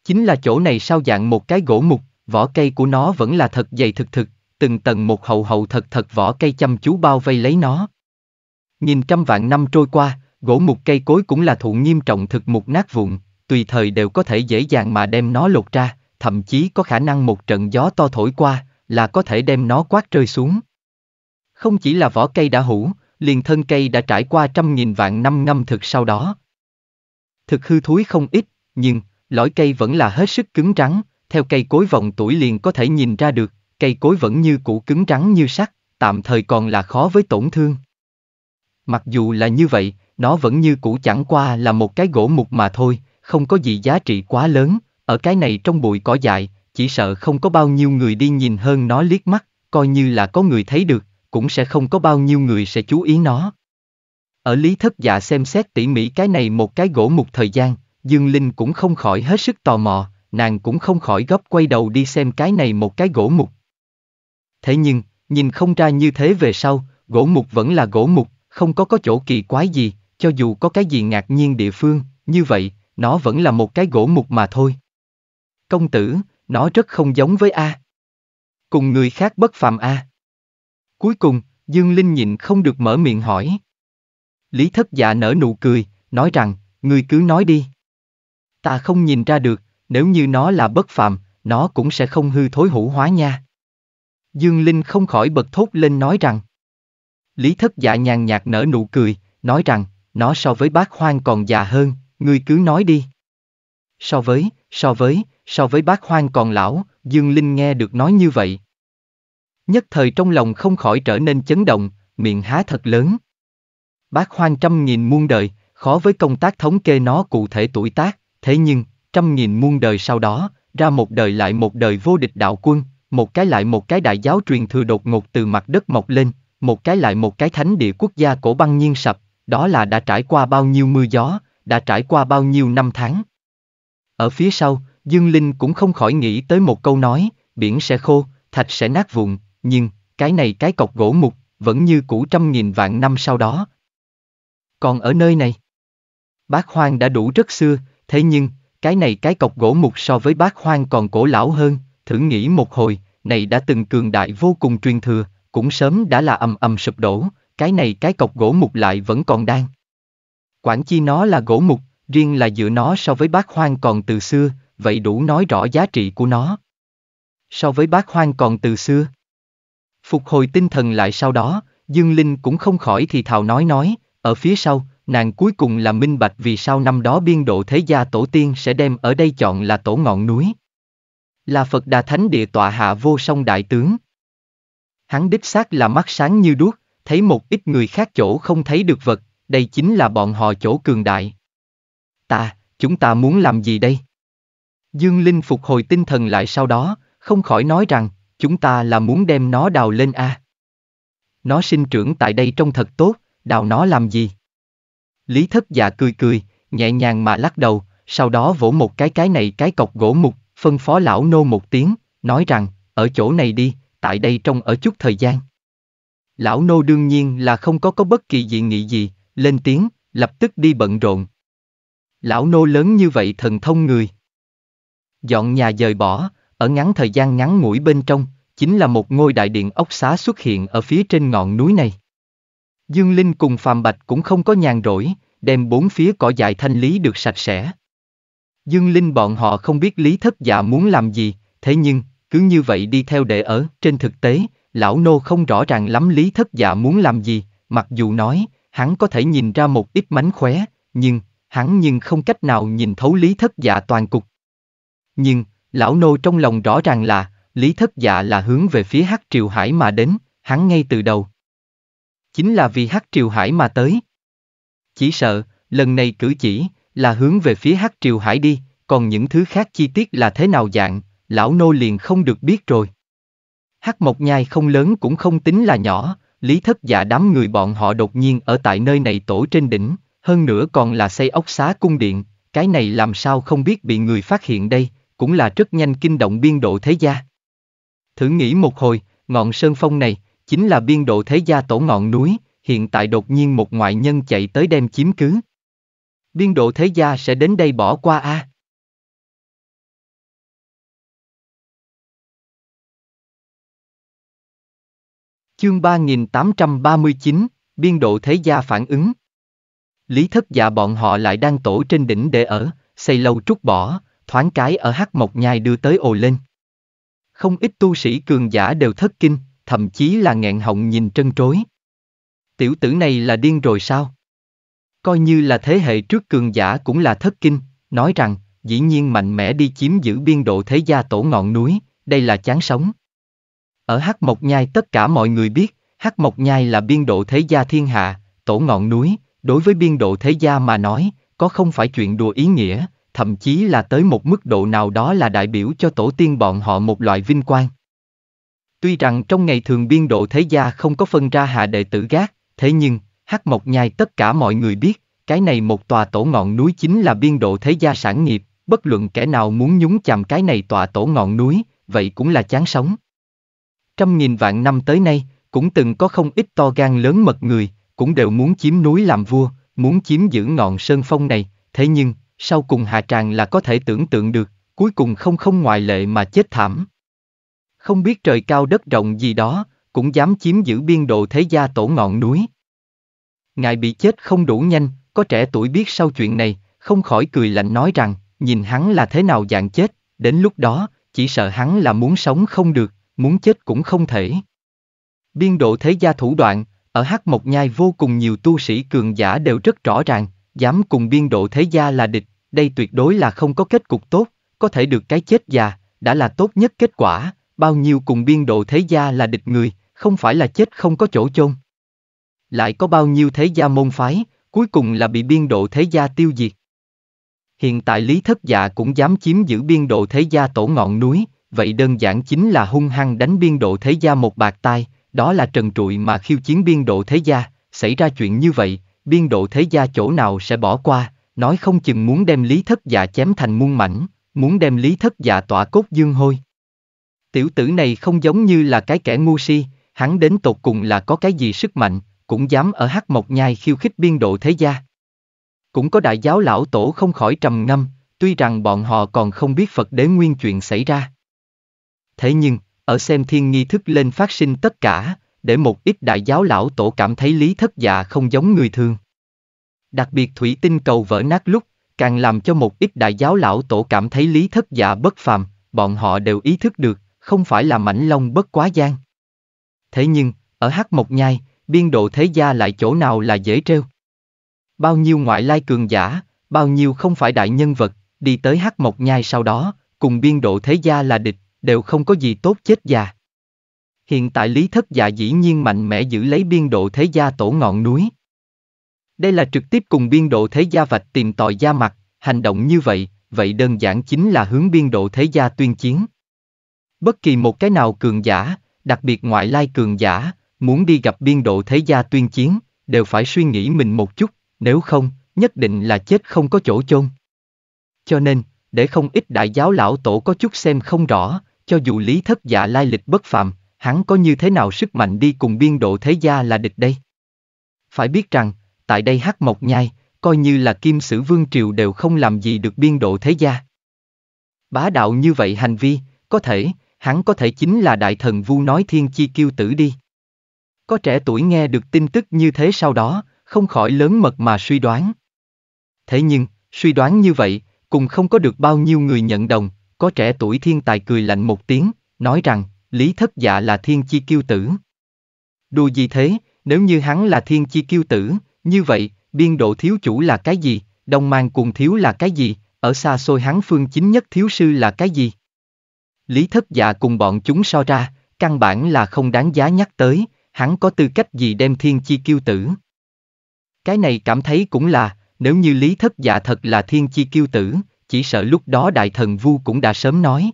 Chính là chỗ này sao dạng một cái gỗ mục, vỏ cây của nó vẫn là thật dày thực thực, từng tầng một hậu hậu thật thật vỏ cây chăm chú bao vây lấy nó. Nhìn trăm vạn năm trôi qua, gỗ mục cây cối cũng là thụ nghiêm trọng thực mục nát vụn, tùy thời đều có thể dễ dàng mà đem nó lột ra, thậm chí có khả năng một trận gió to thổi qua, là có thể đem nó quát rơi xuống. Không chỉ là vỏ cây đã hủ, liền thân cây đã trải qua trăm nghìn vạn năm ngâm thực sau đó. Thực hư thúi không ít, nhưng, lõi cây vẫn là hết sức cứng rắn, theo cây cối vòng tuổi liền có thể nhìn ra được, cây cối vẫn như cũ cứng rắn như sắt, tạm thời còn là khó với tổn thương. Mặc dù là như vậy, nó vẫn như cũ chẳng qua là một cái gỗ mục mà thôi, không có gì giá trị quá lớn, ở cái này trong bụi cỏ dại, chỉ sợ không có bao nhiêu người đi nhìn hơn nó liếc mắt, coi như là có người thấy được, cũng sẽ không có bao nhiêu người sẽ chú ý nó. Ở Lý Thất Dạ xem xét tỉ mỉ cái này một cái gỗ mục thời gian, Dương Linh cũng không khỏi hết sức tò mò, nàng cũng không khỏi gấp quay đầu đi xem cái này một cái gỗ mục. Thế nhưng, nhìn không ra như thế về sau, gỗ mục vẫn là gỗ mục, không có có chỗ kỳ quái gì, cho dù có cái gì ngạc nhiên địa phương, như vậy, nó vẫn là một cái gỗ mục mà thôi. Công tử, nó rất không giống với A. Cùng người khác bất phàm A. Cuối cùng, Dương Linh nhịn không được mở miệng hỏi. Lý thất dạ nở nụ cười, nói rằng, ngươi cứ nói đi. Ta không nhìn ra được, nếu như nó là bất phạm, nó cũng sẽ không hư thối hữu hóa nha. Dương Linh không khỏi bật thốt lên nói rằng. Lý thất dạ nhàn nhạt nở nụ cười, nói rằng, nó so với bác hoang còn già hơn, ngươi cứ nói đi. So với, so với, so với bác hoang còn lão, Dương Linh nghe được nói như vậy, nhất thời trong lòng không khỏi trở nên chấn động, miệng há thật lớn. Bác Hoang trăm nghìn muôn đời, khó với công tác thống kê nó cụ thể tuổi tác, thế nhưng, trăm nghìn muôn đời sau đó, ra một đời lại một đời vô địch đạo quân, một cái lại một cái đại giáo truyền thừa đột ngột từ mặt đất mọc lên, một cái lại một cái thánh địa quốc gia cổ băng nhiên sập, đó là đã trải qua bao nhiêu mưa gió, đã trải qua bao nhiêu năm tháng. Ở phía sau, Dương Linh cũng không khỏi nghĩ tới một câu nói, biển sẽ khô, thạch sẽ nát vụn, nhưng, cái này cái cọc gỗ mục, vẫn như cũ trăm nghìn vạn năm sau đó. Còn ở nơi này, bác hoang đã đủ rất xưa, thế nhưng, cái này cái cọc gỗ mục so với bác hoang còn cổ lão hơn, thử nghĩ một hồi, này đã từng cường đại vô cùng truyền thừa, cũng sớm đã là ầm ầm sụp đổ, cái này cái cọc gỗ mục lại vẫn còn đang. Quản chi nó là gỗ mục, riêng là dựa nó so với bác hoang còn từ xưa, vậy đủ nói rõ giá trị của nó. So với bác hoang còn từ xưa, Phục hồi tinh thần lại sau đó, Dương Linh cũng không khỏi thì thào nói nói, ở phía sau, nàng cuối cùng là minh bạch vì sao năm đó biên độ thế gia tổ tiên sẽ đem ở đây chọn là tổ ngọn núi. Là Phật Đà Thánh địa tọa hạ vô song đại tướng. Hắn đích xác là mắt sáng như đuốc, thấy một ít người khác chỗ không thấy được vật, đây chính là bọn họ chỗ cường đại. Ta, chúng ta muốn làm gì đây? Dương Linh phục hồi tinh thần lại sau đó, không khỏi nói rằng, chúng ta là muốn đem nó đào lên a. À? Nó sinh trưởng tại đây trông thật tốt, đào nó làm gì? Lý thất dạ cười cười, nhẹ nhàng mà lắc đầu, sau đó vỗ một cái cái này cái cọc gỗ mục, phân phó lão nô một tiếng, nói rằng, ở chỗ này đi, tại đây trông ở chút thời gian. Lão nô đương nhiên là không có có bất kỳ dị nghị gì, lên tiếng, lập tức đi bận rộn. Lão nô lớn như vậy thần thông người. Dọn nhà dời bỏ, ở ngắn thời gian ngắn ngủi bên trong, chính là một ngôi đại điện ốc xá xuất hiện ở phía trên ngọn núi này. Dương Linh cùng Phạm Bạch cũng không có nhàn rỗi, đem bốn phía cỏ dại thanh lý được sạch sẽ. Dương Linh bọn họ không biết Lý Thất Dạ muốn làm gì, thế nhưng, cứ như vậy đi theo để ở, trên thực tế, lão nô không rõ ràng lắm Lý Thất Dạ muốn làm gì, mặc dù nói, hắn có thể nhìn ra một ít mánh khóe, nhưng, hắn nhưng không cách nào nhìn thấu Lý Thất Dạ toàn cục. Nhưng, Lão nô trong lòng rõ ràng là, Lý Thất Dạ là hướng về phía Hắc Triều Hải mà đến, hắn ngay từ đầu. Chính là vì Hắc Triều Hải mà tới. Chỉ sợ, lần này cử chỉ, là hướng về phía Hắc Triều Hải đi, còn những thứ khác chi tiết là thế nào dạng, lão nô liền không được biết rồi. Hắc Mộc Nhai không lớn cũng không tính là nhỏ, Lý Thất Dạ đám người bọn họ đột nhiên ở tại nơi này tổ trên đỉnh, hơn nữa còn là xây ốc xá cung điện, cái này làm sao không biết bị người phát hiện đây, cũng là rất nhanh kinh động biên độ thế gia. Thử nghĩ một hồi, ngọn sơn phong này, chính là biên độ thế gia tổ ngọn núi, hiện tại đột nhiên một ngoại nhân chạy tới đem chiếm cứ. Biên độ thế gia sẽ đến đây bỏ qua a. À? Chương 3839, biên độ thế gia phản ứng. Lý thất dạ bọn họ lại đang tổ trên đỉnh để ở, xây lâu trút bỏ, thoáng cái ở hắc mộc nhai đưa tới ồ lên. Không ít tu sĩ cường giả đều thất kinh, thậm chí là nghẹn họng nhìn trân trối. Tiểu tử này là điên rồi sao? Coi như là thế hệ trước cường giả cũng là thất kinh, nói rằng, dĩ nhiên mạnh mẽ đi chiếm giữ biên độ thế gia tổ ngọn núi, đây là chán sống. Ở Hắc Mộc Nhai tất cả mọi người biết, Hắc Mộc Nhai là biên độ thế gia thiên hạ, tổ ngọn núi, đối với biên độ thế gia mà nói, có không phải chuyện đùa ý nghĩa, thậm chí là tới một mức độ nào đó là đại biểu cho tổ tiên bọn họ một loại vinh quang. Tuy rằng trong ngày thường biên độ thế gia không có phân ra hạ đệ tử gác, thế nhưng, hắc mộc nhai tất cả mọi người biết, cái này một tòa tổ ngọn núi chính là biên độ thế gia sản nghiệp, bất luận kẻ nào muốn nhúng chàm cái này tòa tổ ngọn núi, vậy cũng là chán sống. Trăm nghìn vạn năm tới nay, cũng từng có không ít to gan lớn mật người, cũng đều muốn chiếm núi làm vua, muốn chiếm giữ ngọn sơn phong này, thế nhưng, sau cùng hạ tràng là có thể tưởng tượng được, cuối cùng không không ngoại lệ mà chết thảm. Không biết trời cao đất rộng gì đó, cũng dám chiếm giữ biên độ thế gia tổ ngọn núi. Ngài bị chết không đủ nhanh, có trẻ tuổi biết sau chuyện này, không khỏi cười lạnh nói rằng, nhìn hắn là thế nào dạng chết, đến lúc đó, chỉ sợ hắn là muốn sống không được, muốn chết cũng không thể. Biên độ thế gia thủ đoạn, ở Hắc Mộc nhai vô cùng nhiều tu sĩ cường giả đều rất rõ ràng, dám cùng biên độ thế gia là địch, đây tuyệt đối là không có kết cục tốt, có thể được cái chết già, đã là tốt nhất kết quả, bao nhiêu cùng biên độ thế gia là địch người, không phải là chết không có chỗ chôn. Lại có bao nhiêu thế gia môn phái, cuối cùng là bị biên độ thế gia tiêu diệt. Hiện tại Lý Thất Dạ cũng dám chiếm giữ biên độ thế gia tổ ngọn núi, vậy đơn giản chính là hung hăng đánh biên độ thế gia một bạc tai, đó là trần trụi mà khiêu chiến biên độ thế gia, xảy ra chuyện như vậy, biên độ thế gia chỗ nào sẽ bỏ qua, nói không chừng muốn đem lý thất giả chém thành muôn mảnh, muốn đem lý thất giả tỏa cốt dương hôi. Tiểu tử này không giống như là cái kẻ ngu si, hắn đến tột cùng là có cái gì sức mạnh, cũng dám ở hát mộc nhai khiêu khích biên độ thế gia. Cũng có đại giáo lão tổ không khỏi trầm ngâm, tuy rằng bọn họ còn không biết Phật đế nguyên chuyện xảy ra. Thế nhưng, ở xem thiên nghi thức lên phát sinh tất cả, để một ít đại giáo lão tổ cảm thấy lý thất dạ không giống người thường. Đặc biệt thủy tinh cầu vỡ nát lúc, càng làm cho một ít đại giáo lão tổ cảm thấy lý thất dạ bất phàm, bọn họ đều ý thức được, không phải là mảnh lông bất quá gian. Thế nhưng, ở hát một nhai, biên độ thế gia lại chỗ nào là dễ trêu. Bao nhiêu ngoại lai cường giả, bao nhiêu không phải đại nhân vật, đi tới hát một nhai sau đó, cùng biên độ thế gia là địch, đều không có gì tốt chết già. Hiện tại Lý Thất Dạ dĩ nhiên mạnh mẽ giữ lấy biên độ thế gia tổ ngọn núi. Đây là trực tiếp cùng biên độ thế gia vạch tìm tòi gia mặt, hành động như vậy, vậy đơn giản chính là hướng biên độ thế gia tuyên chiến. Bất kỳ một cái nào cường giả, đặc biệt ngoại lai cường giả, muốn đi gặp biên độ thế gia tuyên chiến, đều phải suy nghĩ mình một chút, nếu không, nhất định là chết không có chỗ chôn. Cho nên, để không ít đại giáo lão tổ có chút xem không rõ, cho dù lý thất giả lai lịch bất phạm, hắn có như thế nào sức mạnh đi cùng biên độ thế gia là địch đây? Phải biết rằng, tại đây hắc mộc nhai, coi như là kim sử vương triều đều không làm gì được biên độ thế gia. Bá đạo như vậy hành vi, có thể, hắn có thể chính là đại thần vu nói thiên chi kiêu tử đi. Có trẻ tuổi nghe được tin tức như thế sau đó, không khỏi lớn mật mà suy đoán. Thế nhưng, suy đoán như vậy, cùng không có được bao nhiêu người nhận đồng, có trẻ tuổi thiên tài cười lạnh một tiếng, nói rằng, Lý Thất Dạ là thiên chi kiêu tử. Đùa gì thế, nếu như hắn là thiên chi kiêu tử, như vậy, biên độ thiếu chủ là cái gì, đồng mang cùng thiếu là cái gì, ở xa xôi hắn phương chính nhất thiếu sư là cái gì? Lý Thất Dạ cùng bọn chúng so ra, căn bản là không đáng giá nhắc tới, hắn có tư cách gì đem thiên chi kiêu tử. Cái này cảm thấy cũng là, nếu như Lý Thất Dạ thật là thiên chi kiêu tử, chỉ sợ lúc đó đại thần vu cũng đã sớm nói,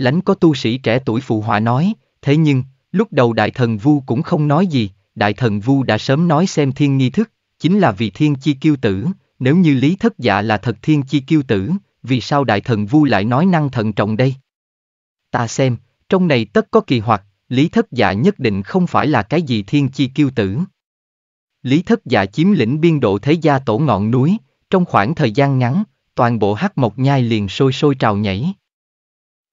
Lánh có tu sĩ trẻ tuổi phụ họa nói, thế nhưng, lúc đầu đại thần vu cũng không nói gì, đại thần vu đã sớm nói xem thiên nghi thức, chính là vì thiên chi kiêu tử, nếu như lý thất dạ là thật thiên chi kiêu tử, vì sao đại thần vu lại nói năng thận trọng đây? Ta xem, trong này tất có kỳ hoặc, lý thất dạ nhất định không phải là cái gì thiên chi kiêu tử. Lý thất dạ chiếm lĩnh biên độ thế gia tổ ngọn núi, trong khoảng thời gian ngắn, toàn bộ hắc mộc nhai liền sôi sôi trào nhảy.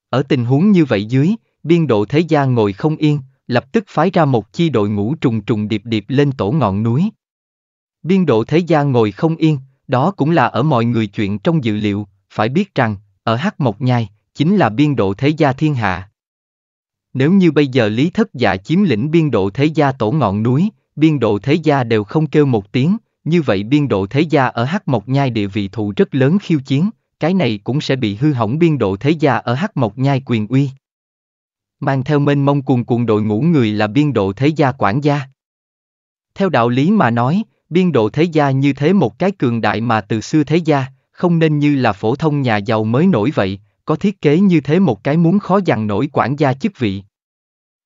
Ở tình huống như vậy dưới, biên độ thế gia ngồi không yên, lập tức phái ra một chi đội ngũ trùng trùng điệp điệp lên tổ ngọn núi. Biên độ thế gia ngồi không yên, đó cũng là ở mọi người chuyện trong dự liệu, phải biết rằng, ở Hắc Mộc Nhai, chính là biên độ thế gia thiên hạ. Nếu như bây giờ Lý Thất Dạ chiếm lĩnh biên độ thế gia tổ ngọn núi, biên độ thế gia đều không kêu một tiếng, như vậy biên độ thế gia ở Hắc Mộc Nhai địa vị thụ rất lớn khiêu chiến, cái này cũng sẽ bị hư hỏng biên độ thế gia ở Hắc Mộc Nhai quyền uy. Mang theo mênh mông cuồn cuộn đội ngũ người là biên độ thế gia quản gia. Theo đạo lý mà nói, biên độ thế gia như thế một cái cường đại mà từ xưa thế gia, không nên như là phổ thông nhà giàu mới nổi vậy, có thiết kế như thế một cái muốn khó dằn nổi quản gia chức vị.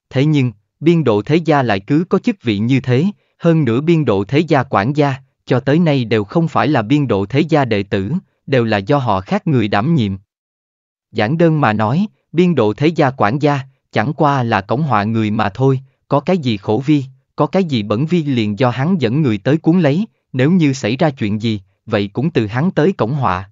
Thế nhưng, biên độ thế gia lại cứ có chức vị như thế, hơn nữa biên độ thế gia quản gia, cho tới nay đều không phải là biên độ thế gia đệ tử, đều là do họ khác người đảm nhiệm. Giảng đơn mà nói, biên độ thế gia quản gia, chẳng qua là cổng họa người mà thôi, có cái gì khổ vi, có cái gì bẩn vi liền do hắn dẫn người tới cuốn lấy, nếu như xảy ra chuyện gì, vậy cũng từ hắn tới cổng họa.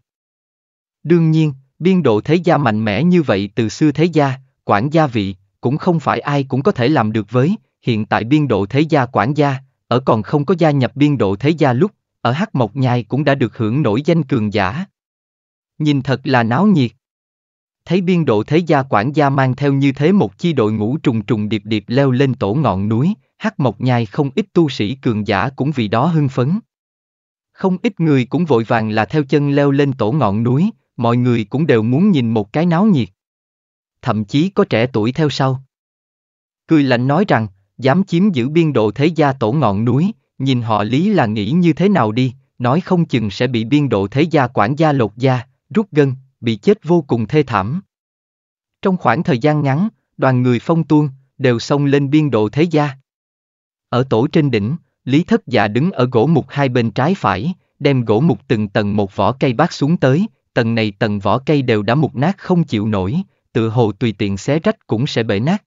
Đương nhiên, biên độ thế gia mạnh mẽ như vậy từ xưa thế gia, quản gia vị, cũng không phải ai cũng có thể làm được với, hiện tại biên độ thế gia quản gia, ở còn không có gia nhập biên độ thế gia lúc, ở Hắc Mộc Nhai cũng đã được hưởng nổi danh cường giả. Nhìn thật là náo nhiệt. Thấy biên độ thế gia quản gia mang theo như thế một chi đội ngũ trùng trùng điệp điệp leo lên tổ ngọn núi, Hắc Mộc Nhai không ít tu sĩ cường giả cũng vì đó hưng phấn. Không ít người cũng vội vàng là theo chân leo lên tổ ngọn núi, mọi người cũng đều muốn nhìn một cái náo nhiệt. Thậm chí có trẻ tuổi theo sau. Cười lạnh nói rằng, dám chiếm giữ biên độ thế gia tổ ngọn núi, Nhìn họ lý là nghĩ như thế nào đi, nói không chừng sẽ bị biên độ thế gia quản gia lột da, rút gân, bị chết vô cùng thê thảm. Trong khoảng thời gian ngắn, đoàn người phong tuôn, đều xông lên biên độ thế gia. Ở tổ trên đỉnh, Lý Thất Dạ đứng ở gỗ mục hai bên trái phải, đem gỗ mục từng tầng một vỏ cây bát xuống tới, tầng này tầng vỏ cây đều đã mục nát không chịu nổi, tự hồ tùy tiện xé rách cũng sẽ bể nát.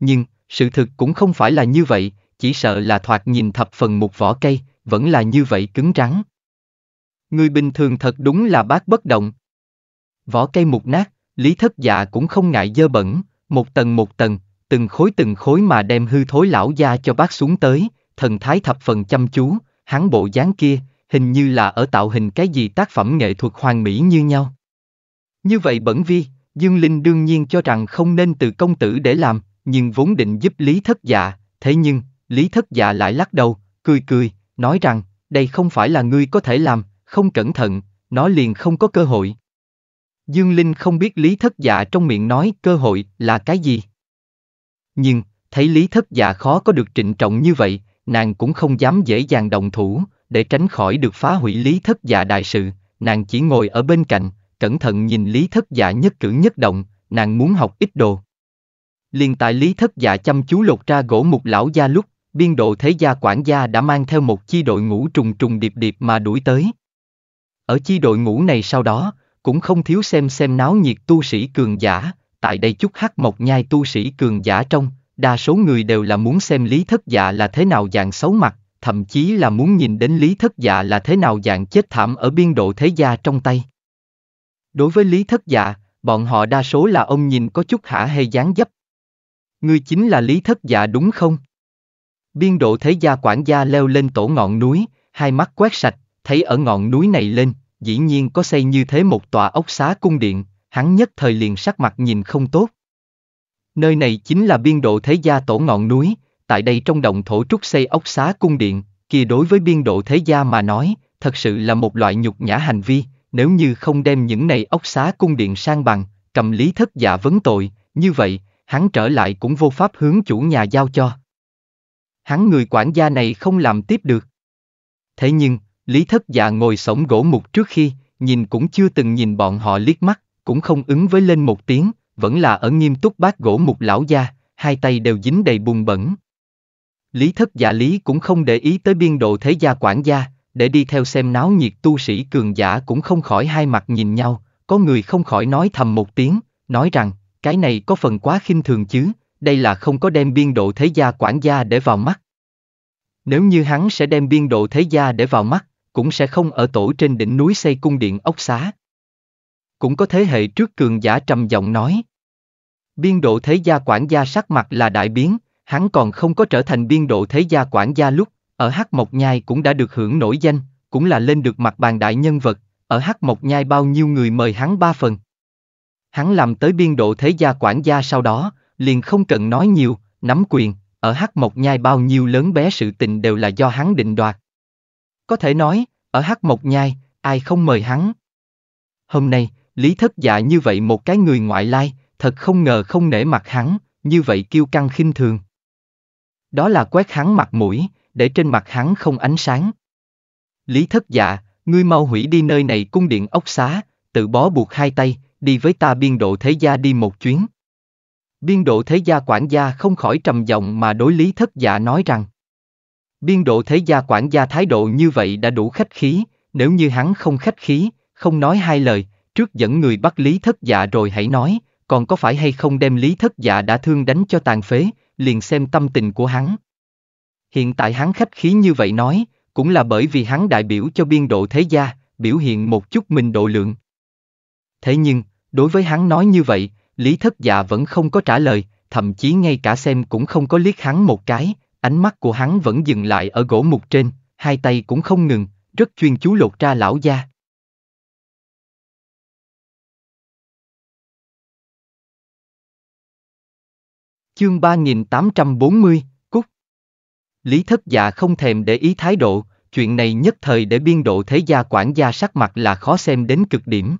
Nhưng, sự thực cũng không phải là như vậy, chỉ sợ là thoạt nhìn thập phần một vỏ cây, vẫn là như vậy cứng rắn. Người bình thường thật đúng là bác bất động. Vỏ cây mục nát, lý thất dạ cũng không ngại dơ bẩn, một tầng một tầng, từng khối từng khối mà đem hư thối lão gia cho bác xuống tới, thần thái thập phần chăm chú, hắn bộ dáng kia, hình như là ở tạo hình cái gì tác phẩm nghệ thuật hoàn mỹ như nhau. Như vậy bẩn vi, Dương Linh đương nhiên cho rằng không nên từ công tử để làm, nhưng vốn định giúp Lý Thất Dạ, thế nhưng, Lý thất dạ lại lắc đầu, cười cười, nói rằng, đây không phải là ngươi có thể làm, không cẩn thận, nó liền không có cơ hội. Dương Linh không biết Lý Thất Dạ trong miệng nói cơ hội là cái gì. Nhưng, thấy Lý Thất Dạ khó có được trịnh trọng như vậy, nàng cũng không dám dễ dàng đồng thủ, để tránh khỏi được phá hủy Lý Thất Dạ đại sự, nàng chỉ ngồi ở bên cạnh, cẩn thận nhìn Lý Thất Dạ nhất cử nhất động, nàng muốn học ít đồ. Liên tại Lý Thất Dạ chăm chú lột ra gỗ mục lão gia lúc, biên độ thế gia quản gia đã mang theo một chi đội ngũ trùng trùng điệp điệp mà đuổi tới. Ở chi đội ngũ này sau đó, cũng không thiếu xem xem náo nhiệt tu sĩ cường giả, tại đây chút hắc mộc nhai tu sĩ cường giả trong, đa số người đều là muốn xem lý thất dạ là thế nào dạng xấu mặt, thậm chí là muốn nhìn đến lý thất dạ là thế nào dạng chết thảm ở biên độ thế gia trong tay. Đối với lý thất dạ, bọn họ đa số là ông nhìn có chút hả hê dáng dấp. Ngươi chính là lý thất dạ đúng không? Biên độ thế gia quản gia leo lên tổ ngọn núi, hai mắt quét sạch, thấy ở ngọn núi này lên, dĩ nhiên có xây như thế một tòa ốc xá cung điện, hắn nhất thời liền sắc mặt nhìn không tốt. Nơi này chính là biên độ thế gia tổ ngọn núi, tại đây trong động thổ trúc xây ốc xá cung điện, kia đối với biên độ thế gia mà nói, thật sự là một loại nhục nhã hành vi, nếu như không đem những này ốc xá cung điện sang bằng, cầm lý thất giả vấn tội, như vậy, hắn trở lại cũng vô pháp hướng chủ nhà giao cho hắn người quản gia này không làm tiếp được. Thế nhưng, Lý Thất Dạ ngồi sổng gỗ mục trước khi, nhìn cũng chưa từng nhìn bọn họ liếc mắt, cũng không ứng với lên một tiếng, vẫn là ở nghiêm túc bát gỗ mục lão gia, hai tay đều dính đầy bùn bẩn. Lý Thất Dạ Lý cũng không để ý tới biên độ thế gia quản gia, để đi theo xem náo nhiệt tu sĩ cường giả cũng không khỏi hai mặt nhìn nhau, có người không khỏi nói thầm một tiếng, nói rằng, cái này có phần quá khinh thường chứ, đây là không có đem biên độ thế gia quản gia để vào mắt. Nếu như hắn sẽ đem biên độ thế gia để vào mắt, cũng sẽ không ở tổ trên đỉnh núi xây cung điện ốc xá. Cũng có thế hệ trước cường giả trầm giọng nói. Biên độ thế gia quản gia sắc mặt là đại biến, hắn còn không có trở thành biên độ thế gia quản gia lúc, ở Hắc Mộc Nhai cũng đã được hưởng nổi danh, cũng là lên được mặt bàn đại nhân vật, ở Hắc Mộc Nhai bao nhiêu người mời hắn ba phần. Hắn làm tới biên độ thế gia quản gia sau đó, liền không cần nói nhiều, nắm quyền, ở Hắc Mộc Nhai bao nhiêu lớn bé sự tình đều là do hắn định đoạt. Có thể nói, ở Hắc Mộc Nhai, ai không mời hắn. Hôm nay, Lý Thất Dạ như vậy một cái người ngoại lai, thật không ngờ không nể mặt hắn, như vậy kiêu căng khinh thường. Đó là quét hắn mặt mũi, để trên mặt hắn không ánh sáng. Lý Thất Dạ, ngươi mau hủy đi nơi này cung điện ốc xá, tự bó buộc hai tay, đi với ta biên độ thế gia đi một chuyến. Biên độ thế gia quản gia không khỏi trầm giọng mà đối lý thất dạ nói rằng. Biên độ thế gia quản gia thái độ như vậy đã đủ khách khí, nếu như hắn không khách khí, không nói hai lời, trước dẫn người bắt lý thất dạ rồi hãy nói, còn có phải hay không đem lý thất dạ đã thương đánh cho tàn phế, liền xem tâm tình của hắn. Hiện tại hắn khách khí như vậy nói, cũng là bởi vì hắn đại biểu cho biên độ thế gia, biểu hiện một chút mình độ lượng. Thế nhưng, đối với hắn nói như vậy, Lý thất dạ vẫn không có trả lời, thậm chí ngay cả xem cũng không có liếc hắn một cái, ánh mắt của hắn vẫn dừng lại ở gỗ mục trên, hai tay cũng không ngừng, rất chuyên chú lột ra lão da. Chương 3840, Cúc Lý thất dạ không thèm để ý thái độ, chuyện này nhất thời để biên độ thế gia quản gia sắc mặt là khó xem đến cực điểm.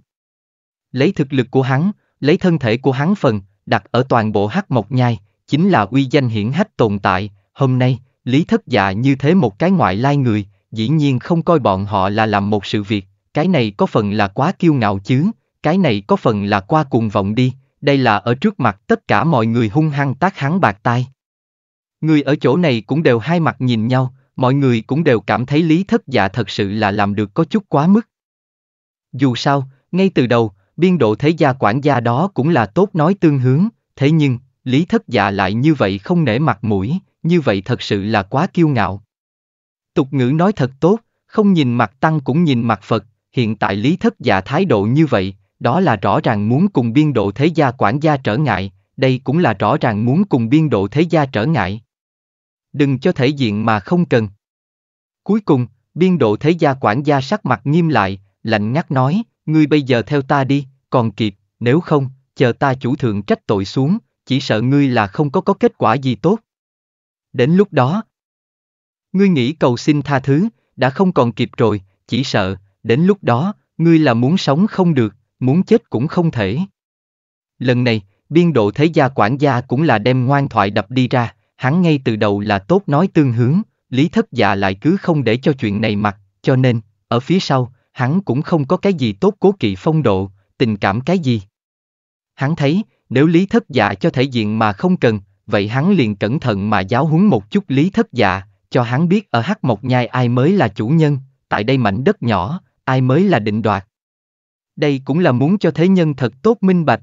Lấy thực lực của hắn, lấy thân thể của hắn phần, đặt ở toàn bộ hắc mộc nhai, chính là uy danh hiển hách tồn tại, hôm nay, lý thất dạ như thế một cái ngoại lai người, dĩ nhiên không coi bọn họ là làm một sự việc, cái này có phần là quá kiêu ngạo chứ, cái này có phần là qua cuồng vọng đi, đây là ở trước mặt tất cả mọi người hung hăng tác hắn bạc tai. Người ở chỗ này cũng đều hai mặt nhìn nhau, mọi người cũng đều cảm thấy lý thất dạ thật sự là làm được có chút quá mức. Dù sao, ngay từ đầu, biên độ thế gia quản gia đó cũng là tốt nói tương hướng, thế nhưng, Lý Thất Dạ lại như vậy không nể mặt mũi, như vậy thật sự là quá kiêu ngạo. Tục ngữ nói thật tốt, không nhìn mặt tăng cũng nhìn mặt Phật, hiện tại Lý Thất Dạ thái độ như vậy, đó là rõ ràng muốn cùng biên độ thế gia quản gia trở ngại, đây cũng là rõ ràng muốn cùng biên độ thế gia trở ngại. Đừng cho thể diện mà không cần. Cuối cùng, biên độ thế gia quản gia sắc mặt nghiêm lại, lạnh ngắt nói, ngươi bây giờ theo ta đi, còn kịp, nếu không, chờ ta chủ thượng trách tội xuống, chỉ sợ ngươi là không có có kết quả gì tốt. Đến lúc đó, ngươi nghĩ cầu xin tha thứ, đã không còn kịp rồi, chỉ sợ, đến lúc đó, ngươi là muốn sống không được, muốn chết cũng không thể. Lần này, biên độ thế gia quản gia cũng là đem ngoan thoại đập đi ra, hắn ngay từ đầu là tốt nói tương hướng, lý thất dạ lại cứ không để cho chuyện này mặc, cho nên, ở phía sau, hắn cũng không có cái gì tốt cố kỵ phong độ, tình cảm cái gì. Hắn thấy, nếu lý thất dạ cho thể diện mà không cần, vậy hắn liền cẩn thận mà giáo huấn một chút lý thất dạ, cho hắn biết ở hắc mộc nhai ai mới là chủ nhân, tại đây mảnh đất nhỏ, ai mới là định đoạt. Đây cũng là muốn cho thế nhân thật tốt minh bạch.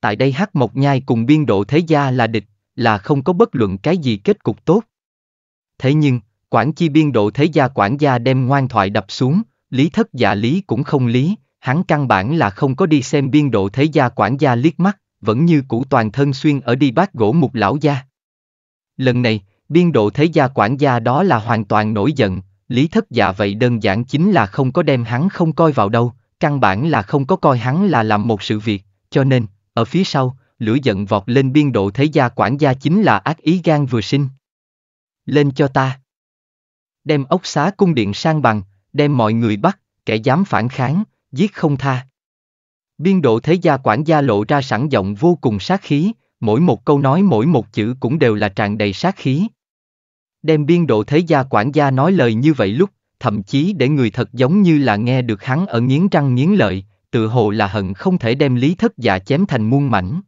Tại đây hắc mộc nhai cùng biên độ thế gia là địch, là không có bất luận cái gì kết cục tốt. Thế nhưng, quản chi biên độ thế gia quản gia đem ngoan thoại đập xuống, lý thất giả lý cũng không lý, hắn căn bản là không có đi xem biên độ thế gia quản gia liếc mắt, vẫn như cũ toàn thân xuyên ở đi bát gỗ mục lão gia. Lần này, biên độ thế gia quản gia đó là hoàn toàn nổi giận, lý thất giả vậy đơn giản chính là không có đem hắn không coi vào đâu, căn bản là không có coi hắn là làm một sự việc, cho nên, ở phía sau, lửa giận vọt lên biên độ thế gia quản gia chính là ác ý gan vừa sinh. Lên cho ta. Đem ốc xá cung điện sang bằng, đem mọi người bắt, kẻ dám phản kháng, giết không tha. Biên độ thế gia quản gia lộ ra sẵn giọng vô cùng sát khí, mỗi một câu nói mỗi một chữ cũng đều là tràn đầy sát khí. Đem biên độ thế gia quản gia nói lời như vậy lúc, thậm chí để người thật giống như là nghe được hắn ở nghiến răng nghiến lợi, tự hồ là hận không thể đem lý thất dạ chém thành muôn mảnh.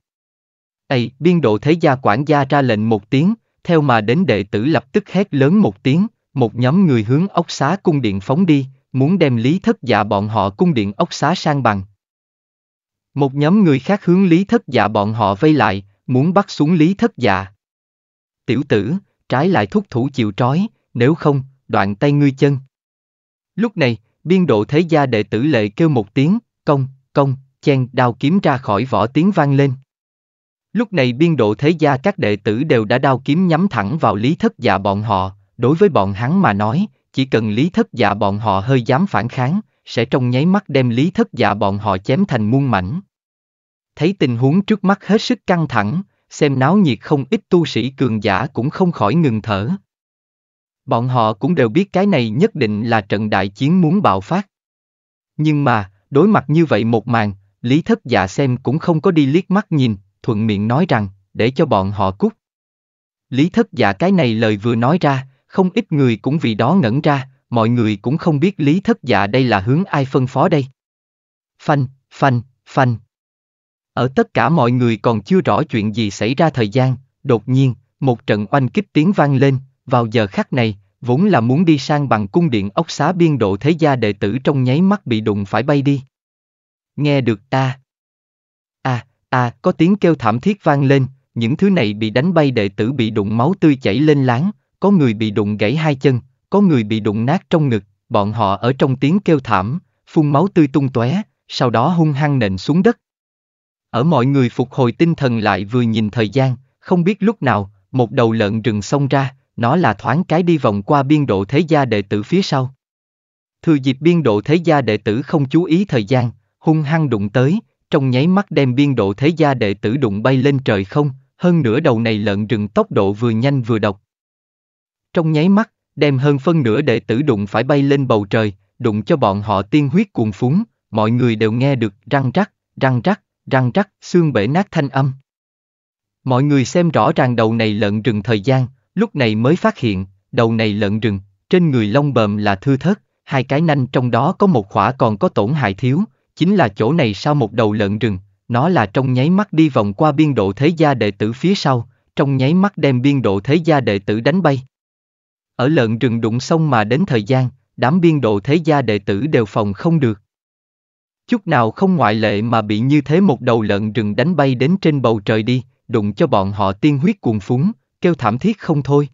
Ây, biên độ thế gia quản gia ra lệnh một tiếng, theo mà đến đệ tử lập tức hét lớn một tiếng, một nhóm người hướng ốc xá cung điện phóng đi, muốn đem lý thất dạ bọn họ cung điện ốc xá sang bằng. Một nhóm người khác hướng lý thất dạ bọn họ vây lại, muốn bắt xuống lý thất dạ. Tiểu tử, trái lại thúc thủ chịu trói, nếu không, đoạn tay ngươi chân. Lúc này, biên độ thế gia đệ tử lệ kêu một tiếng, công, công, chen đao kiếm ra khỏi vỏ tiếng vang lên. Lúc này biên độ thế gia các đệ tử đều đã đao kiếm nhắm thẳng vào lý thất dạ bọn họ, Đối với bọn hắn mà nói, chỉ cần lý thất dạ bọn họ hơi dám phản kháng, sẽ trong nháy mắt đem lý thất dạ bọn họ chém thành muôn mảnh. Thấy tình huống trước mắt hết sức căng thẳng, xem náo nhiệt không ít tu sĩ cường giả cũng không khỏi ngừng thở. Bọn họ cũng đều biết cái này nhất định là trận đại chiến muốn bạo phát. Nhưng mà, đối mặt như vậy một màn, Lý Thất Dạ xem cũng không có đi liếc mắt nhìn, thuận miệng nói rằng, để cho bọn họ cút. Lý Thất Dạ cái này lời vừa nói ra, không ít người cũng vì đó ngẩn ra, mọi người cũng không biết lý thất dạ đây là hướng ai phân phó đây. Phanh, phanh, phanh. Ở tất cả mọi người còn chưa rõ chuyện gì xảy ra thời gian, đột nhiên, một trận oanh kích tiếng vang lên, vào giờ khắc này, vốn là muốn đi sang bằng cung điện ốc xá biên độ thế gia đệ tử trong nháy mắt bị đụng phải bay đi. Nghe được ta. À, à, có tiếng kêu thảm thiết vang lên, những thứ này bị đánh bay đệ tử bị đụng máu tươi chảy lên láng, có người bị đụng gãy hai chân, có người bị đụng nát trong ngực, bọn họ ở trong tiếng kêu thảm, phun máu tươi tung tóe, sau đó hung hăng nện xuống đất. Ở mọi người phục hồi tinh thần lại vừa nhìn thời gian, không biết lúc nào, một đầu lợn rừng xông ra, nó là thoáng cái đi vòng qua biên độ thế gia đệ tử phía sau. Thừa dịp biên độ thế gia đệ tử không chú ý thời gian, hung hăng đụng tới, trong nháy mắt đem biên độ thế gia đệ tử đụng bay lên trời không, hơn nửa đầu này lợn rừng tốc độ vừa nhanh vừa độc, trong nháy mắt, đem hơn phân nửa đệ tử đụng phải bay lên bầu trời, đụng cho bọn họ tiên huyết cuồn phúng, mọi người đều nghe được răng rắc, răng rắc, răng rắc, xương bể nát thanh âm. Mọi người xem rõ ràng đầu này lợn rừng thời gian, lúc này mới phát hiện, đầu này lợn rừng, trên người lông bờm là thư thất, hai cái nanh trong đó có một khỏa còn có tổn hại thiếu, chính là chỗ này sau một đầu lợn rừng, nó là trong nháy mắt đi vòng qua biên độ thế gia đệ tử phía sau, trong nháy mắt đem biên độ thế gia đệ tử đánh bay. Ở lợn rừng đụng sông mà đến thời gian, đám biên độ thế gia đệ tử đều phòng không được. Chút nào không ngoại lệ mà bị như thế một đầu lợn rừng đánh bay đến trên bầu trời đi, đụng cho bọn họ tiên huyết cuồn phúng, kêu thảm thiết không thôi.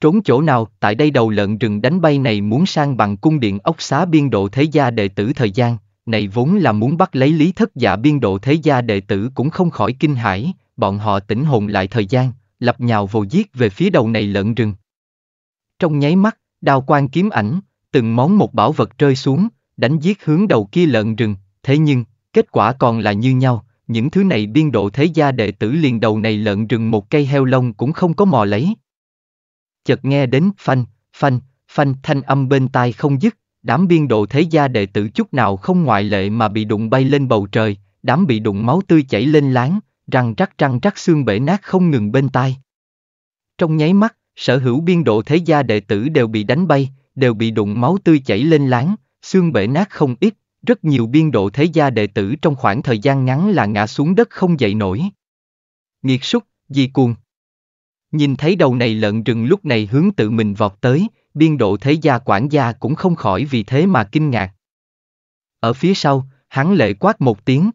Trốn chỗ nào, tại đây đầu lợn rừng đánh bay này muốn sang bằng cung điện ốc xá biên độ thế gia đệ tử thời gian, này vốn là muốn bắt lấy lý thất giả biên độ thế gia đệ tử cũng không khỏi kinh hãi, bọn họ tỉnh hồn lại thời gian, lập nhào vồ giết về phía đầu này lợn rừng. Trong nháy mắt, đào quang kiếm ảnh, từng món một bảo vật rơi xuống, đánh giết hướng đầu kia lợn rừng, thế nhưng, kết quả còn là như nhau, những thứ này biên độ thế gia đệ tử liền đầu này lợn rừng một cây heo lông cũng không có mò lấy. Chợt nghe đến phanh, phanh, phanh thanh âm bên tai không dứt, đám biên độ thế gia đệ tử chút nào không ngoại lệ mà bị đụng bay lên bầu trời, đám bị đụng máu tươi chảy lên láng, răng rắc răng rắc xương bể nát không ngừng bên tai. Trong nháy mắt, sở hữu biên độ thế gia đệ tử đều bị đánh bay, đều bị đụng máu tươi chảy lên láng, xương bể nát không ít, rất nhiều biên độ thế gia đệ tử trong khoảng thời gian ngắn là ngã xuống đất không dậy nổi. Nghiệt súc, di cuồng. Nhìn thấy đầu này lợn rừng lúc này hướng tự mình vọt tới, biên độ thế gia quản gia cũng không khỏi vì thế mà kinh ngạc. Ở phía sau, hắn lệ quát một tiếng.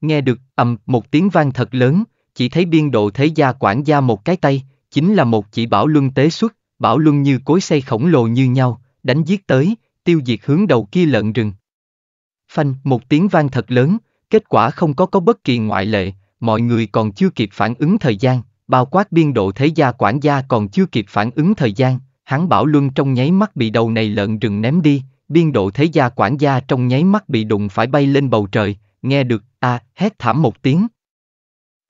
Nghe được ầm một tiếng vang thật lớn, chỉ thấy biên độ thế gia quản gia một cái tay, chính là một chỉ bảo luân tế xuất, bảo luân như cối xây khổng lồ như nhau, đánh giết tới, tiêu diệt hướng đầu kia lợn rừng. Phanh, một tiếng vang thật lớn, kết quả không có có bất kỳ ngoại lệ, mọi người còn chưa kịp phản ứng thời gian, bao quát biên độ thế gia quản gia còn chưa kịp phản ứng thời gian, hắn bảo luân trong nháy mắt bị đầu này lợn rừng ném đi, biên độ thế gia quản gia trong nháy mắt bị đụng phải bay lên bầu trời, nghe được, a à, hét thảm một tiếng,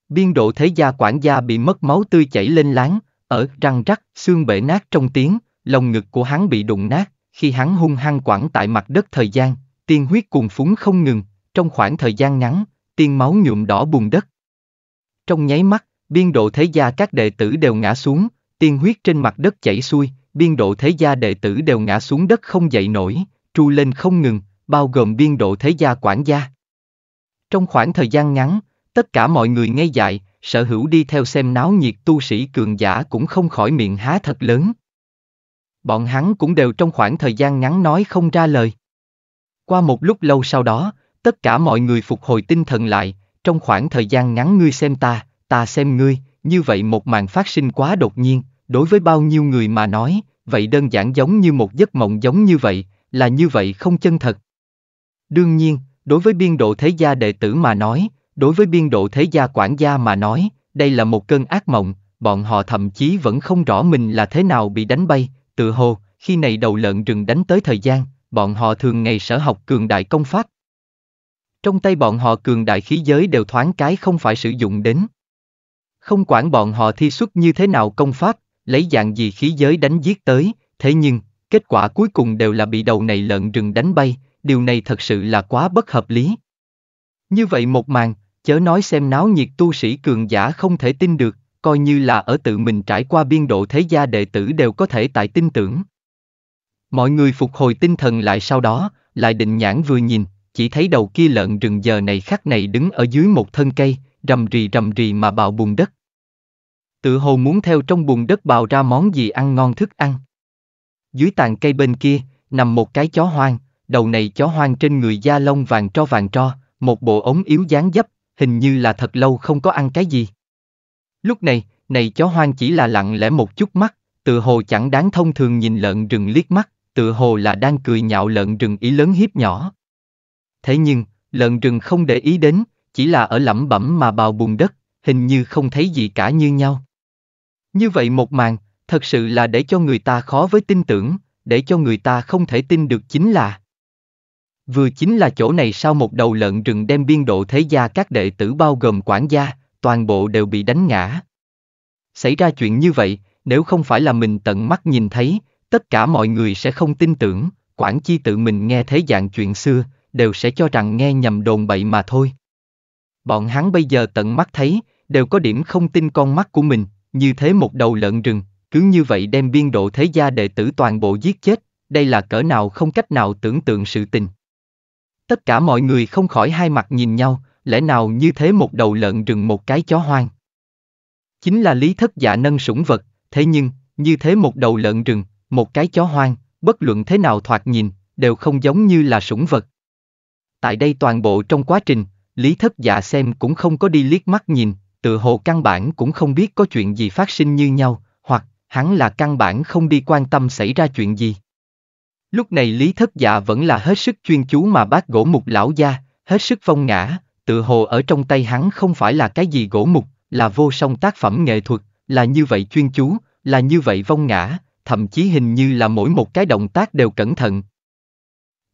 Biên độ thế gia quản gia bị mất máu tươi chảy lên láng, ở răng rắc, xương bể nát trong tiếng, lồng ngực của hắn bị đụng nát, khi hắn hung hăng quẳng tại mặt đất thời gian, tiên huyết cuồn phúng không ngừng, trong khoảng thời gian ngắn, tiên máu nhuộm đỏ bùn đất. Trong nháy mắt, biên độ thế gia các đệ tử đều ngã xuống, tiên huyết trên mặt đất chảy xuôi, biên độ thế gia đệ tử đều ngã xuống đất không dậy nổi, tru lên không ngừng, bao gồm biên độ thế gia quản gia. Trong khoảng thời gian ngắn, Tất cả mọi người ngây dại, sở hữu đi theo xem náo nhiệt tu sĩ cường giả cũng không khỏi miệng há thật lớn. Bọn hắn cũng đều trong khoảng thời gian ngắn nói không ra lời. Qua một lúc lâu sau đó, tất cả mọi người phục hồi tinh thần lại, trong khoảng thời gian ngắn ngươi xem ta, ta xem ngươi, như vậy một màn phát sinh quá đột nhiên, đối với bao nhiêu người mà nói, vậy đơn giản giống như một giấc mộng giống như vậy, là như vậy không chân thật. Đương nhiên, đối với biên độ thế gia đệ tử mà nói, Đối với biên độ thế gia quản gia mà nói, đây là một cơn ác mộng, bọn họ thậm chí vẫn không rõ mình là thế nào bị đánh bay, tự hồ, khi này đầu lợn rừng đánh tới thời gian, bọn họ thường ngày sở học cường đại công pháp. Trong tay bọn họ cường đại khí giới đều thoáng cái không phải sử dụng đến. Không quản bọn họ thi xuất như thế nào công pháp, lấy dạng gì khí giới đánh giết tới, thế nhưng, kết quả cuối cùng đều là bị đầu này lợn rừng đánh bay, điều này thật sự là quá bất hợp lý. Như vậy một màn, chớ nói xem náo nhiệt tu sĩ cường giả không thể tin được, coi như là ở tự mình trải qua biên độ thế gia đệ tử đều có thể tại tin tưởng. Mọi người phục hồi tinh thần lại sau đó, lại định nhãn vừa nhìn, chỉ thấy đầu kia lợn rừng giờ này khắc này đứng ở dưới một thân cây, rầm rì rầm rì mà bào bùn đất. Tự hồ muốn theo trong bùn đất bào ra món gì ăn ngon thức ăn. Dưới tàn cây bên kia, nằm một cái chó hoang, đầu này chó hoang trên người da lông vàng tro vàng tro, một bộ ống yếu dáng dấp, hình như là thật lâu không có ăn cái gì. Lúc này, này chó hoang chỉ là lặng lẽ một chút mắt, tự hồ chẳng đáng thông thường nhìn lợn rừng liếc mắt, tự hồ là đang cười nhạo lợn rừng ý lớn hiếp nhỏ. Thế nhưng, lợn rừng không để ý đến, chỉ là ở lẩm bẩm mà bào bùn đất, hình như không thấy gì cả như nhau. Như vậy một màn, thật sự là để cho người ta khó với tin tưởng, để cho người ta không thể tin được chính là Vừa chính là chỗ này sau một đầu lợn rừng đem biên độ thế gia các đệ tử bao gồm quản gia, toàn bộ đều bị đánh ngã. Xảy ra chuyện như vậy, nếu không phải là mình tận mắt nhìn thấy, tất cả mọi người sẽ không tin tưởng, quản chi tự mình nghe thấy dạng chuyện xưa, đều sẽ cho rằng nghe nhầm đồn bậy mà thôi. Bọn hắn bây giờ tận mắt thấy, đều có điểm không tin con mắt của mình, như thế một đầu lợn rừng, cứ như vậy đem biên độ thế gia đệ tử toàn bộ giết chết, đây là cỡ nào không cách nào tưởng tượng sự tình. Tất cả mọi người không khỏi hai mặt nhìn nhau, lẽ nào như thế một đầu lợn rừng một cái chó hoang. Chính là lý thất dạ nâng sủng vật, thế nhưng, như thế một đầu lợn rừng, một cái chó hoang, bất luận thế nào thoạt nhìn, đều không giống như là sủng vật. Tại đây toàn bộ trong quá trình, Lý Thất Dạ xem cũng không có đi liếc mắt nhìn, tự hồ căn bản cũng không biết có chuyện gì phát sinh như nhau, hoặc hắn là căn bản không đi quan tâm xảy ra chuyện gì. Lúc này Lý Thất Dạ vẫn là hết sức chuyên chú mà bác gỗ mục lão gia, hết sức phong ngã, tự hồ ở trong tay hắn không phải là cái gì gỗ mục, là vô song tác phẩm nghệ thuật, là như vậy chuyên chú, là như vậy vong ngã, thậm chí hình như là mỗi một cái động tác đều cẩn thận.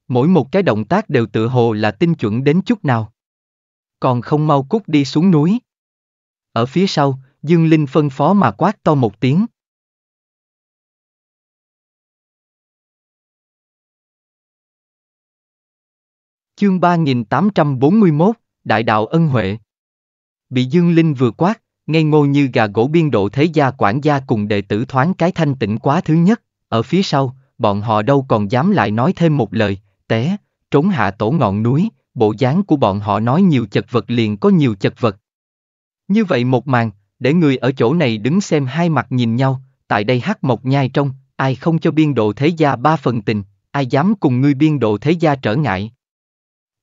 Mỗi một cái động tác đều tự hồ là tinh chuẩn đến chút nào. Còn không mau cút đi xuống núi. Ở phía sau, Dương Linh phân phó mà quát to một tiếng. Chương 3841, Đại đạo ân huệ. Bị Dương Linh vừa quát, ngây ngô như gà gỗ biên độ thế gia quản gia cùng đệ tử thoáng cái thanh tịnh quá thứ nhất, ở phía sau, bọn họ đâu còn dám lại nói thêm một lời, té, trốn hạ tổ ngọn núi, bộ dáng của bọn họ nói nhiều chật vật liền có nhiều chật vật. Như vậy một màn, để người ở chỗ này đứng xem hai mặt nhìn nhau, tại đây hắc mộc nhai trong, ai không cho biên độ thế gia ba phần tình, ai dám cùng ngươi biên độ thế gia trở ngại.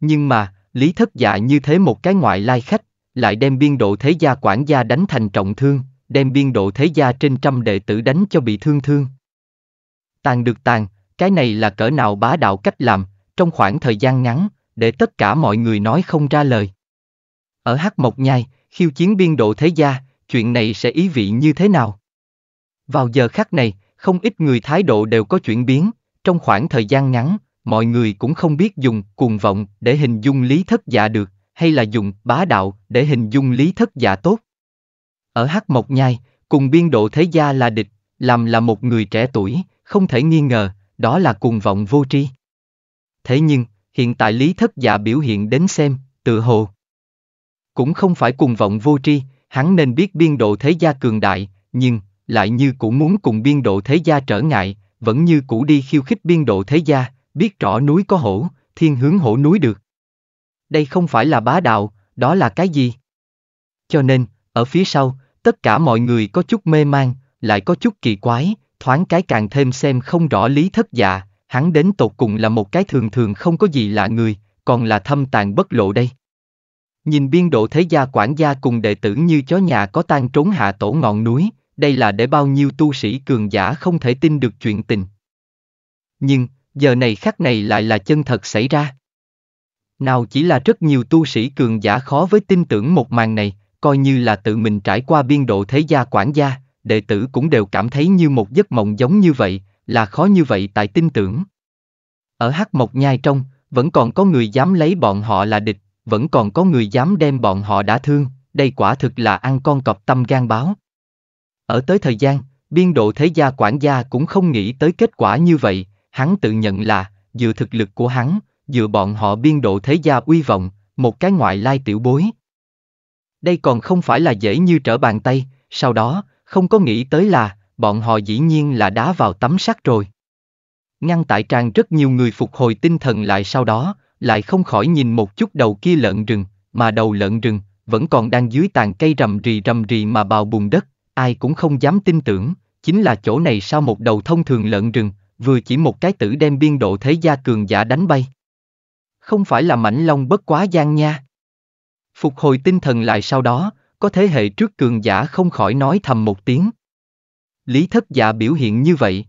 Nhưng mà, Lý Thất Dạ như thế một cái ngoại lai khách, lại đem biên độ thế gia quản gia đánh thành trọng thương, đem biên độ thế gia trên trăm đệ tử đánh cho bị thương thương. Tàn được tàn, cái này là cỡ nào bá đạo cách làm, trong khoảng thời gian ngắn, để tất cả mọi người nói không ra lời. Ở Hắc Mộc Nhai, khiêu chiến biên độ thế gia, chuyện này sẽ ý vị như thế nào? Vào giờ khắc này, không ít người thái độ đều có chuyển biến, trong khoảng thời gian ngắn, mọi người cũng không biết dùng cuồng vọng để hình dung lý thất giả được, hay là dùng bá đạo để hình dung lý thất giả tốt. Ở Hắc Mộc Nhai, cùng biên độ thế gia là địch, làm là một người trẻ tuổi, không thể nghi ngờ, đó là cuồng vọng vô tri. Thế nhưng, hiện tại lý thất giả biểu hiện đến xem, tự hồ. Cũng không phải cuồng vọng vô tri, hắn nên biết biên độ thế gia cường đại, nhưng, lại như cũ muốn cùng biên độ thế gia trở ngại, vẫn như cũ đi khiêu khích biên độ thế gia, biết rõ núi có hổ, thiên hướng hổ núi được. Đây không phải là bá đạo, đó là cái gì? Cho nên, ở phía sau, tất cả mọi người có chút mê man, lại có chút kỳ quái, thoáng cái càng thêm xem không rõ lý thất dạ, hắn đến tột cùng là một cái thường thường không có gì lạ người, còn là thâm tàn bất lộ đây. Nhìn biên độ thế gia quản gia cùng đệ tử như chó nhà có tan trốn hạ tổ ngọn núi, đây là để bao nhiêu tu sĩ cường giả không thể tin được chuyện tình. Nhưng, giờ này khắc này lại là chân thật xảy ra. Nào chỉ là rất nhiều tu sĩ cường giả khó với tin tưởng một màn này, coi như là tự mình trải qua biên độ thế gia quản gia, đệ tử cũng đều cảm thấy như một giấc mộng giống như vậy, là khó như vậy tại tin tưởng. Ở hắc mộc nhai trong, vẫn còn có người dám lấy bọn họ là địch, vẫn còn có người dám đem bọn họ đã thương, đây quả thực là ăn con cọp tâm gan báo. Ở tới thời gian, biên độ thế gia quản gia cũng không nghĩ tới kết quả như vậy, hắn tự nhận là, dựa thực lực của hắn, dựa bọn họ biên độ thế gia uy vọng, một cái ngoại lai tiểu bối. Đây còn không phải là dễ như trở bàn tay, sau đó, không có nghĩ tới là, bọn họ dĩ nhiên là đá vào tấm sắt rồi. Ngăn tại trang rất nhiều người phục hồi tinh thần lại sau đó, lại không khỏi nhìn một chút đầu kia lợn rừng, mà đầu lợn rừng, vẫn còn đang dưới tàn cây rầm rì rầm rì mà bào bùn đất, ai cũng không dám tin tưởng, chính là chỗ này sao một đầu thông thường lợn rừng, vừa chỉ một cái tử đem biên độ thế gia cường giả đánh bay. Không phải là mảnh long bất quá gian nha. Phục hồi tinh thần lại sau đó, có thế hệ trước cường giả không khỏi nói thầm một tiếng. Lý thất giả biểu hiện như vậy.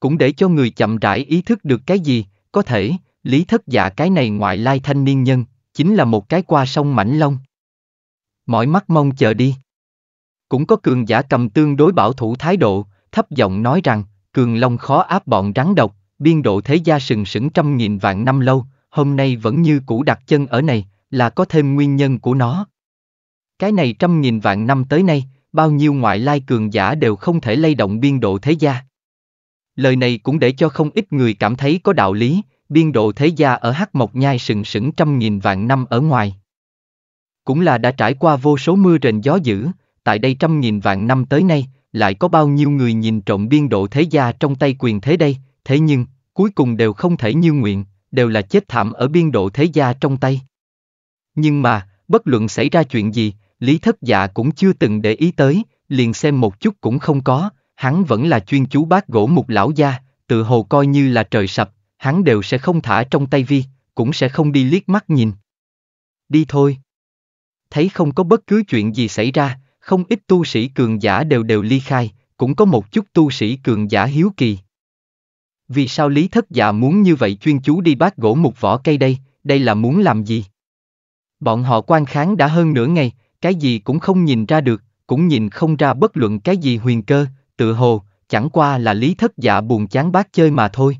Cũng để cho người chậm rãi ý thức được cái gì, có thể, lý thất giả cái này ngoại lai thanh niên nhân, chính là một cái qua sông mảnh long. Mỏi mắt mong chờ đi. Cũng có cường giả cầm tương đối bảo thủ thái độ, thấp giọng nói rằng, Cường Long khó áp bọn rắn độc, biên độ thế gia sừng sững trăm nghìn vạn năm lâu, hôm nay vẫn như cũ đặt chân ở này, là có thêm nguyên nhân của nó. Cái này trăm nghìn vạn năm tới nay, bao nhiêu ngoại lai cường giả đều không thể lay động biên độ thế gia. Lời này cũng để cho không ít người cảm thấy có đạo lý, biên độ thế gia ở Hắc Mộc Nhai sừng sững trăm nghìn vạn năm ở ngoài. Cũng là đã trải qua vô số mưa rền gió dữ, tại đây trăm nghìn vạn năm tới nay, lại có bao nhiêu người nhìn trộm biên độ thế gia trong tay quyền thế đây, thế nhưng, cuối cùng đều không thể như nguyện, đều là chết thảm ở biên độ thế gia trong tay. Nhưng mà, bất luận xảy ra chuyện gì, Lý Thất Dạ cũng chưa từng để ý tới, liền xem một chút cũng không có, hắn vẫn là chuyên chú bác gỗ mục lão gia, tự hồ coi như là trời sập, hắn đều sẽ không thả trong tay vi, cũng sẽ không đi liếc mắt nhìn. Đi thôi. Thấy không có bất cứ chuyện gì xảy ra, không ít tu sĩ cường giả đều đều ly khai, cũng có một chút tu sĩ cường giả hiếu kỳ. Vì sao Lý Thất Dạ muốn như vậy chuyên chú đi bát gỗ một vỏ cây đây, đây là muốn làm gì? Bọn họ quan kháng đã hơn nửa ngày, cái gì cũng không nhìn ra được, cũng nhìn không ra bất luận cái gì huyền cơ, tự hồ, chẳng qua là Lý Thất Dạ buồn chán bát chơi mà thôi.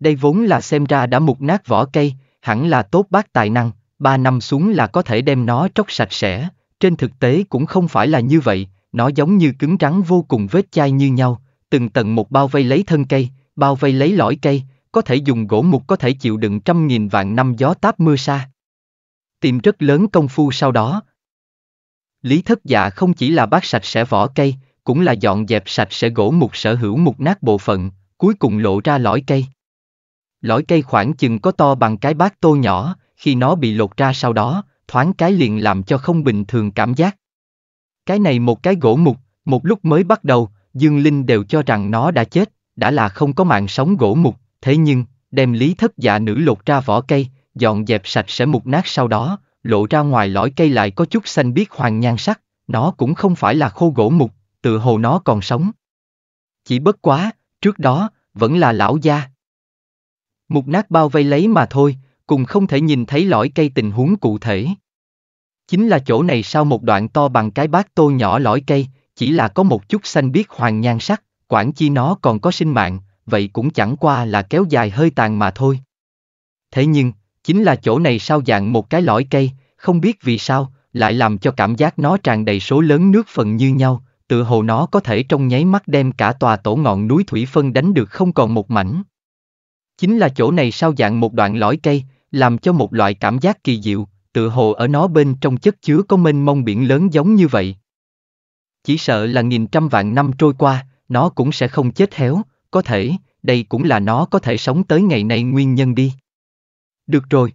Đây vốn là xem ra đã mục nát vỏ cây, hẳn là tốt bác tài năng, ba năm xuống là có thể đem nó tróc sạch sẽ, trên thực tế cũng không phải là như vậy, nó giống như cứng rắn vô cùng vết chai như nhau, từng tầng một bao vây lấy thân cây, bao vây lấy lõi cây, có thể dùng gỗ mục có thể chịu đựng trăm nghìn vạn năm gió táp mưa xa, Tìm rất lớn công phu sau đó. Lý thất dạ không chỉ là bác sạch sẽ vỏ cây, cũng là dọn dẹp sạch sẽ gỗ mục sở hữu mục nát bộ phận, cuối cùng lộ ra lõi cây. Lõi cây khoảng chừng có to bằng cái bát tô nhỏ, khi nó bị lột ra sau đó, thoáng cái liền làm cho không bình thường cảm giác. Cái này một cái gỗ mục, một lúc mới bắt đầu, Dương Linh đều cho rằng nó đã chết, đã là không có mạng sống gỗ mục, thế nhưng, đem lý thất dạ nữ lột ra vỏ cây, dọn dẹp sạch sẽ mục nát sau đó, lộ ra ngoài lõi cây lại có chút xanh biếc hoàng nhan sắc, nó cũng không phải là khô gỗ mục, tự hồ nó còn sống. Chỉ bất quá, trước đó, vẫn là lão gia. Mục nát bao vây lấy mà thôi, cùng không thể nhìn thấy lõi cây tình huống cụ thể. Chính là chỗ này sau một đoạn to bằng cái bát tô nhỏ lõi cây, chỉ là có một chút xanh biếc hoàng nhan sắc, quản chi nó còn có sinh mạng, vậy cũng chẳng qua là kéo dài hơi tàn mà thôi. Thế nhưng, chính là chỗ này sao dạng một cái lõi cây, không biết vì sao, lại làm cho cảm giác nó tràn đầy số lớn nước phần như nhau, tự hồ nó có thể trong nháy mắt đem cả tòa tổ ngọn núi thủy phân đánh được không còn một mảnh. Chính là chỗ này sao dạng một đoạn lõi cây, làm cho một loại cảm giác kỳ diệu, tự hồ ở nó bên trong chất chứa có mênh mông biển lớn giống như vậy. Chỉ sợ là nghìn trăm vạn năm trôi qua, nó cũng sẽ không chết héo, có thể, đây cũng là nó có thể sống tới ngày này nguyên nhân đi. Được rồi.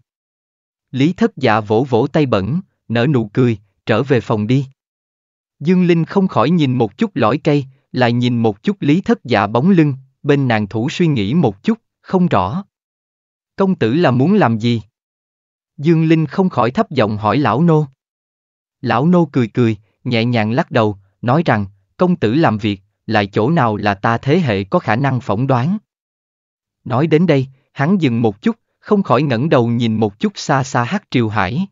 Lý thất dạ vỗ vỗ tay bẩn, nở nụ cười, trở về phòng đi. Dương Linh không khỏi nhìn một chút lõi cây, lại nhìn một chút lý thất dạ bóng lưng, bên nàng thủ suy nghĩ một chút, không rõ. Công tử là muốn làm gì? Dương Linh không khỏi thấp giọng hỏi lão nô. Lão nô cười cười, nhẹ nhàng lắc đầu, nói rằng, công tử làm việc, lại chỗ nào là ta thế hệ có khả năng phỏng đoán. Nói đến đây, hắn dừng một chút, không khỏi ngẩng đầu nhìn một chút xa xa hát triều hải.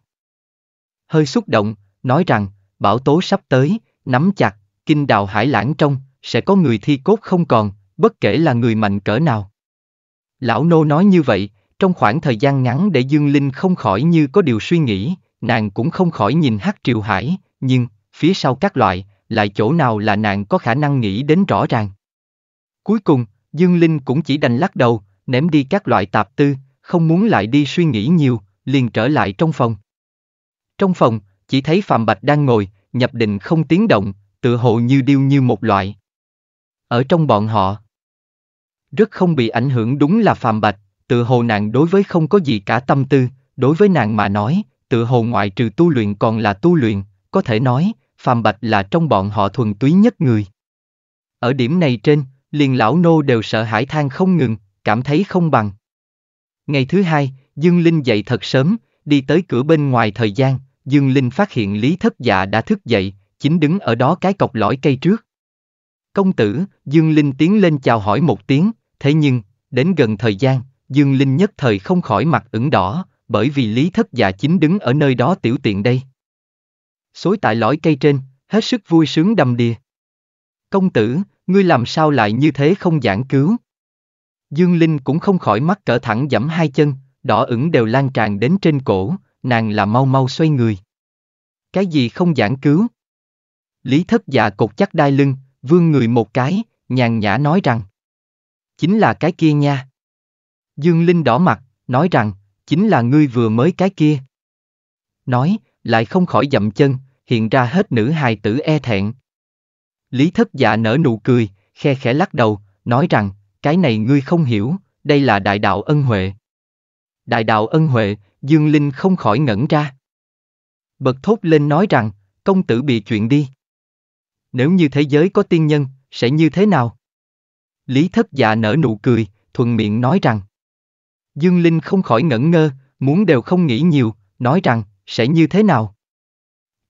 Hơi xúc động, nói rằng, bảo tố sắp tới, nắm chặt, kinh đào hải lãng trong, sẽ có người thi cốt không còn, bất kể là người mạnh cỡ nào. Lão nô nói như vậy, trong khoảng thời gian ngắn để Dương Linh không khỏi như có điều suy nghĩ, nàng cũng không khỏi nhìn Hắc Triều Hải, nhưng, phía sau các loại, lại chỗ nào là nàng có khả năng nghĩ đến rõ ràng. Cuối cùng, Dương Linh cũng chỉ đành lắc đầu, ném đi các loại tạp tư, không muốn lại đi suy nghĩ nhiều, liền trở lại trong phòng. Trong phòng, chỉ thấy Phạm Bạch đang ngồi, nhập định không tiếng động, tựa hồ như điêu như một loại. Ở trong bọn họ, rất không bị ảnh hưởng đúng là Phạm Bạch, tự hồ nàng đối với không có gì cả tâm tư, đối với nàng mà nói, tự hồ ngoại trừ tu luyện còn là tu luyện, có thể nói, Phạm Bạch là trong bọn họ thuần túy nhất người. Ở điểm này trên, liền lão nô đều sợ hãi than không ngừng, cảm thấy không bằng. Ngày thứ hai, Dương Linh dậy thật sớm, đi tới cửa bên ngoài thời gian, Dương Linh phát hiện Lý Thất Dạ đã thức dậy, chính đứng ở đó cái cọc lõi cây trước. Công tử, Dương Linh tiến lên chào hỏi một tiếng, thế nhưng, đến gần thời gian, Dương Linh nhất thời không khỏi mặt ửng đỏ, bởi vì Lý Thất Dạ chính đứng ở nơi đó tiểu tiện đây. Xối tại lõi cây trên, hết sức vui sướng đầm đìa. Công tử, ngươi làm sao lại như thế không giảng cứu? Dương Linh cũng không khỏi mắt cỡ thẳng dẫm hai chân, đỏ ửng đều lan tràn đến trên cổ, nàng là mau mau xoay người. Cái gì không giảng cứu? Lý thất dạ cột chắc đai lưng, vương người một cái, nhàn nhã nói rằng. Chính là cái kia nha. Dương Linh đỏ mặt, nói rằng, chính là ngươi vừa mới cái kia. Nói, lại không khỏi dậm chân, hiện ra hết nữ hài tử e thẹn. Lý thất dạ nở nụ cười, khe khẽ lắc đầu, nói rằng, cái này ngươi không hiểu, đây là đại đạo ân huệ. Đại đạo ân huệ, Dương Linh không khỏi ngẩn ra. Bật thốt lên nói rằng, công tử bị chuyện đi. Nếu như thế giới có tiên nhân, sẽ như thế nào? Lý thất dạ nở nụ cười, thuần miệng nói rằng, Dương Linh không khỏi ngẩn ngơ, muốn đều không nghĩ nhiều, nói rằng, sẽ như thế nào?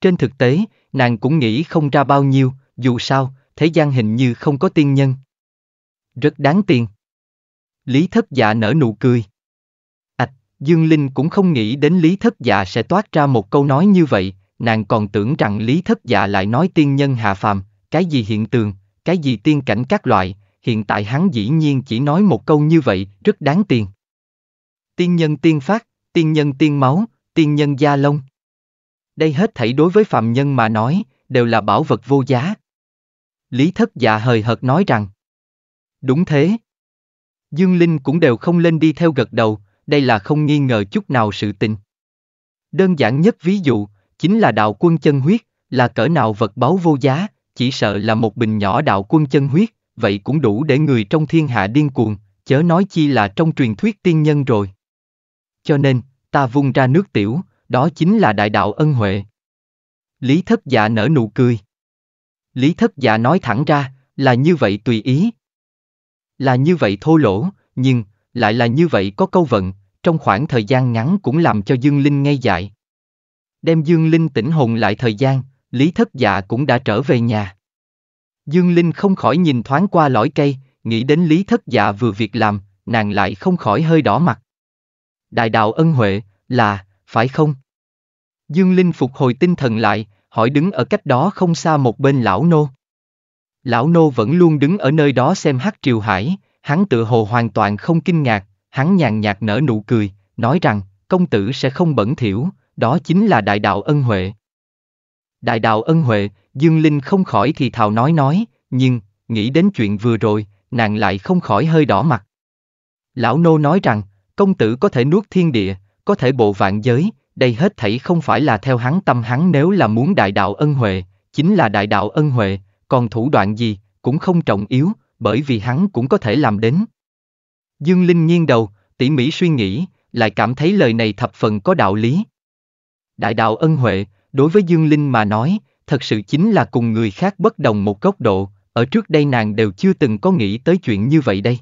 Trên thực tế, nàng cũng nghĩ không ra bao nhiêu, dù sao, thế gian hình như không có tiên nhân. Rất đáng tiền. Lý thất dạ nở nụ cười. Ạch, Dương Linh cũng không nghĩ đến Lý thất dạ sẽ toát ra một câu nói như vậy, nàng còn tưởng rằng Lý thất dạ lại nói tiên nhân hạ phàm, cái gì hiện tượng, cái gì tiên cảnh các loại, hiện tại hắn dĩ nhiên chỉ nói một câu như vậy, rất đáng tiền tiên nhân tiên phát, tiên nhân tiên máu, tiên nhân gia lông. Đây hết thảy đối với phạm nhân mà nói, đều là bảo vật vô giá. Lý thất dạ hời hợt nói rằng. Đúng thế. Dương Linh cũng đều không lên đi theo gật đầu, đây là không nghi ngờ chút nào sự tình. Đơn giản nhất ví dụ, chính là đạo quân chân huyết, là cỡ nào vật báu vô giá, chỉ sợ là một bình nhỏ đạo quân chân huyết, vậy cũng đủ để người trong thiên hạ điên cuồng, chớ nói chi là trong truyền thuyết tiên nhân rồi. Cho nên, ta vung ra nước tiểu, đó chính là đại đạo ân huệ. Lý thất dạ nở nụ cười. Lý thất dạ nói thẳng ra, là như vậy tùy ý. Là như vậy thô lỗ, nhưng, lại là như vậy có câu vận, trong khoảng thời gian ngắn cũng làm cho Dương Linh ngây dại. Đem Dương Linh tỉnh hồn lại thời gian, Lý thất dạ cũng đã trở về nhà. Dương Linh không khỏi nhìn thoáng qua lõi cây, nghĩ đến Lý thất dạ vừa việc làm, nàng lại không khỏi hơi đỏ mặt đại đạo ân huệ, là, phải không? Dương Linh phục hồi tinh thần lại, hỏi đứng ở cách đó không xa một bên lão nô. Lão nô vẫn luôn đứng ở nơi đó xem hát triều hải, hắn tự hồ hoàn toàn không kinh ngạc, hắn nhàn nhạt nở nụ cười, nói rằng, công tử sẽ không bẩn thiểu, đó chính là đại đạo ân huệ. Đại đạo ân huệ, Dương Linh không khỏi thì thào nói nói, nhưng, nghĩ đến chuyện vừa rồi, nàng lại không khỏi hơi đỏ mặt. Lão nô nói rằng, Công tử có thể nuốt thiên địa, có thể bộ vạn giới, đây hết thảy không phải là theo hắn tâm hắn nếu là muốn đại đạo ân huệ, chính là đại đạo ân huệ, còn thủ đoạn gì, cũng không trọng yếu, bởi vì hắn cũng có thể làm đến. Dương Linh nghiêng đầu, tỉ mỉ suy nghĩ, lại cảm thấy lời này thập phần có đạo lý. Đại đạo ân huệ, đối với Dương Linh mà nói, thật sự chính là cùng người khác bất đồng một góc độ, ở trước đây nàng đều chưa từng có nghĩ tới chuyện như vậy đây.